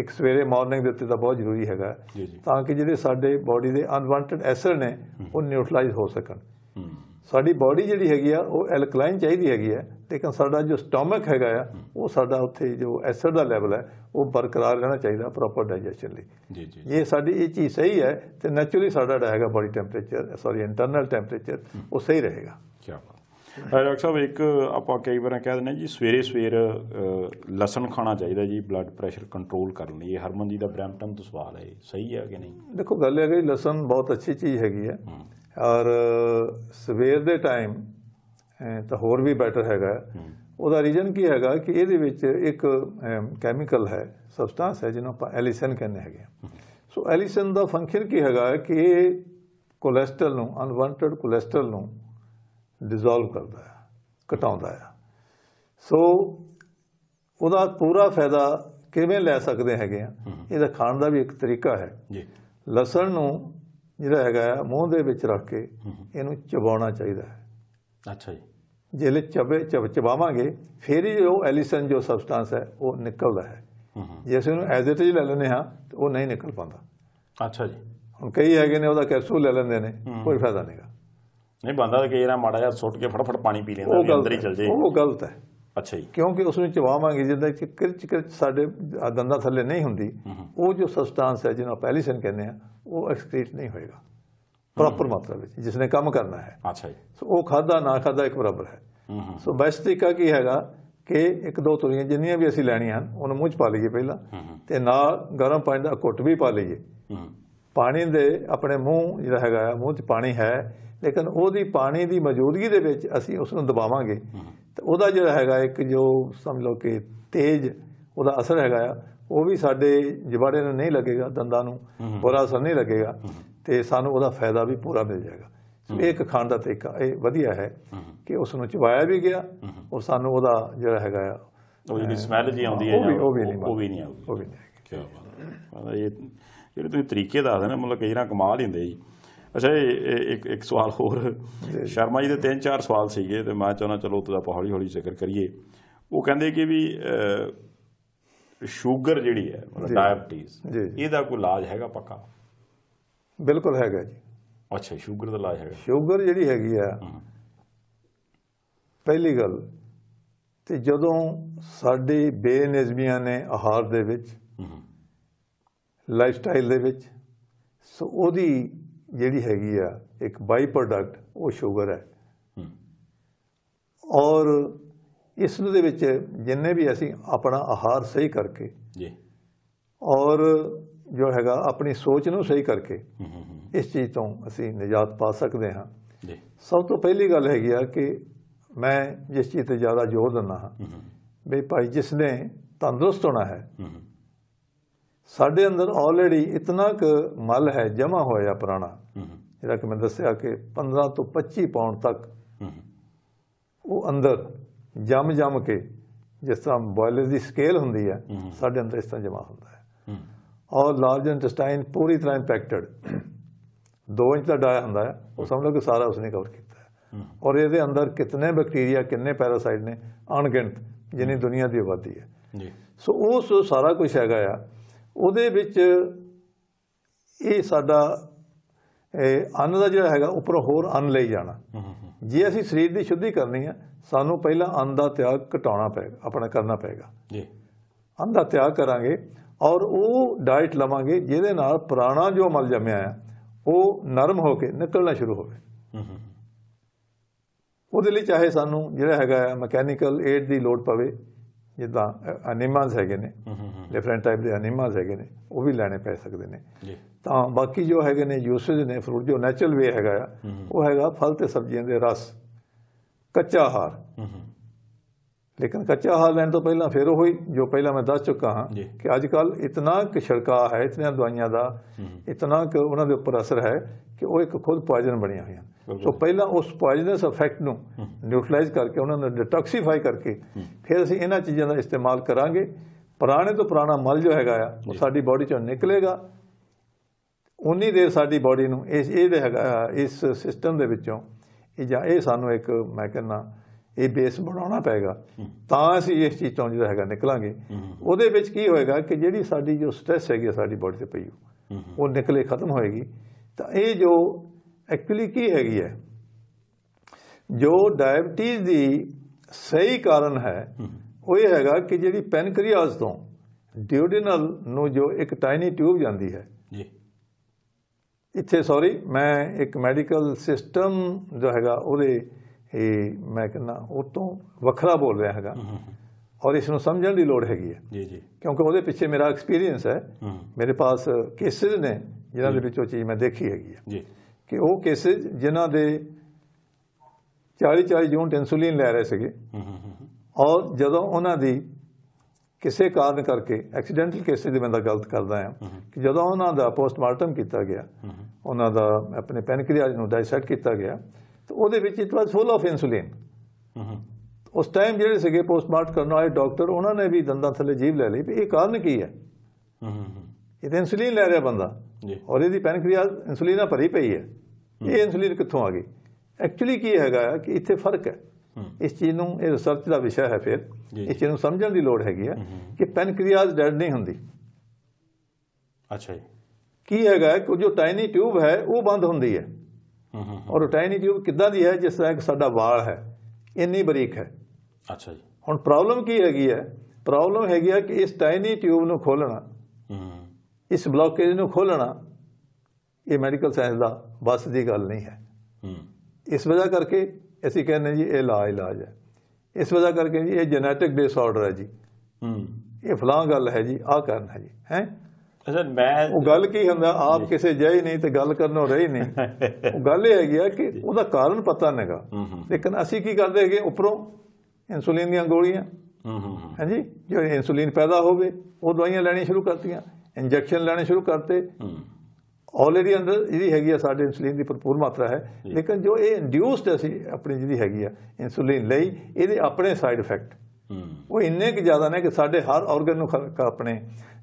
ਇੱਕ ਸਵੇਰੇ ਮਾਰਨਿੰਗ ਦੇ ਉੱਤੇ ਤਾਂ ਬਹੁਤ ਜ਼ਰੂਰੀ ਹੈਗਾ ਤਾਂ ਕਿ ਜਿਹੜੇ ਸਾਡੇ ਬਾਡੀ ਦੇ ਅਨਵਾਂਟਡ ਐਸਿਡ ਨੇ ਉਹ ਨਿਊਟਰਲਾਈਜ਼ ਹੋ ਸਕਣ ਸਾਡੀ ਬਾਡੀ ਜਿਹੜੀ ਹੈਗੀ ਆ ਉਹ ਐਲਕਲਾਈਨ ਚਾਹੀਦੀ ਹੈਗੀ ਆ ਲੇਕਿਨ ਸਾਡਾ ਜੋ ਸਟਮਕ ਹੈਗਾ ਆ ਉਹ ਸਾਡਾ ਉੱਥੇ ਜੋ ਐਸਿਡ ਦਾ ਲੈਵਲ ਹੈ ਉਹ ਬਰਕਰਾਰ ਰਹਿਣਾ ਚਾਹੀਦਾ ਪ੍ਰੋਪਰ ਡਾਈਜੈਸ਼ਨ ਲਈ ਜੀ ਜੀ ਇਹ ਸਾਡੀ ਇਹ ਚੀਜ਼ ਸਹੀ ਹੈ ਤੇ ਨੈਚੁਰਲੀ ਸਾਡਾ ਰਹੇਗਾ body temperature sorry internal temperature ਉਹ ਸਹੀ ਰਹੇਗਾ ਕੀ ਬਾਤ ਡਾਕਟਰ ਸਾਹਿਬ ਇੱਕ ਆਪਾਂ ਕਈ ਵਾਰਾਂ ਕਹਿ ਦਿੰਦੇ ਜੀ ਸਵੇਰੇ ਸਵੇਰ ਲਸਣ ਖਾਣਾ ਚਾਹੀਦਾ ਜੀ ਬਲੱਡ ਪ੍ਰੈਸ਼ਰ ਕੰਟਰੋਲ ਕਰਨ ਲਈ ਇਹ ਹਰਮਨ ਜੀ ਦਾ ਬ੍ਰੈਂਟਨ ਤੋਂ ਸਵਾਲ ਹੈ ਸਹੀ ਹੈ ਕਿ ਨਹੀਂ ਦੇਖੋ ਗੱਲ ਹੈ ਕਿ ਲਸਣ ਬਹੁਤ ਅੱਛੀ ਚੀਜ਼ ਹੈਗੀ ਹੈ ਔਰ ਸਵੇਰ ਦੇ ਟਾਈਮ ਤਾਂ ਹੋਰ ਵੀ ਬੈਟਰ ਹੈਗਾ ਉਹਦਾ ਰੀਜ਼ਨ ਕੀ ਹੈਗਾ ਕਿ ਇਹਦੇ ਵਿੱਚ ਇੱਕ ਕੈਮੀਕਲ ਹੈ ਸਬਸਟੈਂਸ ਹੈ ਜਿਹਨੂੰ ਆਪਾਂ ਐਲੀਸਨ ਕਹਿੰਦੇ ਹੈਗੇ ਸੋ ਐਲੀਸਨ ਦਾ ਫੰਕਸ਼ਨ ਕੀ ਹੈਗਾ ਕਿ ਇਹ ਕੋਲੇਸਟ੍ਰੋਲ ਨੂੰ ਅਨਵਾਂਟਡ ਕੋਲੇਸਟ੍ਰੋਲ ਨੂੰ ਡਿਸੋਲਵ ਕਰਦਾ ਹੈ ਘਟਾਉਂਦਾ ਹੈ ਸੋ ਉਹਦਾ ਪੂਰਾ ਫਾਇਦਾ ਕਿਵੇਂ ਲੈ ਸਕਦੇ ਹੈਗੇ ਆ ਇਹਦਾ ਖਾਣ ਦਾ ਵੀ ਇੱਕ ਤਰੀਕਾ ਹੈ ਜੀ ਲਸਣ ਨੂੰ ਜਿਹੜਾ ਹੈਗਾ ਮੂੰਹ ਦੇ ਵਿੱਚ ਰੱਖ ਕੇ ਇਹਨੂੰ ਚਬਾਉਣਾ ਚਾਹੀਦਾ ਹੈ ਅੱਛਾ ਜੀ ਜੇ ਚਬੇ ਚਬ ਚਬਾਵਾਂਗੇ ਫਿਰ ਹੀ ਉਹ ਐਲੀਸਨ ਜੋ ਸਬਸਟੈਂਸ ਹੈ ਉਹ ਨਿਕਲਦਾ ਹੈ ਜੇ ਅਸੀਂ ਉਹਨੂੰ ਐਜ਼ ਇਟ ਇਜ਼ ਲੈ ਲੈਨੇ ਹਾਂ ਤਾਂ ਉਹ ਨਹੀਂ ਨਿਕਲ ਪਾਉਂਦਾ ਅੱਛਾ ਜੀ ਹੁਣ ਕਈ ਹੈਗੇ ਨੇ ਉਹਦਾ ਕੈਪਸੂਲ ਲੈ ਲੈਂਦੇ ਨੇ ਕੋਈ ਫਾਇਦਾ ਨਹੀਂਗਾ ਨਹੀਂ ਬੰਦਾ ਕਿ ਇਹਨਾਂ ਮਾੜਾ ਜਿਹਾ ਸੁੱਟ ਕੇ ਫੜਫੜ ਪਾਣੀ ਪੀ ਲੈਂਦਾ ਉਹ ਅੰਦਰ ਹੀ ਚਲ ਜੇ ਉਹ ਗਲਤ ਹੈ ਅੱਛਾ ਜੀ ਕਿਉਂਕਿ ਉਸ ਨੂੰ ਚਵਾਵਾਂਗੇ ਜਿੱਦਾਂ ਕਿ ਕਿਰਚ ਕਿਰਚ ਸਾਡੇ ਦੰਦਾਂ ਥੱਲੇ ਨਹੀਂ ਹੁੰਦੀ ਉਹ ਜੋ ਸਬਸਟੈਂਸ ਹੈ ਜਿਹਨੂੰ ਪੈਲੀਸਨ ਕਹਿੰਦੇ ਆ ਉਹ ਐਕਸਕ੍ਰੀਟ ਨਹੀਂ ਹੋਏਗਾ ਪ੍ਰੋਪਰ ਮਾਤਰਾ ਵਿੱਚ ਜਿਸ ਨੇ ਕੰਮ ਕਰਨਾ ਹੈ ਅੱਛਾ ਜੀ ਸੋ ਉਹ ਖਾਦਾ ਨਾ ਖਾਦਾ ਇੱਕ ਬਰਾਬਰ ਹੈ ਸੋ ਬੈਸਟ ਤਰੀਕਾ ਕੀ ਹੈਗਾ ਕਿ ਇੱਕ ਦੋ ਤੁਰੀਆਂ ਜਿੰਨੀਆਂ ਵੀ ਅਸੀਂ ਲੈਣੀਆਂ ਹਨ ਉਹਨਾਂ ਮੂੰਹ 'ਚ ਪਾ ਲਈਏ ਪਹਿਲਾਂ ਤੇ ਨਾਲ ਗਰਮ ਪਾਣੀ ਦਾ ਘੁੱਟ ਵੀ ਪਾ ਲਈਏ ਪਾਣੀ ਦੇ ਆਪਣੇ ਮੂੰਹ ਜਿਹੜਾ ਹੈਗਾ ਮੂੰਹ 'ਚ ਪਾਣੀ ਹੈ ਲੇਕਿਨ ਉਹਦੀ ਪਾਣੀ ਦੀ ਮੌਜੂਦਗੀ ਦੇ ਵਿੱਚ ਅਸੀਂ ਉਸ ਨੂੰ ਦਬਾਵਾਂਗੇ ਤੇ ਉਹਦਾ ਜਿਹੜਾ ਹੈਗਾ ਇੱਕ ਜੋ ਸਮਝ ਲਓ ਕਿ ਤੇਜ਼ ਉਹਦਾ ਅਸਰ ਹੈਗਾ ਆ ਉਹ ਵੀ ਸਾਡੇ ਜਿਵਾੜੇ ਨੂੰ ਨਹੀਂ ਲੱਗੇਗਾ ਦੰਦਾਂ ਨੂੰ ਬੁਰਾ ਅਸਰ ਨਹੀਂ ਲੱਗੇਗਾ ਤੇ ਸਾਨੂੰ ਉਹਦਾ ਫਾਇਦਾ ਵੀ ਪੂਰਾ ਮਿਲ ਜਾਏਗਾ ਇਹ ਇੱਕ ਖਾਣ ਦਾ ਤਰੀਕਾ ਇਹ ਵਧੀਆ ਹੈ ਕਿ ਉਸ ਨੂੰ ਚਬਾਇਆ ਵੀ ਗਿਆ ਉਹ ਸਾਨੂੰ ਉਹਦਾ ਜਿਹੜਾ ਹੈਗਾ ਆ ਉਹ ਜਿਹੜੀ ਸਮੈਲ ਜੀ ਆਉਂਦੀ ਹੈ ਉਹ ਵੀ ਨਹੀਂ ਆਉਂਦੀ ਉਹ ਵੀ ਨਹੀਂ ਕੀ ਬਾਤ ਹੈ ਇਹ ਜਿਹੜੇ ਤੁਸੀਂ ਤਰੀਕੇ ਦੱਸਦੇ ਨੇ ਮਤਲਬ ਕਈ ਨਾ ਕਮਾਲ ਹੀ ਹੁੰਦੇ ਜੀ ਅੱਛਾ ਇੱਕ ਇੱਕ ਸਵਾਲ ਹੋਰ ਸ਼ਰਮਾ ਜੀ ਦੇ ਤਿੰਨ ਚਾਰ ਸਵਾਲ ਸੀਗੇ ਤੇ ਮੈਂ ਚਾਹਣਾ ਚਲੋ ਉਹਦਾ ਪਹਾੜੀ ਹੌਲੀ ਜ਼ਿਕਰ ਕਰੀਏ ਉਹ ਕਹਿੰਦੇ ਕਿ ਵੀ ਸ਼ੂਗਰ ਜਿਹੜੀ ਹੈ ਮਤਲਬ ਡਾਇਬਟੀਜ਼ ਇਹਦਾ ਕੋਈ ਇਲਾਜ ਹੈਗਾ ਪੱਕਾ ਬਿਲਕੁਲ ਹੈਗਾ ਜੀ ਅੱਛਾ ਸ਼ੂਗਰ ਦਾ ਇਲਾਜ ਹੈਗਾ ਸ਼ੂਗਰ ਜਿਹੜੀ ਹੈਗੀ ਆ ਪਹਿਲੀ ਗੱਲ ਤੇ ਜਦੋਂ ਸਾਡੀ ਬੇਨਿਜ਼ਮੀਆਂ ਨੇ ਆਹਾਰ ਦੇ ਵਿੱਚ ਲਾਈਫ ਸਟਾਈਲ ਦੇ ਵਿੱਚ ਸੋ ਉਹਦੀ ਜਿਹੜੀ ਹੈਗੀ ਆ ਇੱਕ ਬਾਈ ਪ੍ਰੋਡਕਟ ਉਹ ਸ਼ੂਗਰ ਹੈ ਔਰ ਇਸ ਦੇ ਵਿੱਚ ਜਿੰਨੇ ਵੀ ਅਸੀਂ ਆਪਣਾ ਆਹਾਰ ਸਹੀ ਕਰਕੇ ਜੀ ਔਰ ਜੋ ਹੈਗਾ ਆਪਣੀ ਸੋਚ ਨੂੰ ਸਹੀ ਕਰਕੇ ਇਸ ਚੀਜ਼ ਤੋਂ ਅਸੀਂ ਨਜਾਤ ਪਾ ਸਕਦੇ ਹਾਂ ਜੀ ਸਭ ਤੋਂ ਪਹਿਲੀ ਗੱਲ ਹੈਗੀ ਆ ਕਿ ਮੈਂ ਜਿਸ ਚੀਜ਼ ਤੇ ਜ਼ਿਆਦਾ ਜ਼ੋਰ ਦਿੰਦਾ ਹਾਂ ਵੀ ਭਾਈ ਜਿਸ ਨੇ ਤੰਦਰੁਸਤ ਹੋਣਾ ਹੈ ਸਾਡੇ ਅੰਦਰ ਆਲਰੇਡੀ ਇਤਨਾ ਕੁ ਮਲ ਹੈ ਜਮਾ ਹੋਇਆ ਪੁਰਾਣਾ ਜਿਹੜਾ ਕਿ ਮੈਂ ਦੱਸਿਆ ਕਿ 15 ਤੋਂ 25 ਪਾਉਂਡ ਤੱਕ ਉਹ ਅੰਦਰ ਜਮ ਜਮ ਕੇ ਜਿਸ ਤਰ੍ਹਾਂ ਬੋਇਲਰ ਦੀ ਸਕੇਲ ਹੁੰਦੀ ਹੈ ਸਾਡੇ ਅੰਦਰ ਇਸ ਤਰ੍ਹਾਂ ਜਮਾ ਹੁੰਦਾ ਹੈ ਔਰ ਲਾਰਜ ਇੰਟੈਸਟਾਈਨ ਪੂਰੀ ਤਰ੍ਹਾਂ ਇੰਪੈਕਟਡ 2 ਇੰਚ ਦਾ ਡਾਇਆ ਹੁੰਦਾ ਹੈ ਉਹ ਸਮਝ ਲਓ ਕਿ ਸਾਰਾ ਉਸਨੇ ਕਵਰ ਕੀਤਾ ਹੈ ਔਰ ਇਹਦੇ ਅੰਦਰ ਕਿੰਨੇ ਬੈਕਟੀਰੀਆ ਕਿੰਨੇ ਪੈਰਾਸਾਈਟ ਨੇ ਅਣਗਿਣਤ ਜਿੰਨੀ ਦੁਨੀਆ ਦੀ ਆਬਾਦੀ ਹੈ ਜੀ ਸੋ ਉਹ ਸਾਰਾ ਕੁਝ ਹੈਗਾ ਆ ਉਹਦੇ ਵਿੱਚ ਇਹ ਸਾਡਾ ਅੰਨ ਦਾ ਜਿਹੜਾ ਹੈਗਾ ਉੱਪਰ ਹੋਰ ਅੰਨ ਲਈ ਜਾਣਾ ਜੇ ਅਸੀਂ ਸਰੀਰ ਦੀ ਸ਼ੁੱਧੀ ਕਰਨੀ ਹੈ ਸਾਨੂੰ ਪਹਿਲਾਂ ਅੰਨ ਦਾ ਤਿਆਗ ਘਟਾਉਣਾ ਪਏਗਾ ਆਪਣਾ ਕਰਨਾ ਪਏਗਾ ਜੀ ਅੰਨ ਦਾ ਤਿਆਗ ਕਰਾਂਗੇ ਔਰ ਉਹ ਡਾਈਟ ਲਵਾਂਗੇ ਜਿਹਦੇ ਨਾਲ ਪੁਰਾਣਾ ਜੋ ਮਲ ਜੰਮਿਆ ਹੈ ਉਹ ਨਰਮ ਹੋ ਕੇ ਨਿਕਲਣਾ ਸ਼ੁਰੂ ਹੋਵੇ ਉਹਦੇ ਲਈ ਚਾਹੇ ਸਾਨੂੰ ਜਿਹੜਾ ਹੈਗਾ ਮਕੈਨੀਕਲ ਏਡ ਦੀ ਲੋੜ ਪਵੇ ਜਿੱਦਾਂ ਅਨੀਮਾਸ ਹੈਗੇ ਨੇ ਡਿਫਰੈਂਟ ਟਾਈਪ ਦੇ ਅਨੀਮਾਸ ਹੈਗੇ ਨੇ ਉਹ ਵੀ ਲੈਣੇ ਪੈ ਸਕਦੇ ਨੇ ਤਾਂ ਬਾਕੀ ਜੋ ਹੈਗੇ ਨੇ ਯੂਸੇਜ ਨੇ ਫਰੂਟ ਜੋ ਨੇਚਰਲ ਵੇ ਹੈਗਾ ਆ ਉਹ ਹੈਗਾ ਫਲ ਤੇ ਸਬਜ਼ੀਆਂ ਦੇ ਰਸ ਕੱਚਾ ਆਹਾਰ ਲੇਕਿਨ ਕੱਚਾ ਆਹਾਰ ਲੈਣ ਤੋਂ ਪਹਿਲਾਂ ਫਿਰ ਉਹ ਹੀ ਜੋ ਪਹਿਲਾਂ ਮੈਂ ਦੱਸ ਚੁੱਕਾ ਹਾਂ ਕਿ ਅੱਜ ਕੱਲ ਇਤਨਾ ਕਿ ਛੜਕਾ ਹੈ ਇਤਨੀਆਂ ਦਵਾਈਆਂ ਦਾ ਇਤਨਾ ਕਿ ਉਹਨਾਂ ਦੇ ਉੱਪਰ ਅਸਰ ਹੈ ਕਿ ਉਹ ਇੱਕ ਖੁਦ ਪੋਇਜ਼ਨ ਬਣੀਆਂ ਹੋਈਆਂ ਸੋ ਪਹਿਲਾਂ ਉਸ ਪੋਇਜ਼ਨਸ ਇਫੈਕਟ ਨੂੰ ਨਿਊਟਰਲਾਈਜ਼ ਕਰਕੇ ਉਹਨਾਂ ਨੂੰ ਡਿਟੌਕਸੀਫਾਈ ਕਰਕੇ ਫਿਰ ਅਸੀਂ ਇਹਨਾਂ ਚੀਜ਼ਾਂ ਦਾ ਇਸਤੇਮਾਲ ਕਰਾਂਗੇ ਪੁਰਾਣੇ ਤੋਂ ਪੁਰਾਣਾ ਮਲ ਜੋ ਹੈਗਾ ਆ ਉਹ ਸਾਡੀ ਬਾਡੀ ਚੋਂ ਨਿਕਲੇਗਾ ਉਨੀ ਦੇਰ ਸਾਡੀ ਬਾਡੀ ਨੂੰ ਇਸ ਇਹ ਦੇ ਹੈਗਾ ਇਸ ਸਿਸਟਮ ਦੇ ਵਿੱਚੋਂ ਇਹ ਜਾਂ ਇਹ ਸਾਨੂੰ ਇੱਕ ਮੈਂ ਕਹਿੰਦਾ ਇਹ ਬੇਸ ਬਣਾਉਣਾ ਪਏਗਾ ਤਾਂ ਅਸੀਂ ਇਸ ਚੀਜ਼ ਤੋਂ ਜਿਹੜਾ ਹੈਗਾ ਨਿਕਲਾਂਗੇ ਉਹਦੇ ਵਿੱਚ ਕੀ ਹੋਏਗਾ ਕਿ ਜਿਹੜੀ ਸਾਡੀ ਜੋ ਸਟ्रेस ਹੈਗੀ ਸਾਡੀ ਬਾਡੀ ਤੇ ਪਈ ਉਹ ਨਿਕਲੇ ਖਤਮ ਹੋਏਗੀ ਤਾਂ ਇਹ ਜੋ ਐਕਚੁਅਲੀ ਕੀ ਹੈਗੀ ਹੈ ਜੋ ਡਾਇਬਟੀਜ਼ ਦੀ ਸਹੀ ਕਾਰਨ ਹੈ ਉਹ ਇਹ ਹੈਗਾ ਕਿ ਜਿਹੜੀ ਪੈਨਕ੍ਰੀਆਸ ਤੋਂ ਡਿਊਡਿਨਲ ਨੂੰ ਜੋ ਇੱਕ ਟਾਈਨੀ ਟਿਊਬ ਜਾਂਦੀ ਹੈ ਜੀ ਇੱਥੇ ਸੌਰੀ ਮੈਂ ਇੱਕ ਮੈਡੀਕਲ ਸਿਸਟਮ ਜੋ ਹੈਗਾ ਉਹਦੇ ਇਹ ਮੈਂ ਕਹਿੰਦਾ ਉਹ ਤੋਂ ਵੱਖਰਾ ਬੋਲ ਰਿਹਾ ਹੈਗਾ ਔਰ ਇਸ ਨੂੰ ਸਮਝਣ ਦੀ ਲੋੜ ਹੈਗੀ ਹੈ ਜੀ ਜੀ ਕਿਉਂਕਿ ਉਹਦੇ ਪਿੱਛੇ ਮੇਰਾ ਐਕਸਪੀਰੀਅੰਸ ਹੈ ਮੇਰੇ ਪਾਸ ਕੇਸਿਸ ਨੇ ਜਿਨ੍ਹਾਂ ਦੇ ਵਿੱਚ ਉਹ ਚੀਜ਼ ਮੈਂ ਦੇਖੀ ਹੈਗੀ ਹੈ ਜੀ ਕਿ ਉਹ ਕੇਸਿਸ ਜਿਨ੍ਹਾਂ ਦੇ 40 40 ਯੂਨਿਟ ਇਨਸੂਲਿਨ ਲੈ ਰਹੇ ਸੀਗੇ ਔਰ ਜਦੋਂ ਉਹਨਾਂ ਦੀ ਕਿਸੇ ਕਾਰਨ ਕਰਕੇ ਐਕਸੀਡੈਂਟਲ ਕੇਸਿਸ ਦੇ ਬੰਦਾ ਗਲਤ ਕਰਦਾ ਹੈ ਕਿ ਜਦੋਂ ਉਹਨਾਂ ਦਾ ਪੋਸਟਮਾਰਟਮ ਕੀਤਾ ਗਿਆ ਉਹਨਾਂ ਦਾ ਆਪਣੇ ਪੈਨਕ੍ਰੀਆਸ ਨੂੰ ਡਾਈਸੈਕਟ ਕੀਤਾ ਗਿਆ ਤਾਂ ਉਹਦੇ ਵਿੱਚ it was full of insulin ਉਸ ਟਾਈਮ ਜਿਹੜੇ ਸੀਗੇ ਪੋਸਟਮਾਰਟ ਕਰਨ ਵਾਲੇ ਡਾਕਟਰ ਉਹਨਾਂ ਨੇ ਵੀ ਦੰਦਾਂ ਥੱਲੇ ਜੀਵ ਲੈ ਲਈ ਵੀ ਇਹ ਕਾਰਨ ਕੀ ਹੈ ਇਹ ਤਾਂ ਇਨਸੂਲਿਨ ਲੈ ਰਿਹਾ ਬੰਦਾ ਜੀ ਔਰ ਇਹਦੀ ਪੈਨਕ੍ਰੀਆਸ ਇਨਸੂਲਿਨ ਨਾਲ ਭਰੀ ਪਈ ਹੈ ਇਹ ਇਨਸੂਲਿਨ ਕਿੱਥੋਂ ਆ ਗਈ ਐਕਚੁਅਲੀ ਕੀ ਹੈਗਾ ਕਿ ਇੱਥੇ ਫਰਕ ਹੈ ਇਸ ਚੀਜ਼ ਨੂੰ ਇਹ ਰਿਸਰਚ ਦਾ ਵਿਸ਼ਾ ਹੈ ਫਿਰ ਇਸ ਚੀਜ਼ ਨੂੰ ਸਮਝਣ ਦੀ ਲੋੜ ਹੈਗੀ ਹੈ ਕਿ ਪੈਨਕ੍ਰੀਆਸ ਡੈਡ ਨਹੀਂ ਹੁੰਦੀ ਅੱਛਾ ਜੀ ਕੀ ਹੈਗਾ ਕਿ ਜੋ ਟਾਈਨੀ ਟਿਊਬ ਹੈ ਉਹ ਬੰਦ ਹੁੰਦੀ ਹੈ ਔਰ ਟਾਈਨੀ ਟਿਊਬ ਕਿੱਦਾਂ ਦੀ ਹੈ ਜਿਸ ਤਰ੍ਹਾਂ ਇੱਕ ਸਾਡਾ ਵਾਲ ਹੈ ਇੰਨੀ ਬਰੀਕ ਹੈ ਅੱਛਾ ਜੀ ਹੁਣ ਪ੍ਰੋਬਲਮ ਕੀ ਹੈਗੀ ਹੈ ਪ੍ਰੋਬਲਮ ਹੈਗੀ ਹੈ ਕਿ ਇਸ ਟਾਈਨੀ ਟਿਊਬ ਨੂੰ ਖੋਲਣਾ ਇਸ ਬਲੌਕੇਜ ਨੂੰ ਖੋਲਣਾ ਇਹ ਮੈਡੀਕਲ ਸਾਇੰਸ ਦਾ ਬਸ ਦੀ ਗੱਲ ਨਹੀਂ ਹੈ ਇਸ ਵਜ੍ਹਾ ਕਰਕੇ ਅਸੀਂ ਕਹਿੰਦੇ ਜੀ ਇਹ ਲਾ ਇਲਾਜ ਹੈ ਇਸ ਵਜ੍ਹਾ ਕਰਕੇ ਜੀ ਇਹ ਜੈਨੇਟਿਕ ਡਿਸਆਰਡਰ ਹੈ ਜੀ ਇਹ ਫਲਾਂ ਗੱਲ ਹੈ ਜੀ ਆ ਕਰਨ ਹੈ ਜੀ ਹੈ ਅਸਲ ਮੈਂ ਉਹ ਗੱਲ ਕੀ ਹੁੰਦਾ ਆਪ ਕਿਸੇ ਜਾਈ ਨਹੀਂ ਤੇ ਗੱਲ ਕਰਨੋਂ ਰਹੀ ਨਹੀਂ ਉਹ ਗੱਲ ਇਹ ਹੈਗੀ ਆ ਕਿ ਉਹਦਾ ਕਾਰਨ ਪਤਾ ਨਹੀਂਗਾ ਲੇਕਿਨ ਅਸੀਂ ਕੀ ਕਰਦੇ ਹੈਗੇ ਉੱਪਰੋਂ ਇਨਸੂਲਿਨ ਦੀਆਂ ਗੋਲੀਆਂ ਹਾਂਜੀ ਜੋ ਇਨਸੂਲਿਨ ਪੈਦਾ ਹੋਵੇ ਉਹ ਦਵਾਈਆਂ ਲੈਣੀ ਸ਼ੁਰੂ ਕਰਤੀਆਂ ਇੰਜੈਕਸ਼ਨ ਲੈਣੇ ਸ਼ੁਰੂ ਕਰਤੇ ਆਲਰੇਡੀ ਅੰਦਰ ਜਿਹੜੀ ਹੈਗੀ ਆ ਸਾਡੇ ਇਨਸੂਲਿਨ ਦੀ ਭਰਪੂਰ ਮਾਤਰਾ ਹੈ ਲੇਕਿਨ ਜੋ ਇਹ ਇੰਡਿਊਸਡ ਅਸੀਂ ਆਪਣੀ ਜਿਹੜੀ ਹੈਗੀ ਆ ਇਨਸੂਲਿਨ ਲਈ ਇਹਦੇ ਆਪਣੇ ਸਾਈਡ ਇਫੈਕਟ ਉਹ ਇੰਨੇ ਕਿ ਜ਼ਿਆਦਾ ਨੇ ਕਿ ਸਾਡੇ ਹਰ ਆਰਗਨ ਨੂੰ ਆਪਣੇ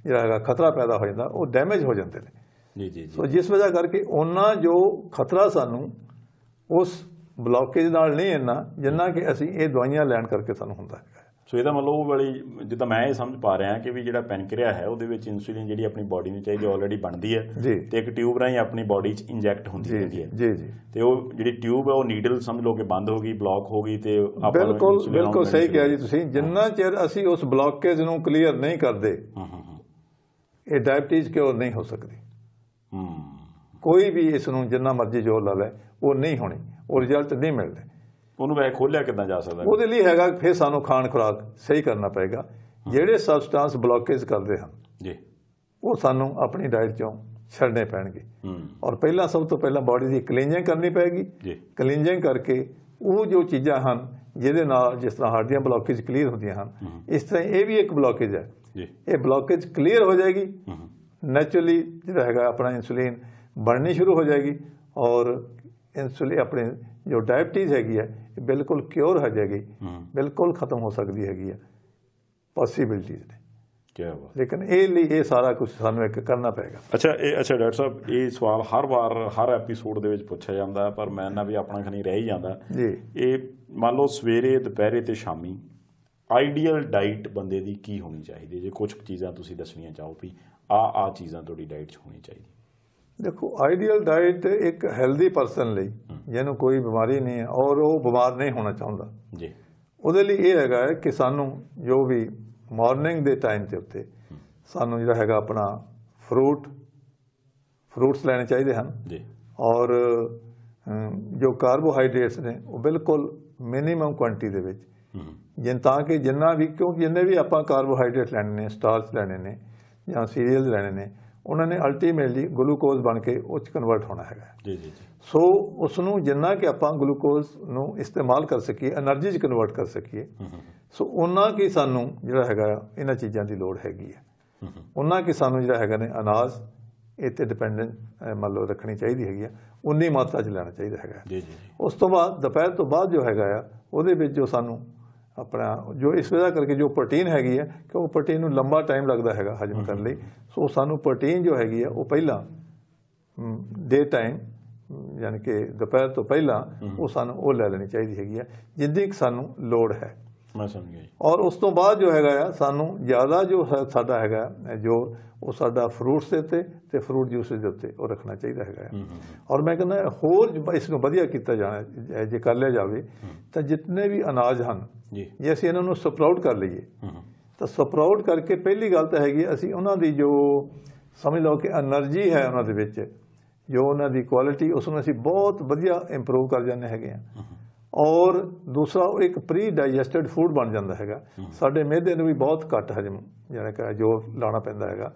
ਜਿਹੜਾ ਹੈਗਾ ਖਤਰਾ ਪੈਦਾ ਹੋ ਜਾਂਦਾ ਉਹ ਡੈਮੇਜ ਹੋ ਜਾਂਦੇ ਨੇ ਜੀ ਜੀ ਸੋ ਜਿਸ ਵਜ੍ਹਾ ਕਰਕੇ ਉਹਨਾਂ ਜੋ ਖਤਰਾ ਸਾਨੂੰ ਉਸ ਬਲੌਕੇਜ ਨਾਲ ਨਹੀਂ ਇੰਨਾ ਜਿੰਨਾ ਕਿ ਅਸੀਂ ਇਹ ਦਵਾਈਆਂ ਲੈਣ ਕਰਕੇ ਸਾਨੂੰ ਹੁੰਦਾ ਹੈ ਸੋ ਇਹਦਾ ਮਤਲਬ ਉਹ ਵਾਲੀ ਜਿੱਦਾਂ ਮੈਂ ਇਹ ਸਮਝ ਪਾ ਰਿਹਾ ਕਿ ਵੀ ਜਿਹੜਾ ਪੈਨਕ੍ਰੀਆ ਹੈ ਉਹਦੇ ਵਿੱਚ ਇਨਸੂਲਿਨ ਜਿਹੜੀ ਆਪਣੀ ਬਾਡੀ ਨੂੰ ਚਾਹੀਦੀ ਆਲਰੇਡੀ ਬਣਦੀ ਹੈ ਤੇ ਇੱਕ ਟਿਊਬ ਰਾਹੀਂ ਆਪਣੀ ਬਾਡੀ 'ਚ ਇੰਜੈਕਟ ਹੁੰਦੀ ਰਹਿੰਦੀ ਹੈ ਜੀ ਜੀ ਤੇ ਉਹ ਜਿਹੜੀ ਟਿਊਬ ਹੈ ਉਹ ਨੀਡਲ ਸਮਝ ਲਓ ਕਿ ਬੰਦ ਹੋ ਗਈ ਬਲੌਕ ਹੋ ਗਈ ਤੇ ਆਪਾਂ ਬਿਲਕੁਲ ਬਿਲਕੁਲ ਸਹੀ ਕਿਹਾ ਜੀ ਤੁਸੀਂ ਜਿੰਨਾ ਚਿਰ ਅਸੀਂ ਉਸ ਬਲੌਕੇਜ ਨੂੰ ਕਲੀਅਰ ਨਹੀਂ ਕਰਦੇ ਹਾਂ ਹਾਂ ਇਹ ਡਾਇਬਟੀਜ਼ ਕਿਉਂ ਨਹੀਂ ਹੋ ਸਕਦੀ ਹੂੰ ਕੋਈ ਵੀ ਇਸ ਨੂੰ ਜਿੰਨਾ ਮਰਜ਼ੀ ਜ਼ੋਰ ਲਾ ਲੈ ਉਹ ਨਹੀਂ ਹੋਣੀ ਉਹ ਰਿਜ਼ਲਟ ਨਹੀਂ ਮਿਲਦੇ ਉਹਨੂੰ ਮੈਂ ਖੋਲਿਆ ਕਿੱਦਾਂ ਜਾ ਸਕਦਾ ਉਹਦੇ ਲਈ ਹੈਗਾ ਫਿਰ ਸਾਨੂੰ ਖਾਣ ਖੁਰਾਕ ਸਹੀ ਕਰਨਾ ਪਏਗਾ ਜਿਹੜੇ ਸਬਸਟੈਂਸ ਬਲੌਕੇਜ ਕਰਦੇ ਹਨ ਜੀ ਉਹ ਸਾਨੂੰ ਆਪਣੀ ਡਾਈਟ ਚੋਂ ਛੱਡਨੇ ਪੈਣਗੇ ਔਰ ਪਹਿਲਾਂ ਸਭ ਤੋਂ ਪਹਿਲਾਂ ਬਾਡੀ ਦੀ ਕਲੀਨਿੰਗ ਕਰਨੀ ਪੈਗੀ ਜੀ ਕਲੀਨਿੰਗ ਕਰਕੇ ਉਹ ਜੋ ਚੀਜ਼ਾਂ ਹਨ ਜਿਹਦੇ ਨਾਲ ਜਿਸ ਤਰ੍ਹਾਂ ਹਾਰਟ ਦੀਆਂ ਬਲੌਕੇਜ ਕਲੀਅਰ ਹੁੰਦੀਆਂ ਹਨ ਇਸ ਤਰ੍ਹਾਂ ਇਹ ਵੀ ਇੱਕ ਬਲੌਕੇਜ ਹੈ ਜੀ ਇਹ ਬਲੌਕੇਜ ਕਲੀਅਰ ਹੋ ਜਾਏਗੀ ਨੇਚਰਲੀ ਜਿਹੜਾ ਹੈਗਾ ਆਪਣਾ ਇਨਸੂਲਿਨ ਬਣਨੀ ਸ਼ੁਰੂ ਹੋ ਜਾਏਗੀ ਔਰ ਇਨਸੂਲਿਨ ਆਪਣੇ ਜੋ ਡਾਇਬਟੀਜ਼ ਹੈਗੀ ਹੈ ਇਹ ਬਿਲਕੁਲ ਕਿਉਰ ਹੋ ਜਾਏਗੀ ਬਿਲਕੁਲ ਖਤਮ ਹੋ ਸਕਦੀ ਹੈਗੀ ਹੈ ਪੋਸਿਬਿਲਿਟੀਜ਼ ਨੇ ਕੀ ਬਾਤ ਲੇਕਿਨ ਇਹ ਲਈ ਇਹ ਸਾਰਾ ਕੁਝ ਸਾਨੂੰ ਇੱਕ ਕਰਨਾ ਪਏਗਾ ਅੱਛਾ ਇਹ ਅੱਛਾ ਡਾਕਟਰ ਸਾਹਿਬ ਇਹ ਸਵਾਲ ਹਰ ਵਾਰ ਹਰ ਐਪੀਸੋਡ ਦੇ ਵਿੱਚ ਪੁੱਛਿਆ ਜਾਂਦਾ ਪਰ ਮੈਂ ਨਾ ਵੀ ਆਪਣਾ ਖਣੀ ਰਹਿ ਹੀ ਜਾਂਦਾ ਜੀ ਇਹ ਮੰਨ ਲਓ ਸਵੇਰੇ ਦੁਪਹਿਰੇ ਤੇ ਸ਼ਾਮੀ ਆਈਡੀਅਲ ਡਾਈਟ ਬੰਦੇ ਦੀ ਕੀ ਹੋਣੀ ਚਾਹੀਦੀ ਜੇ ਕੁਝ ਚੀਜ਼ਾਂ ਤੁਸੀਂ ਦੱਸਣੀਆਂ ਚਾਹੋ ਵੀ ਆ ਆ ਚੀਜ਼ਾਂ ਤੁਹਾਡੀ ਡਾਈਟ 'ਚ ਹੋਣੀ ਚਾਹੀਦੀ ਦੇਖੋ ਆਈਡੀਅਲ ਡਾਈਟ ਇੱਕ ਹੈਲਦੀ ਪਰਸਨ ਲਈ ਜਿਹਨੂੰ ਕੋਈ ਬਿਮਾਰੀ ਨਹੀਂ ਹੈ ਔਰ ਉਹ ਬਿਮਾਰ ਨਹੀਂ ਹੋਣਾ ਚਾਹੁੰਦਾ ਜੀ ਉਹਦੇ ਲਈ ਇਹ ਹੈਗਾ ਕਿ ਸਾਨੂੰ ਜੋ ਵੀ ਮਾਰਨਿੰਗ ਦੇ ਟਾਈਮ ਤੇ ਉੱਤੇ ਸਾਨੂੰ ਜਿਹੜਾ ਹੈਗਾ ਆਪਣਾ ਫਰੂਟ ਫਰੂਟਸ ਲੈਣੇ ਚਾਹੀਦੇ ਹਨ ਜੀ ਔਰ ਜੋ ਕਾਰਬੋਹਾਈਡਰੇਟਸ ਨੇ ਉਹ ਬਿਲਕੁਲ ਮਿਨੀਮਮ ਕੁਆਂਟੀ ਦੇ ਵਿੱਚ ਜਿੰਨ ਤਾਂ ਕਿ ਜਿੰਨਾ ਵੀ ਕਿਉਂਕਿ ਜਿੰਨੇ ਵੀ ਆਪਾਂ ਕਾਰਬੋਹਾਈਡਰੇਟ ਲੈਣੇ ਨੇ ਸਟਾਰਚ ਲੈਣੇ ਨੇ ਜਾਂ ਸੀਰੀਅਲ ਲੈਣੇ ਨੇ ਉਹਨਾਂ ਨੇ ਅਲਟੀਮੇਟਲੀ ਗਲੂਕੋਜ਼ ਬਣ ਕੇ ਉਹ ਚ ਕਨਵਰਟ ਹੋਣਾ ਹੈਗਾ ਜੀ ਜੀ ਜੀ ਸੋ ਉਸ ਨੂੰ ਜਿੰਨਾ ਕਿ ਆਪਾਂ ਗਲੂਕੋਜ਼ ਨੂੰ ਇਸਤੇਮਾਲ ਕਰ ਸਕੀਏ એનર્ਜੀ ਚ ਕਨਵਰਟ ਕਰ ਸਕੀਏ ਸੋ ਉਹਨਾਂ ਕੀ ਸਾਨੂੰ ਜਿਹੜਾ ਹੈਗਾ ਇਹਨਾਂ ਚੀਜ਼ਾਂ ਦੀ ਲੋੜ ਹੈਗੀ ਹੈ ਉਹਨਾਂ ਕੀ ਸਾਨੂੰ ਜਿਹੜਾ ਹੈਗਾ ਨੇ ਅਨਾਜ ਇੱਥੇ ਡਿਪੈਂਡੈਂਟ ਮੰਨ ਲਓ ਰੱਖਣੀ ਚਾਹੀਦੀ ਹੈਗੀ ਆ ਉਨੀ ਮਾਤਰਾ ਚ ਲੈਣਾ ਚਾਹੀਦਾ ਹੈਗਾ ਜੀ ਜੀ ਉਸ ਤੋਂ ਬਾਅਦ ਦੁਪਹਿਰ ਤੋਂ ਬਾਅਦ ਜੋ ਹੈਗਾ ਆ ਉਹਦੇ ਵਿੱਚ ਜੋ ਸਾਨੂੰ ਆਪਣਾ ਜੋ ਇਸ ਵਜ੍ਹਾ ਕਰਕੇ ਜੋ ਪ੍ਰੋਟੀਨ ਹੈਗੀ ਹੈ ਕਿ ਉਹ ਪ੍ਰੋਟੀਨ ਨੂੰ ਲੰਬਾ ਟਾਈਮ ਲੱਗਦਾ ਹੈਗਾ ਹਜਮ ਕਰਨ ਲਈ ਸੋ ਸਾਨੂੰ ਪ੍ਰੋਟੀਨ ਜੋ ਹੈਗੀ ਹੈ ਉਹ ਪਹਿਲਾਂ ਡੇ ਟਾਈਮ ਯਾਨੀ ਕਿ ਦੁਪਹਿਰ ਤੋਂ ਪਹਿਲਾਂ ਉਹ ਸਾਨੂੰ ਉਹ ਲੈ ਲੈਣੀ ਚਾਹੀਦੀ ਹੈਗੀ ਹੈ ਜਿੰਦੇ ਕਿ ਸਾਨੂੰ ਲੋੜ ਹੈ ਮੈਂ ਸਮਝ ਗਿਆ ਔਰ ਉਸ ਤੋਂ ਬਾਅਦ ਜੋ ਹੈਗਾ ਆ ਸਾਨੂੰ ਜ਼ਿਆਦਾ ਜੋ ਸਾਡਾ ਹੈਗਾ ਜੋ ਉਹ ਸਾਡਾ ਫਰੂਟਸ ਦੇ ਉੱਤੇ ਤੇ ਫਰੂਟ ਜੂਸ ਦੇ ਉੱਤੇ ਉਹ ਰੱਖਣਾ ਚਾਹੀਦਾ ਹੈਗਾ ਔਰ ਮੈਂ ਕਹਿੰਦਾ ਹੋਰ ਇਸ ਨੂੰ ਵਧੀਆ ਕੀਤਾ ਜਾਣਾ ਜੇ ਕਰ ਲਿਆ ਜਾਵੇ ਤਾਂ ਜਿੰਨੇ ਵੀ ਅਨਾਜ ਹਨ ਜੀ ਜੇ ਅਸੀਂ ਇਹਨਾਂ ਨੂੰ ਸਪਰਾਊਟ ਕਰ ਲਈਏ ਤਾਂ ਸਪਰਾਊਟ ਕਰਕੇ ਪਹਿਲੀ ਗੱਲ ਤਾਂ ਹੈਗੀ ਅਸੀਂ ਉਹਨਾਂ ਦੀ ਜੋ ਸਮਝ ਲਓ ਕਿ એનર્ਜੀ ਹੈ ਉਹਨਾਂ ਦੇ ਵਿੱਚ ਜੋ ਉਹਨਾਂ ਦੀ ਕੁਆਲਿਟੀ ਉਸ ਨੂੰ ਅਸੀਂ ਬਹੁਤ ਵਧੀਆ ਇੰਪਰੂਵ ਕਰ ਜਾਂਦੇ ਹੈਗੇ ਆ ਔਰ ਦੂਸਰਾ ਉਹ ਇੱਕ ਪ੍ਰੀ ਡਾਈਜੈਸਟਡ ਫੂਡ ਬਣ ਜਾਂਦਾ ਹੈਗਾ ਸਾਡੇ ਮਿਹਦੇ ਨੂੰ ਵੀ ਬਹੁਤ ਘੱਟ ਹਜਮ ਜਿਹੜਾ ਕਿ ਜੋ ਲਾਣਾ ਪੈਂਦਾ ਹੈਗਾ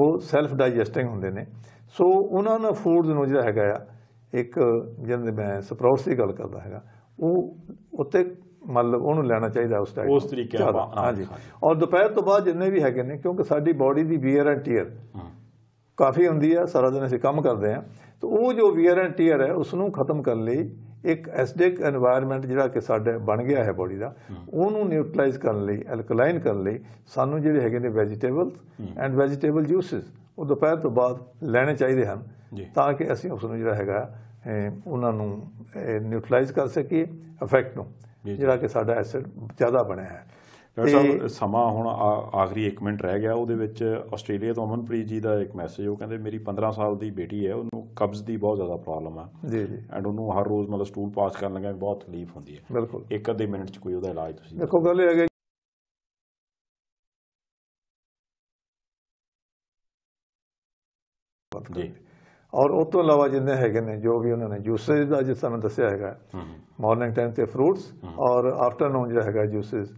ਉਹ ਸੈਲਫ ਡਾਈਜੈਸਟਿੰਗ ਹੁੰਦੇ ਨੇ ਸੋ ਉਹਨਾਂ ਨਾਲ ਫੂਡਸ ਨੂੰ ਜਿਹੜਾ ਹੈਗਾ ਇੱਕ ਜਿਹਨਾਂ ਮੈਂ ਸਪਰਾਉਟਸ ਦੀ ਗੱਲ ਕਰਦਾ ਹੈਗਾ ਉਹ ਉੱਤੇ ਮਤਲਬ ਉਹਨੂੰ ਲੈਣਾ ਚਾਹੀਦਾ ਉਸ ਟਾਈਮ ਉਸ ਤਰੀਕੇ ਨਾਲ ਹਾਂਜੀ ਔਰ ਦੁਪਹਿਰ ਤੋਂ ਬਾਅਦ ਜਿੰਨੇ ਵੀ ਹੈਗੇ ਨੇ ਕਿਉਂਕਿ ਸਾਡੀ ਬਾਡੀ ਦੀ ਵੀਅਰ ਐਂਡ ਟੀਅਰ ਕਾਫੀ ਹੁੰਦੀ ਆ ਸਾਰਾ ਦਿਨ ਅਸੀਂ ਕੰਮ ਕਰਦੇ ਆ ਤਾਂ ਉਹ ਜੋ ਵੀਅਰ ਐਂਡ ਟੀਅਰ ਹੈ ਉਸ ਨੂੰ ਖਤਮ ਕਰਨ ਲਈ ਇੱਕ ਐਸਡਿਕ এনवायरमेंट ਜਿਹੜਾ ਕਿ ਸਾਡੇ ਬਣ ਗਿਆ ਹੈ ਬਾਡੀ ਦਾ ਉਹਨੂੰ ਨਿਊਟਰਲਾਈਜ਼ ਕਰਨ ਲਈ ਐਲਕਲਾਈਨ ਕਰਨ ਲਈ ਸਾਨੂੰ ਜਿਹੜੇ ਹੈਗੇ ਨੇ ਵੈਜੀਟੇਬਲਸ ਐਂਡ ਵੈਜੀਟੇਬਲ ਜੂਸਸ ਉਹ ਦੁਪਹਿਰ ਤੋਂ ਬਾਅਦ ਲੈਣੇ ਚਾਹੀਦੇ ਹਨ ਤਾਂ ਕਿ ਅਸੀਂ ਉਸ ਨੂੰ ਜਿਹੜਾ ਹੈਗਾ ਉਹਨਾਂ ਨੂੰ ਨਿਊਟਰਲਾਈਜ਼ ਕਰ ਸਕੀਏ ਇਫੈਕਟ ਨੂੰ ਜਿਹੜਾ ਕਿ ਸਾਡਾ ਐਸਿਡ ਜ਼ਿਆਦਾ ਬਣਿਆ ਹੈ ਡਾਕਟਰ ਸਾਹਿਬ ਸਮਾਂ ਹੁਣ ਆਖਰੀ 1 ਮਿੰਟ ਰਹਿ ਗਿਆ ਉਹਦੇ ਵਿੱਚ ਆਸਟ੍ਰੇਲੀਆ ਤੋਂ ਅਮਨਪ੍ਰੀਤ ਜੀ ਦਾ ਇੱਕ ਮੈਸੇਜ ਉਹ ਕਹਿੰਦੇ ਮੇਰੀ 15 ਸਾਲ ਦੀ ਬੇਟੀ ਹੈ ਉਹਨੂੰ ਕਬਜ਼ ਦੀ ਬਹੁਤ ਜ਼ਿਆਦਾ ਪ੍ਰੋਬਲਮ ਆ ਜੀ ਜੀ ਐਂਡ ਉਹਨੂੰ ਹਰ ਰੋਜ਼ ਮਤਲਬ ਸਟੂਲ ਪਾਸ ਕਰਨ ਲੱਗਾ ਬਹੁਤ ਤਕਲੀਫ ਹੁੰਦੀ ਹੈ ਬਿਲਕੁਲ ਇੱਕ ਅੱਧੇ ਮਿੰਟ ਚ ਕੋਈ ਉਹਦਾ ਇਲਾਜ ਤੁਸੀਂ ਦੇਖੋ ਗੱਲ ਇਹ ਹੈ ਜੀ ਔਰ ਉਸ ਤੋਂ ਇਲਾਵਾ ਜਿੰਨੇ ਹੈਗੇ ਨੇ ਜੋ ਵੀ ਉਹਨਾਂ ਨੇ ਜੂਸਸ ਦਾ ਜਿਸ ਤਰ੍ਹਾਂ ਦੱਸਿਆ ਹੈਗਾ ਮਾਰਨਿੰਗ ਟਾਈਮ ਤੇ ਫਰੂਟਸ ਔਰ ਆਫਟਰਨੂਨ ਜਿਹੜਾ ਹੈਗਾ ਜੂਸਸ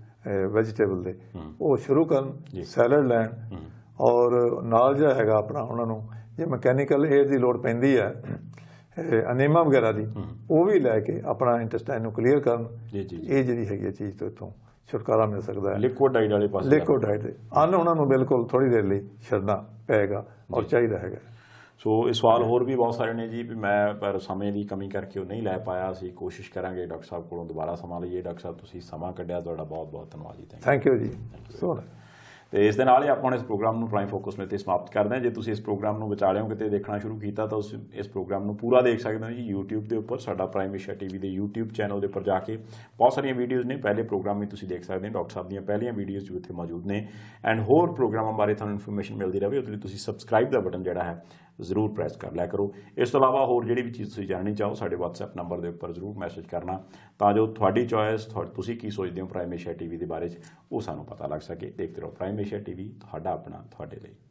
ਵੈਜੀਟੇਬਲ ਦੇ ਉਹ ਸ਼ੁਰੂ ਕਰਨ ਸੈਲਡ ਲੈਣ ਔਰ ਨਾਲ ਜਿਹੜਾ ਹੈਗਾ ਆਪਣਾ ਉਹਨਾਂ ਨੂੰ ਜੇ ਮਕੈਨੀਕਲ ਏਡ ਦੀ ਲੋੜ ਪੈਂਦੀ ਹੈ ਅਨੀਮਾ ਵਗੈਰਾ ਦੀ ਉਹ ਵੀ ਲੈ ਕੇ ਆਪਣਾ ਇੰਟਸਟਾਈਨ ਨੂੰ ਕਲੀਅਰ ਕਰਨ ਇਹ ਜਿਹੜੀ ਹੈਗੀ ਚੀਜ਼ ਤੋਂ ਇਥੋਂ ਛੁਟਕਾਰਾ ਮਿਲ ਸਕਦਾ ਹੈ ਲਿਕੁਇਡ ਡਾਈਟ ਵਾਲੇ ਪਾਸੇ ਲਿਕੁਇਡ ਡਾਈਟ ਅਨ ਉਹਨਾਂ ਨੂੰ ਬਿਲਕੁਲ ਥੋੜੀ ਦੇਰ ਲਈ ਛੱਡਣਾ ਪਏਗਾ ਔਰ ਚਾਹੀਦਾ ਹੈਗਾ ਸੋ ਇਹ ਸਵਾਲ ਹੋਰ ਵੀ ਬਹੁਤ ਸਾਰੇ ਨੇ ਜੀ ਵੀ ਮੈਂ ਪਰ ਸਮੇਂ ਦੀ ਕਮੀ ਕਰਕੇ ਉਹ ਨਹੀਂ ਲੈ ਪਾਇਆ ਅਸੀਂ ਕੋਸ਼ਿਸ਼ ਕਰਾਂਗੇ ਡਾਕਟਰ ਸਾਹਿਬ ਕੋਲੋਂ ਦੁਬਾਰਾ ਸਮਾਂ ਲਈਏ ਡਾਕਟਰ ਸਾਹਿਬ ਤੁਸੀਂ ਸਮਾਂ ਕੱਢਿਆ ਤੁਹਾਡਾ ਬਹੁਤ ਬਹੁਤ ਧੰਨਵਾਦ ਜੀ ਥੈਂਕ ਯੂ ਜੀ ਸੋ ਤੇ ਇਸ ਦੇ ਨਾਲ ਹੀ ਆਪਾਂ ਇਸ ਪ੍ਰੋਗਰਾਮ ਨੂੰ ਪ੍ਰਾਈਮ ਫੋਕਸ ਤੇ ਸਮਾਪਤ ਕਰਦੇ ਹਾਂ ਜੇ ਤੁਸੀਂ ਇਸ ਪ੍ਰੋਗਰਾਮ ਨੂੰ ਵਿਚਾਲਿਓ ਕਿਤੇ ਦੇਖਣਾ ਸ਼ੁਰੂ ਕੀਤਾ ਤਾਂ ਉਸ ਇਸ ਪ੍ਰੋਗਰਾਮ ਨੂੰ ਪੂਰਾ ਦੇਖ ਸਕਦੇ ਹੋ ਜੀ YouTube ਦੇ ਉੱਪਰ ਸਾਡਾ ਪ੍ਰਾਈਮ ਏਸ਼ੀਆ ਟੀਵੀ ਦੇ YouTube ਚੈਨਲ ਦੇ ਉੱਪਰ ਜਾ ਕੇ ਬਹੁਤ ਸਾਰੀਆਂ ਵੀਡੀਓਜ਼ ਨੇ ਪਹਿਲੇ ਪ੍ਰੋਗਰਾਮ ਵੀ ਤੁਸੀਂ ਦੇਖ ਸਕਦੇ ਹੋ ਡਾਕਟਰ ਸਾਹਿਬ ਦੀਆਂ ਪਹਿਲੀਆਂ ਵੀਡੀਓਜ਼ ਵੀ ਉੱਥੇ ਮੌਜੂਦ ਨੇ ਐਂਡ ਹੋਰ ਪ੍ਰੋਗਰਾਮਾਂ ਬਾਰੇ ਤੁਹਾਨੂੰ ਇਨਫੋਰਮੇਸ਼ਨ ਮਿਲਦੀ ਰਹੇ ਉਹਦੇ ਲਈ ਤੁਸੀਂ ਸਬਸਕ੍ਰਾਈਬ ਦਾ ਬਟਨ ਜਿਹੜਾ ਹੈ ਜ਼ਰੂਰ ਪ੍ਰੈਸ ਕਰ ਲਿਆ ਕਰੋ ਇਸ ਤੋਂ ਇਲਾਵਾ ਹੋਰ ਜਿਹੜੀ ਵੀ ਚੀਜ਼ ਤੁਸੀਂ ਜਾਣਨੀ ਚਾਹੋ ਸਾਡੇ WhatsApp ਨੰਬਰ ਦੇ ਉੱਪਰ ਜ਼ਰੂਰ ਮੈਸੇਜ ਕਰਨਾ ਤਾਂ ਜੋ ਤੁਹਾਡੀ ਚੋਇਸ ਤੁਸੀਂ ਕੀ ਸੋਚਦੇ ਹੋ ਪ੍ਰਾਈਮੇਸ਼ੀਆ ਟੀਵੀ ਦੇ ਬਾਰੇ ਵਿੱਚ ਉਹ ਸਾਨੂੰ ਪਤਾ ਲੱਗ ਸਕੇ ਦੇਖਦੇ ਰਹੋ ਪ੍ਰਾਈਮੇਸ਼ੀਆ ਟੀਵੀ ਤੁਹਾਡਾ ਆਪਣਾ ਤੁਹਾਡੇ ਲਈ